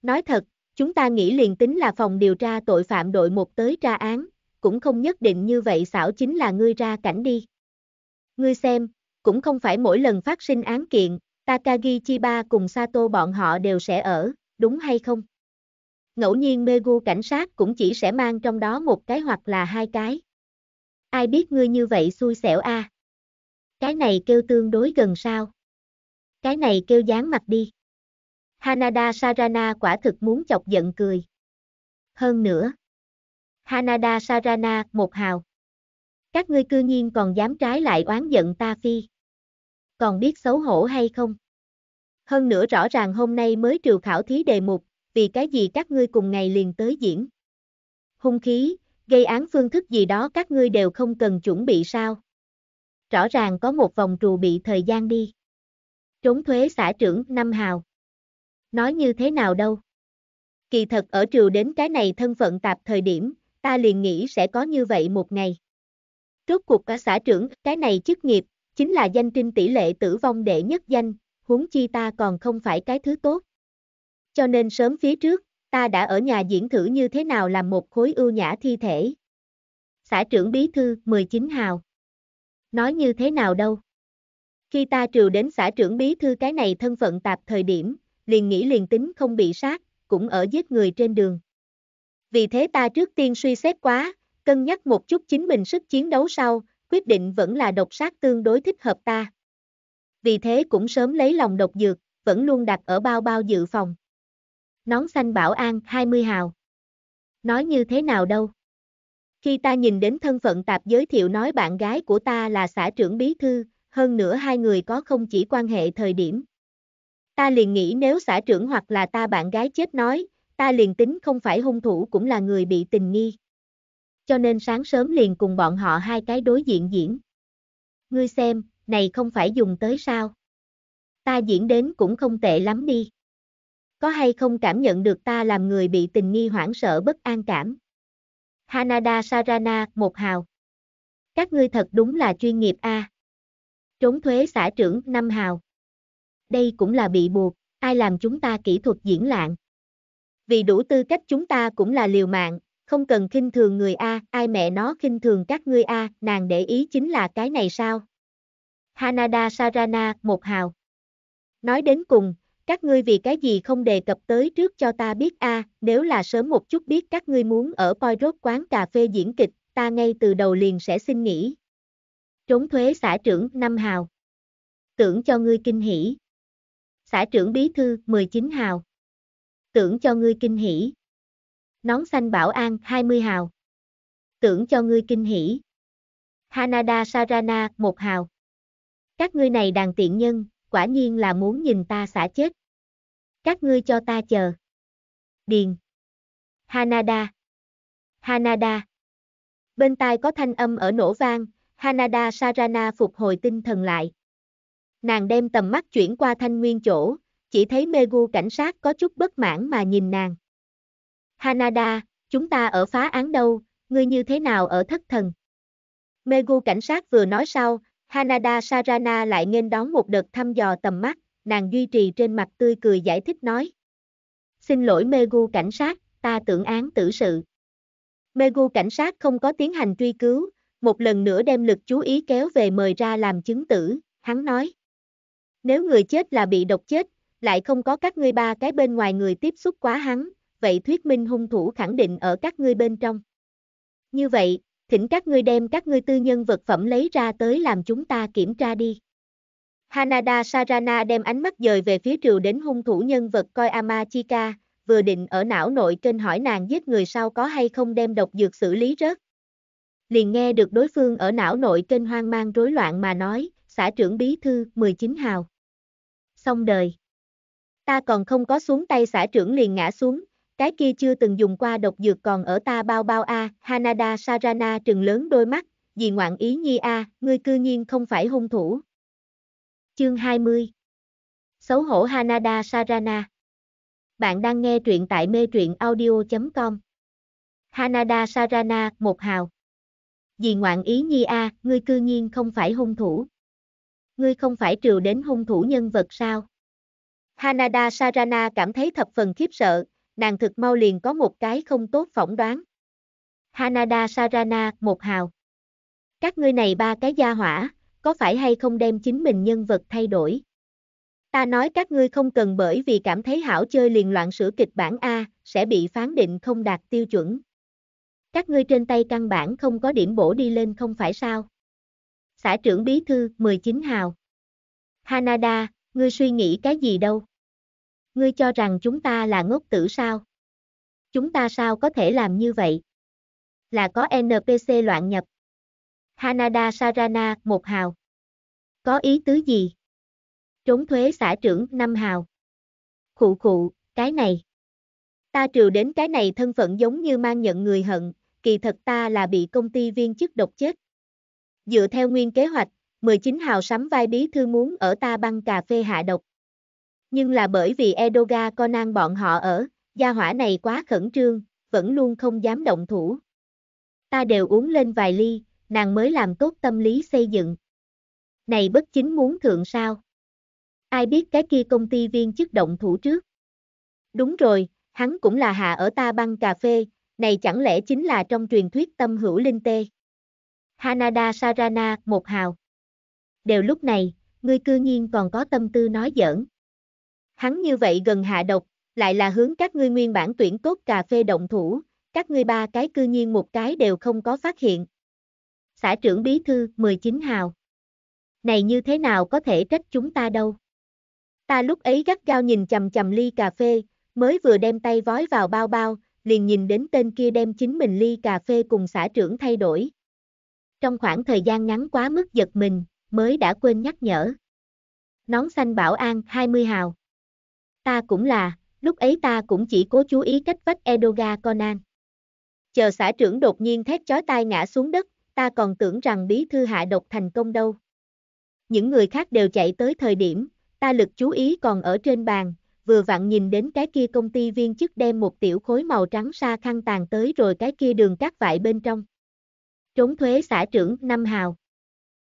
Nói thật, chúng ta nghĩ liền tính là phòng điều tra tội phạm đội một tới tra án, cũng không nhất định như vậy xảo chính là ngươi ra cảnh đi. Ngươi xem, cũng không phải mỗi lần phát sinh án kiện, Takagi Chiba cùng Sato bọn họ đều sẽ ở, đúng hay không? Ngẫu nhiên Megu cảnh sát cũng chỉ sẽ mang trong đó một cái hoặc là hai cái. Ai biết ngươi như vậy xui xẻo a. À? Cái này kêu tương đối gần sao. Cái này kêu dán mặt đi. Hanada Sarana quả thực muốn chọc giận cười. Hơn nữa. Hanada Sarana, một hào. Các ngươi cư nhiên còn dám trái lại oán giận ta phi. Còn biết xấu hổ hay không? Hơn nữa rõ ràng hôm nay mới trừ khảo thí đề mục, vì cái gì các ngươi cùng ngày liền tới diễn. Hung khí, gây án phương thức gì đó các ngươi đều không cần chuẩn bị sao rõ ràng có một vòng trù bị thời gian đi. Trốn thuế xã trưởng Năm Hào. Nói như thế nào đâu. Kỳ thật ở trừ đến cái này thân phận tạp thời điểm, ta liền nghĩ sẽ có như vậy một ngày. Trước cuộc cả xã trưởng, cái này chức nghiệp, chính là danh trinh tỷ lệ tử vong đệ nhất danh, huống chi ta còn không phải cái thứ tốt. Cho nên sớm phía trước, ta đã ở nhà diễn thử như thế nào làm một khối ưu nhã thi thể. Xã trưởng bí thư 19 hào. Nói như thế nào đâu. Khi ta trừ đến xã trưởng bí thư cái này thân phận tạp thời điểm, liền nghĩ liền tính không bị sát, cũng ở giết người trên đường. Vì thế ta trước tiên suy xét quá, cân nhắc một chút chính mình sức chiến đấu sau, quyết định vẫn là độc sát tương đối thích hợp ta. Vì thế cũng sớm lấy lòng độc dược, vẫn luôn đặt ở bao bao dự phòng. Nón xanh bảo an 20 hào. Nói như thế nào đâu. Khi ta nhìn đến thân phận tạp giới thiệu nói bạn gái của ta là xã trưởng bí thư, hơn nữa hai người có không chỉ quan hệ thời điểm. Ta liền nghĩ nếu xã trưởng hoặc là ta bạn gái chết nói, ta liền tính không phải hung thủ cũng là người bị tình nghi. Cho nên sáng sớm liền cùng bọn họ hai cái đối diện diễn. Ngươi xem, này không phải dùng tới sao? Ta diễn đến cũng không tệ lắm đi. Có hay không cảm nhận được ta làm người bị tình nghi hoảng sợ bất an cảm? Hanada Sarana, một hào. Các ngươi thật đúng là chuyên nghiệp a. À. Trốn thuế xã trưởng, năm hào. Đây cũng là bị buộc, ai làm chúng ta kỹ thuật diễn lạng. Vì đủ tư cách chúng ta cũng là liều mạng, không cần khinh thường người A, ai mẹ nó khinh thường các ngươi A, nàng để ý chính là cái này sao? Hanada Sarana, một hào. Nói đến cùng, các ngươi vì cái gì không đề cập tới trước cho ta biết a, à, nếu là sớm một chút biết các ngươi muốn ở Poirot quán cà phê diễn kịch, ta ngay từ đầu liền sẽ xin nghỉ. Trốn thuế xã trưởng năm hào. Tưởng cho ngươi kinh hỉ. Xã trưởng bí thư 19 hào. Tưởng cho ngươi kinh hỉ. Nón xanh bảo an 20 hào. Tưởng cho ngươi kinh hỉ. Hanada Sarana 1 hào. Các ngươi này đàn tiện nhân, quả nhiên là muốn nhìn ta xả chết. Các ngươi cho ta chờ. Điền. Hanada. Hanada. Bên tai có thanh âm ở nổ vang, Hanada Sarana phục hồi tinh thần lại. Nàng đem tầm mắt chuyển qua thanh nguyên chỗ, chỉ thấy Megu cảnh sát có chút bất mãn mà nhìn nàng. Hanada, chúng ta ở phá án đâu, ngươi như thế nào ở thất thần? Megu cảnh sát vừa nói sau, Hanada Sarana lại nghênh đón một đợt thăm dò tầm mắt, nàng duy trì trên mặt tươi cười giải thích nói. Xin lỗi Megu cảnh sát, ta tưởng án tử sự. Megu cảnh sát không có tiến hành truy cứu, một lần nữa đem lực chú ý kéo về mời ra làm chứng tử, hắn nói. Nếu người chết là bị độc chết, lại không có các ngươi ba cái bên ngoài người tiếp xúc quá hắn, vậy thuyết minh hung thủ khẳng định ở các ngươi bên trong. Như vậy, thỉnh các ngươi đem các ngươi tư nhân vật phẩm lấy ra tới làm chúng ta kiểm tra đi. Hanada Sarana đem ánh mắt dời về phía triều đến hung thủ nhân vật coi Amachika, vừa định ở não nội kênh hỏi nàng giết người sau có hay không đem độc dược xử lý rớt. Liền nghe được đối phương ở não nội kênh hoang mang rối loạn mà nói, xã trưởng bí thư 19 hào. Xong đời. Ta còn không có xuống tay xã trưởng liền ngã xuống, cái kia chưa từng dùng qua độc dược còn ở ta bao bao a, Hanada Sarana trừng lớn đôi mắt, vì ngoạn ý nhi a, ngươi cư nhiên không phải hung thủ, Chương 20 Xấu hổ Hanada Sarana Bạn đang nghe truyện tại mê truyện audio.com Hanada Sarana, một hào Vì ngoạn ý nhi a, à, ngươi cư nhiên không phải hung thủ. Ngươi không phải trừ đến hung thủ nhân vật sao? Hanada Sarana cảm thấy thập phần khiếp sợ, nàng thực mau liền có một cái không tốt phỏng đoán. Hanada Sarana, một hào. Các ngươi này ba cái gia hỏa, có phải hay không đem chính mình nhân vật thay đổi? Ta nói các ngươi không cần bởi vì cảm thấy hảo chơi liền loạn sửa kịch bản A, sẽ bị phán định không đạt tiêu chuẩn. Các ngươi trên tay căn bản không có điểm bổ đi lên không phải sao? Xã trưởng Bí Thư 19 Hào Hanada, ngươi suy nghĩ cái gì đâu? Ngươi cho rằng chúng ta là ngốc tử sao? Chúng ta sao có thể làm như vậy? Là có NPC loạn nhập, Hanada Sarana 1 hào. Có ý tứ gì? Trốn thuế xã trưởng 5 hào. Khụ khụ, cái này. Ta trừ đến cái này thân phận giống như mang nhận người hận, kỳ thật ta là bị công ty viên chức độc chết. Dựa theo nguyên kế hoạch, 19 hào sắm vai bí thư muốn ở ta băng cà phê hạ độc. Nhưng là bởi vì Edoga Conan bọn họ ở, gia hỏa này quá khẩn trương, vẫn luôn không dám động thủ. Ta đều uống lên vài ly, nàng mới làm tốt tâm lý xây dựng. Này bất chính muốn thượng sao? Ai biết cái kia công ty viên chức động thủ trước? Đúng rồi, hắn cũng là hạ ở ta băng cà phê, này chẳng lẽ chính là trong truyền thuyết tâm hữu linh tê? Hanada Sarana, một hào. Đều lúc này, ngươi cư nhiên còn có tâm tư nói giỡn. Hắn như vậy gần hạ độc, lại là hướng các ngươi nguyên bản tuyển tốt cà phê động thủ, các ngươi ba cái cư nhiên một cái đều không có phát hiện xã trưởng bí thư 19 hào. Này như thế nào có thể trách chúng ta đâu. Ta lúc ấy gắt gao nhìn chầm chầm ly cà phê, mới vừa đem tay vói vào bao bao, liền nhìn đến tên kia đem chính mình ly cà phê cùng xã trưởng thay đổi. Trong khoảng thời gian ngắn quá mức giật mình, mới đã quên nhắc nhở. Nón xanh bảo an 20 hào. Ta cũng là, lúc ấy ta cũng chỉ cố chú ý cách vách Edoga Conan. Chờ xã trưởng đột nhiên thét chói tai ngã xuống đất, ta còn tưởng rằng bí thư hạ độc thành công đâu. Những người khác đều chạy tới thời điểm, ta lực chú ý còn ở trên bàn, vừa vặn nhìn đến cái kia công ty viên chức đem một tiểu khối màu trắng sa khăn tàn tới rồi cái kia đường cắt vải bên trong. Trốn thuế xã trưởng Năm Hào.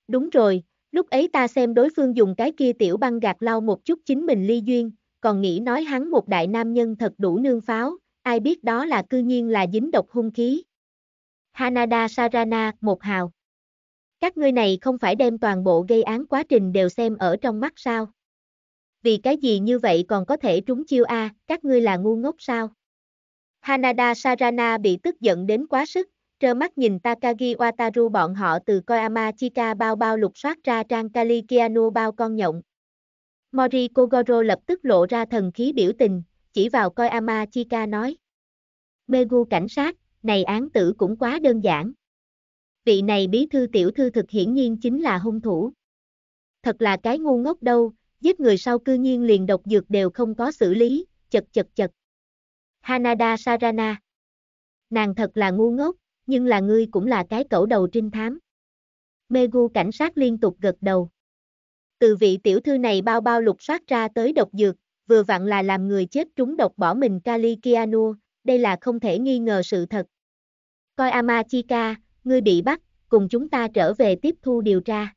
Đúng rồi, lúc ấy ta xem đối phương dùng cái kia tiểu băng gạt lau một chút chính mình ly duyên, còn nghĩ nói hắn một đại nam nhân thật đủ nương pháo, ai biết đó là cư nhiên là dính độc hung khí. Hanada Sarana, một hào. Các ngươi này không phải đem toàn bộ gây án quá trình đều xem ở trong mắt sao? Vì cái gì như vậy còn có thể trúng chiêu a, các ngươi là ngu ngốc sao? Hanada Sarana bị tức giận đến quá sức, trơ mắt nhìn Takagi Wataru bọn họ từ Koyama Chika bao bao lục soát ra trang Kali Kiano bao con nhộng. Mori Kogoro lập tức lộ ra thần khí biểu tình, chỉ vào Koyama Chika nói. Megu cảnh sát, này án tử cũng quá đơn giản. Vị này bí thư tiểu thư thực hiển nhiên chính là hung thủ. Thật là cái ngu ngốc đâu, giết người sau cư nhiên liền độc dược đều không có xử lý, chật chật chật. Hanada Sarana Nàng thật là ngu ngốc, nhưng là ngươi cũng là cái cẩu đầu trinh thám. Megu cảnh sát liên tục gật đầu. Từ vị tiểu thư này bao bao lục soát ra tới độc dược, vừa vặn là làm người chết trúng độc bỏ mình Kali Kianua, đây là không thể nghi ngờ sự thật. Coi Amachika, ngươi bị bắt, cùng chúng ta trở về tiếp thu điều tra.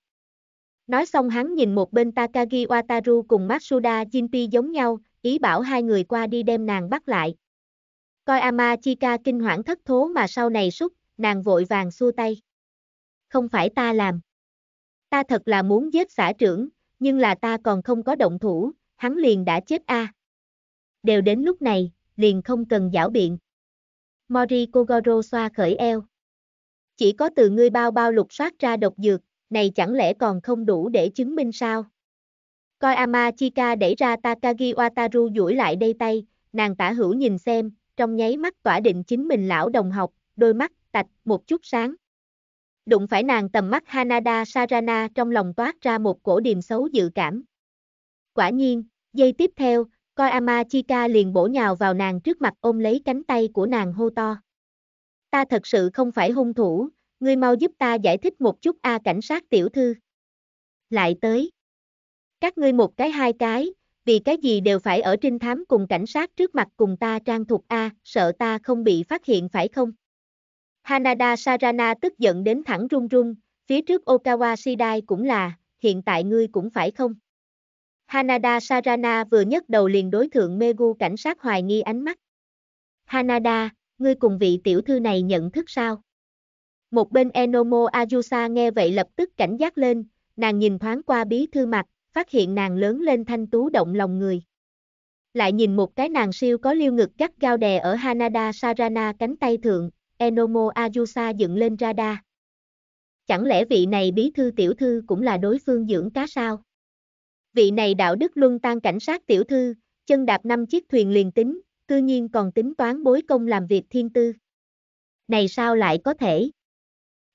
Nói xong hắn nhìn một bên Takagi Wataru cùng Matsuda Jinpi giống nhau, ý bảo hai người qua đi đem nàng bắt lại. Coi Amachika kinh hoảng thất thố mà sau này xúc, nàng vội vàng xua tay. Không phải ta làm. Ta thật là muốn giết xã trưởng, nhưng là ta còn không có động thủ, hắn liền đã chết a. À. Đều đến lúc này, liền không cần giảo biện. Mori Kogoro xoa khởi eo. Chỉ có từ ngươi bao bao lục soát ra độc dược, này chẳng lẽ còn không đủ để chứng minh sao? Koi Amachika đẩy ra Takagi Wataru duỗi lại đây tay, nàng tả hữu nhìn xem, trong nháy mắt tỏa định chính mình lão đồng học, đôi mắt, tạch, một chút sáng. Đụng phải nàng tầm mắt Hanada Sarana trong lòng toát ra một cổ điềm xấu dự cảm. Quả nhiên, giây tiếp theo, Coi Amachika liền bổ nhào vào nàng trước mặt ôm lấy cánh tay của nàng hô to. Ta thật sự không phải hung thủ, ngươi mau giúp ta giải thích một chút a cảnh sát tiểu thư. Lại tới. Các ngươi một cái hai cái, vì cái gì đều phải ở trinh thám cùng cảnh sát trước mặt cùng ta trang thuộc a, sợ ta không bị phát hiện phải không? Hanada Sarana tức giận đến thẳng run run, phía trước Okawa Shidai cũng là, hiện tại ngươi cũng phải không? Hanada Sarana vừa nhấc đầu liền đối thượng Megu cảnh sát hoài nghi ánh mắt. Hanada, ngươi cùng vị tiểu thư này nhận thức sao? Một bên Enomo Ayusa nghe vậy lập tức cảnh giác lên, nàng nhìn thoáng qua bí thư mặt, phát hiện nàng lớn lên thanh tú động lòng người. Lại nhìn một cái nàng siêu có liêu ngực gắt gao đè ở Hanada Sarana cánh tay thượng, Enomo Ayusa dựng lên radar. Chẳng lẽ vị này bí thư tiểu thư cũng là đối phương dưỡng cá sao? vị này đạo đức luân tan cảnh sát tiểu thư, chân đạp năm chiếc thuyền liền tính, cư nhiên còn tính toán bối công làm việc thiên tư. Này sao lại có thể?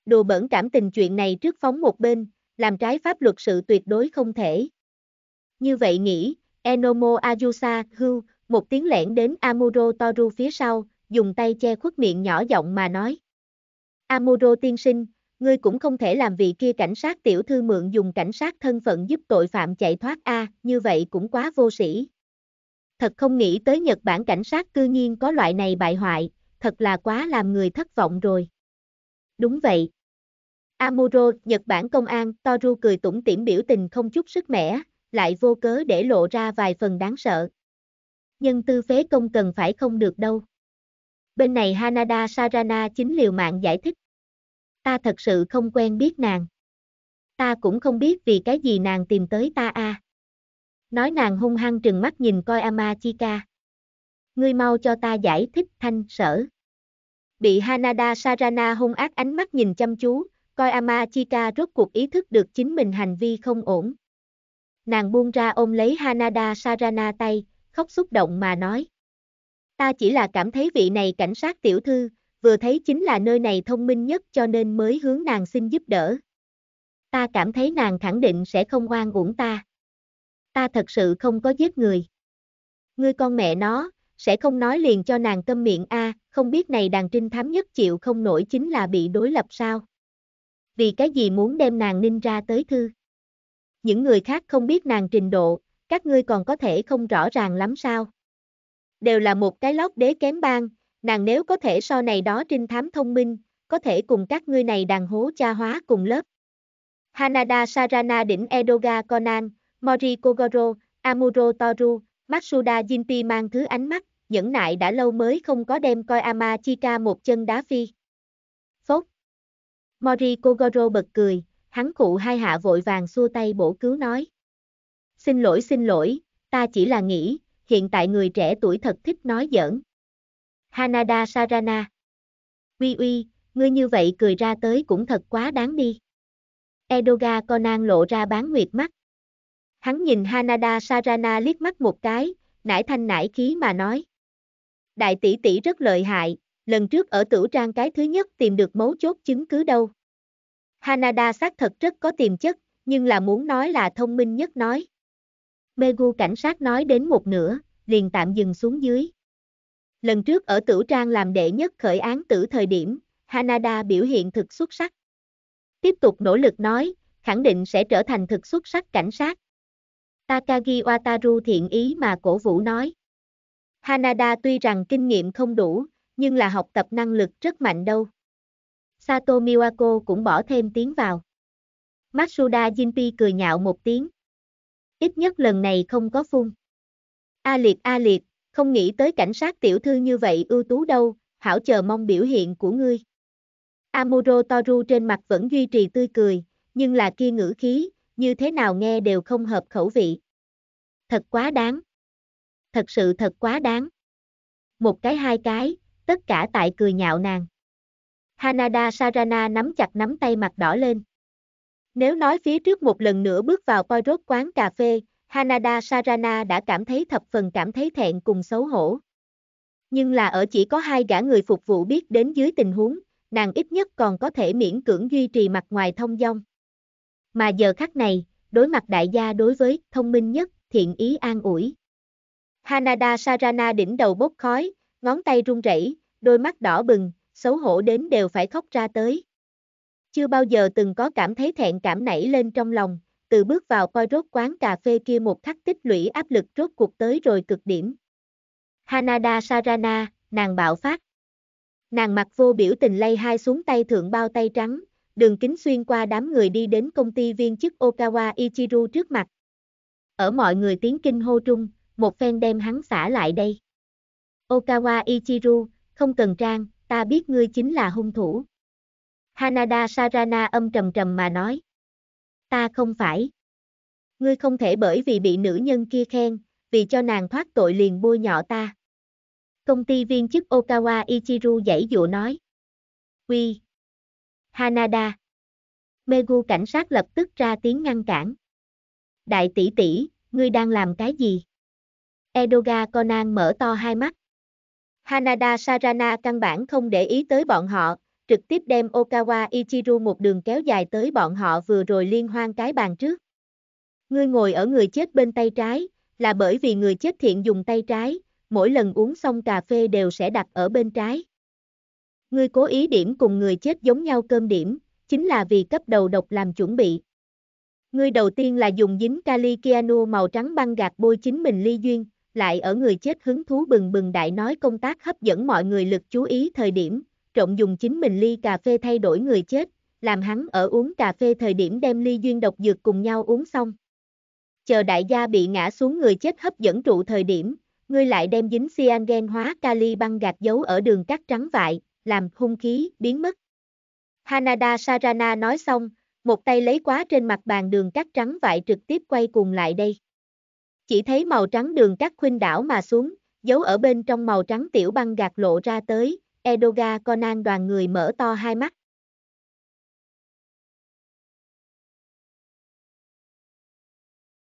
Đồ bẩn cảm tình chuyện này trước phóng một bên, làm trái pháp luật sự tuyệt đối không thể. Như vậy nghĩ, Enomo Ayusa Hu, một tiếng lẻn đến Amuro Toru phía sau, dùng tay che khuất miệng nhỏ giọng mà nói. Amuro tiên sinh, ngươi cũng không thể làm vị kia cảnh sát tiểu thư mượn dùng cảnh sát thân phận giúp tội phạm chạy thoát a, như vậy cũng quá vô sĩ. Thật không nghĩ tới Nhật Bản cảnh sát cư nhiên có loại này bại hoại, thật là quá làm người thất vọng rồi. Đúng vậy. Amuro, Nhật Bản công an, Toru cười tủm tỉm biểu tình không chút sức mẻ, lại vô cớ để lộ ra vài phần đáng sợ. Nhân tư phế công cần phải không được đâu. Bên này Hanada Sarana chính liều mạng giải thích ta thật sự không quen biết nàng. Ta cũng không biết vì cái gì nàng tìm tới ta a. Nói nàng hung hăng trừng mắt nhìn coi Amachika. Ngươi mau cho ta giải thích thanh sở. Bị Hanada Sarana hung ác ánh mắt nhìn chăm chú, coi Amachika rốt cuộc ý thức được chính mình hành vi không ổn. Nàng buông ra ôm lấy Hanada Sarana tay, khóc xúc động mà nói. Ta chỉ là cảm thấy vị này cảnh sát tiểu thư, vừa thấy chính là nơi này thông minh nhất cho nên mới hướng nàng xin giúp đỡ. Ta cảm thấy nàng khẳng định sẽ không oan uổng ta. Ta thật sự không có giết người. Ngươi con mẹ nó, sẽ không nói liền cho nàng câm miệng a, à, không biết này đàn trinh thám nhất chịu không nổi chính là bị đối lập sao. Vì cái gì muốn đem nàng ninh ra tới thư. Những người khác không biết nàng trình độ, các ngươi còn có thể không rõ ràng lắm sao. Đều là một cái lót đế kém bang, Nàng nếu có thể so này đó trinh thám thông minh, có thể cùng các ngươi này đàn hố cha hóa cùng lớp. Hanada Sarana đỉnh Edoga Conan, Mori Kogoro, Amuro Toru, Matsuda Jinpi mang thứ ánh mắt, nhẫn nại đã lâu mới không có đem coi Ama Chika một chân đá phi. Phốt. Mori Kogoro bật cười, hắn cụ hai hạ vội vàng xua tay bổ cứu nói. Xin lỗi xin lỗi, ta chỉ là nghĩ, hiện tại người trẻ tuổi thật thích nói giỡn. Hanada Sarana. Uy uy, ngươi như vậy cười ra tới cũng thật quá đáng đi. Edoga Conan lộ ra bán nguyệt mắt. Hắn nhìn Hanada Sarana liếc mắt một cái, nải thanh nải khí mà nói. Đại tỷ tỷ rất lợi hại, lần trước ở tử trang cái thứ nhất tìm được mấu chốt chứng cứ đâu. Hanada xác thật rất có tiềm chất, nhưng là muốn nói là thông minh nhất nói. Megu cảnh sát nói đến một nửa, liền tạm dừng xuống dưới. Lần trước ở Tử Trang làm đệ nhất khởi án tử thời điểm, Hanada biểu hiện thực xuất sắc. Tiếp tục nỗ lực nói, khẳng định sẽ trở thành thực xuất sắc cảnh sát. Takagi Wataru thiện ý mà cổ vũ nói. Hanada tuy rằng kinh nghiệm không đủ, nhưng là học tập năng lực rất mạnh đâu. Sato Miwako cũng bỏ thêm tiếng vào. Matsuda Jinpi cười nhạo một tiếng. Ít nhất lần này không có phun. A liệt A liệt, không nghĩ tới cảnh sát tiểu thư như vậy ưu tú đâu, hảo chờ mong biểu hiện của ngươi. Amuro Toru trên mặt vẫn duy trì tươi cười, nhưng là kia ngữ khí, như thế nào nghe đều không hợp khẩu vị. Thật quá đáng. Thật sự thật quá đáng. Một cái hai cái, tất cả tại cười nhạo nàng. Hanada Sarana nắm chặt nắm tay mặt đỏ lên. Nếu nói phía trước một lần nữa bước vào Poirot quán cà phê, Hanada Sarana đã cảm thấy thập phần cảm thấy thẹn cùng xấu hổ. Nhưng là ở chỉ có hai gã người phục vụ biết đến dưới tình huống, nàng ít nhất còn có thể miễn cưỡng duy trì mặt ngoài thông dong. Mà giờ khắc này, đối mặt đại gia đối với thông minh nhất, thiện ý an ủi. Hanada Sarana đỉnh đầu bốc khói, ngón tay run rẩy, đôi mắt đỏ bừng, xấu hổ đến đều phải khóc ra tới. Chưa bao giờ từng có cảm thấy thẹn cảm nảy lên trong lòng, từ bước vào coi rốt quán cà phê kia một khắc tích lũy áp lực rốt cuộc tới rồi cực điểm. Hanada Sarana, nàng bạo phát. Nàng mặc vô biểu tình lay hai xuống tay thượng bao tay trắng, đường kính xuyên qua đám người đi đến công ty viên chức Okawa Ichiru trước mặt. Ở mọi người tiếng kinh hô trung, một phen đem hắn xả lại đây. Okawa Ichiru, không cần trang, ta biết ngươi chính là hung thủ. Hanada Sarana âm trầm trầm mà nói ta không phải. Ngươi không thể bởi vì bị nữ nhân kia khen, vì cho nàng thoát tội liền bôi nhọ ta. Công ty viên chức Okawa Ichiru dãy dụ nói. Quy. Hanada. Megu cảnh sát lập tức ra tiếng ngăn cản. Đại tỷ tỷ, ngươi đang làm cái gì? Edoga Conan mở to hai mắt. Hanada Sarana căn bản không để ý tới bọn họ, trực tiếp đem Okawa Ichiru một đường kéo dài tới bọn họ vừa rồi liên hoan cái bàn trước. Ngươi ngồi ở người chết bên tay trái, là bởi vì người chết thiện dùng tay trái, mỗi lần uống xong cà phê đều sẽ đặt ở bên trái. Ngươi cố ý điểm cùng người chết giống nhau cơm điểm, chính là vì cấp đầu độc làm chuẩn bị. Ngươi đầu tiên là dùng dính kali kianu màu trắng băng gạt bôi chính mình ly duyên, lại ở người chết hứng thú bừng bừng đại nói công tác hấp dẫn mọi người lực chú ý thời điểm, trộn dùng chính mình ly cà phê thay đổi người chết, làm hắn ở uống cà phê thời điểm đem ly duyên độc dược cùng nhau uống xong. Chờ đại gia bị ngã xuống người chết hấp dẫn trụ thời điểm, ngươi lại đem dính cyangen hóa kali băng gạt giấu ở đường cắt trắng vại, làm hung khí biến mất. Hanada Sarana nói xong, một tay lấy quá trên mặt bàn đường cắt trắng vại trực tiếp quay cùng lại đây. Chỉ thấy màu trắng đường cắt khuynh đảo mà xuống, giấu ở bên trong màu trắng tiểu băng gạt lộ ra tới, Edoga Conan đoàn người mở to hai mắt.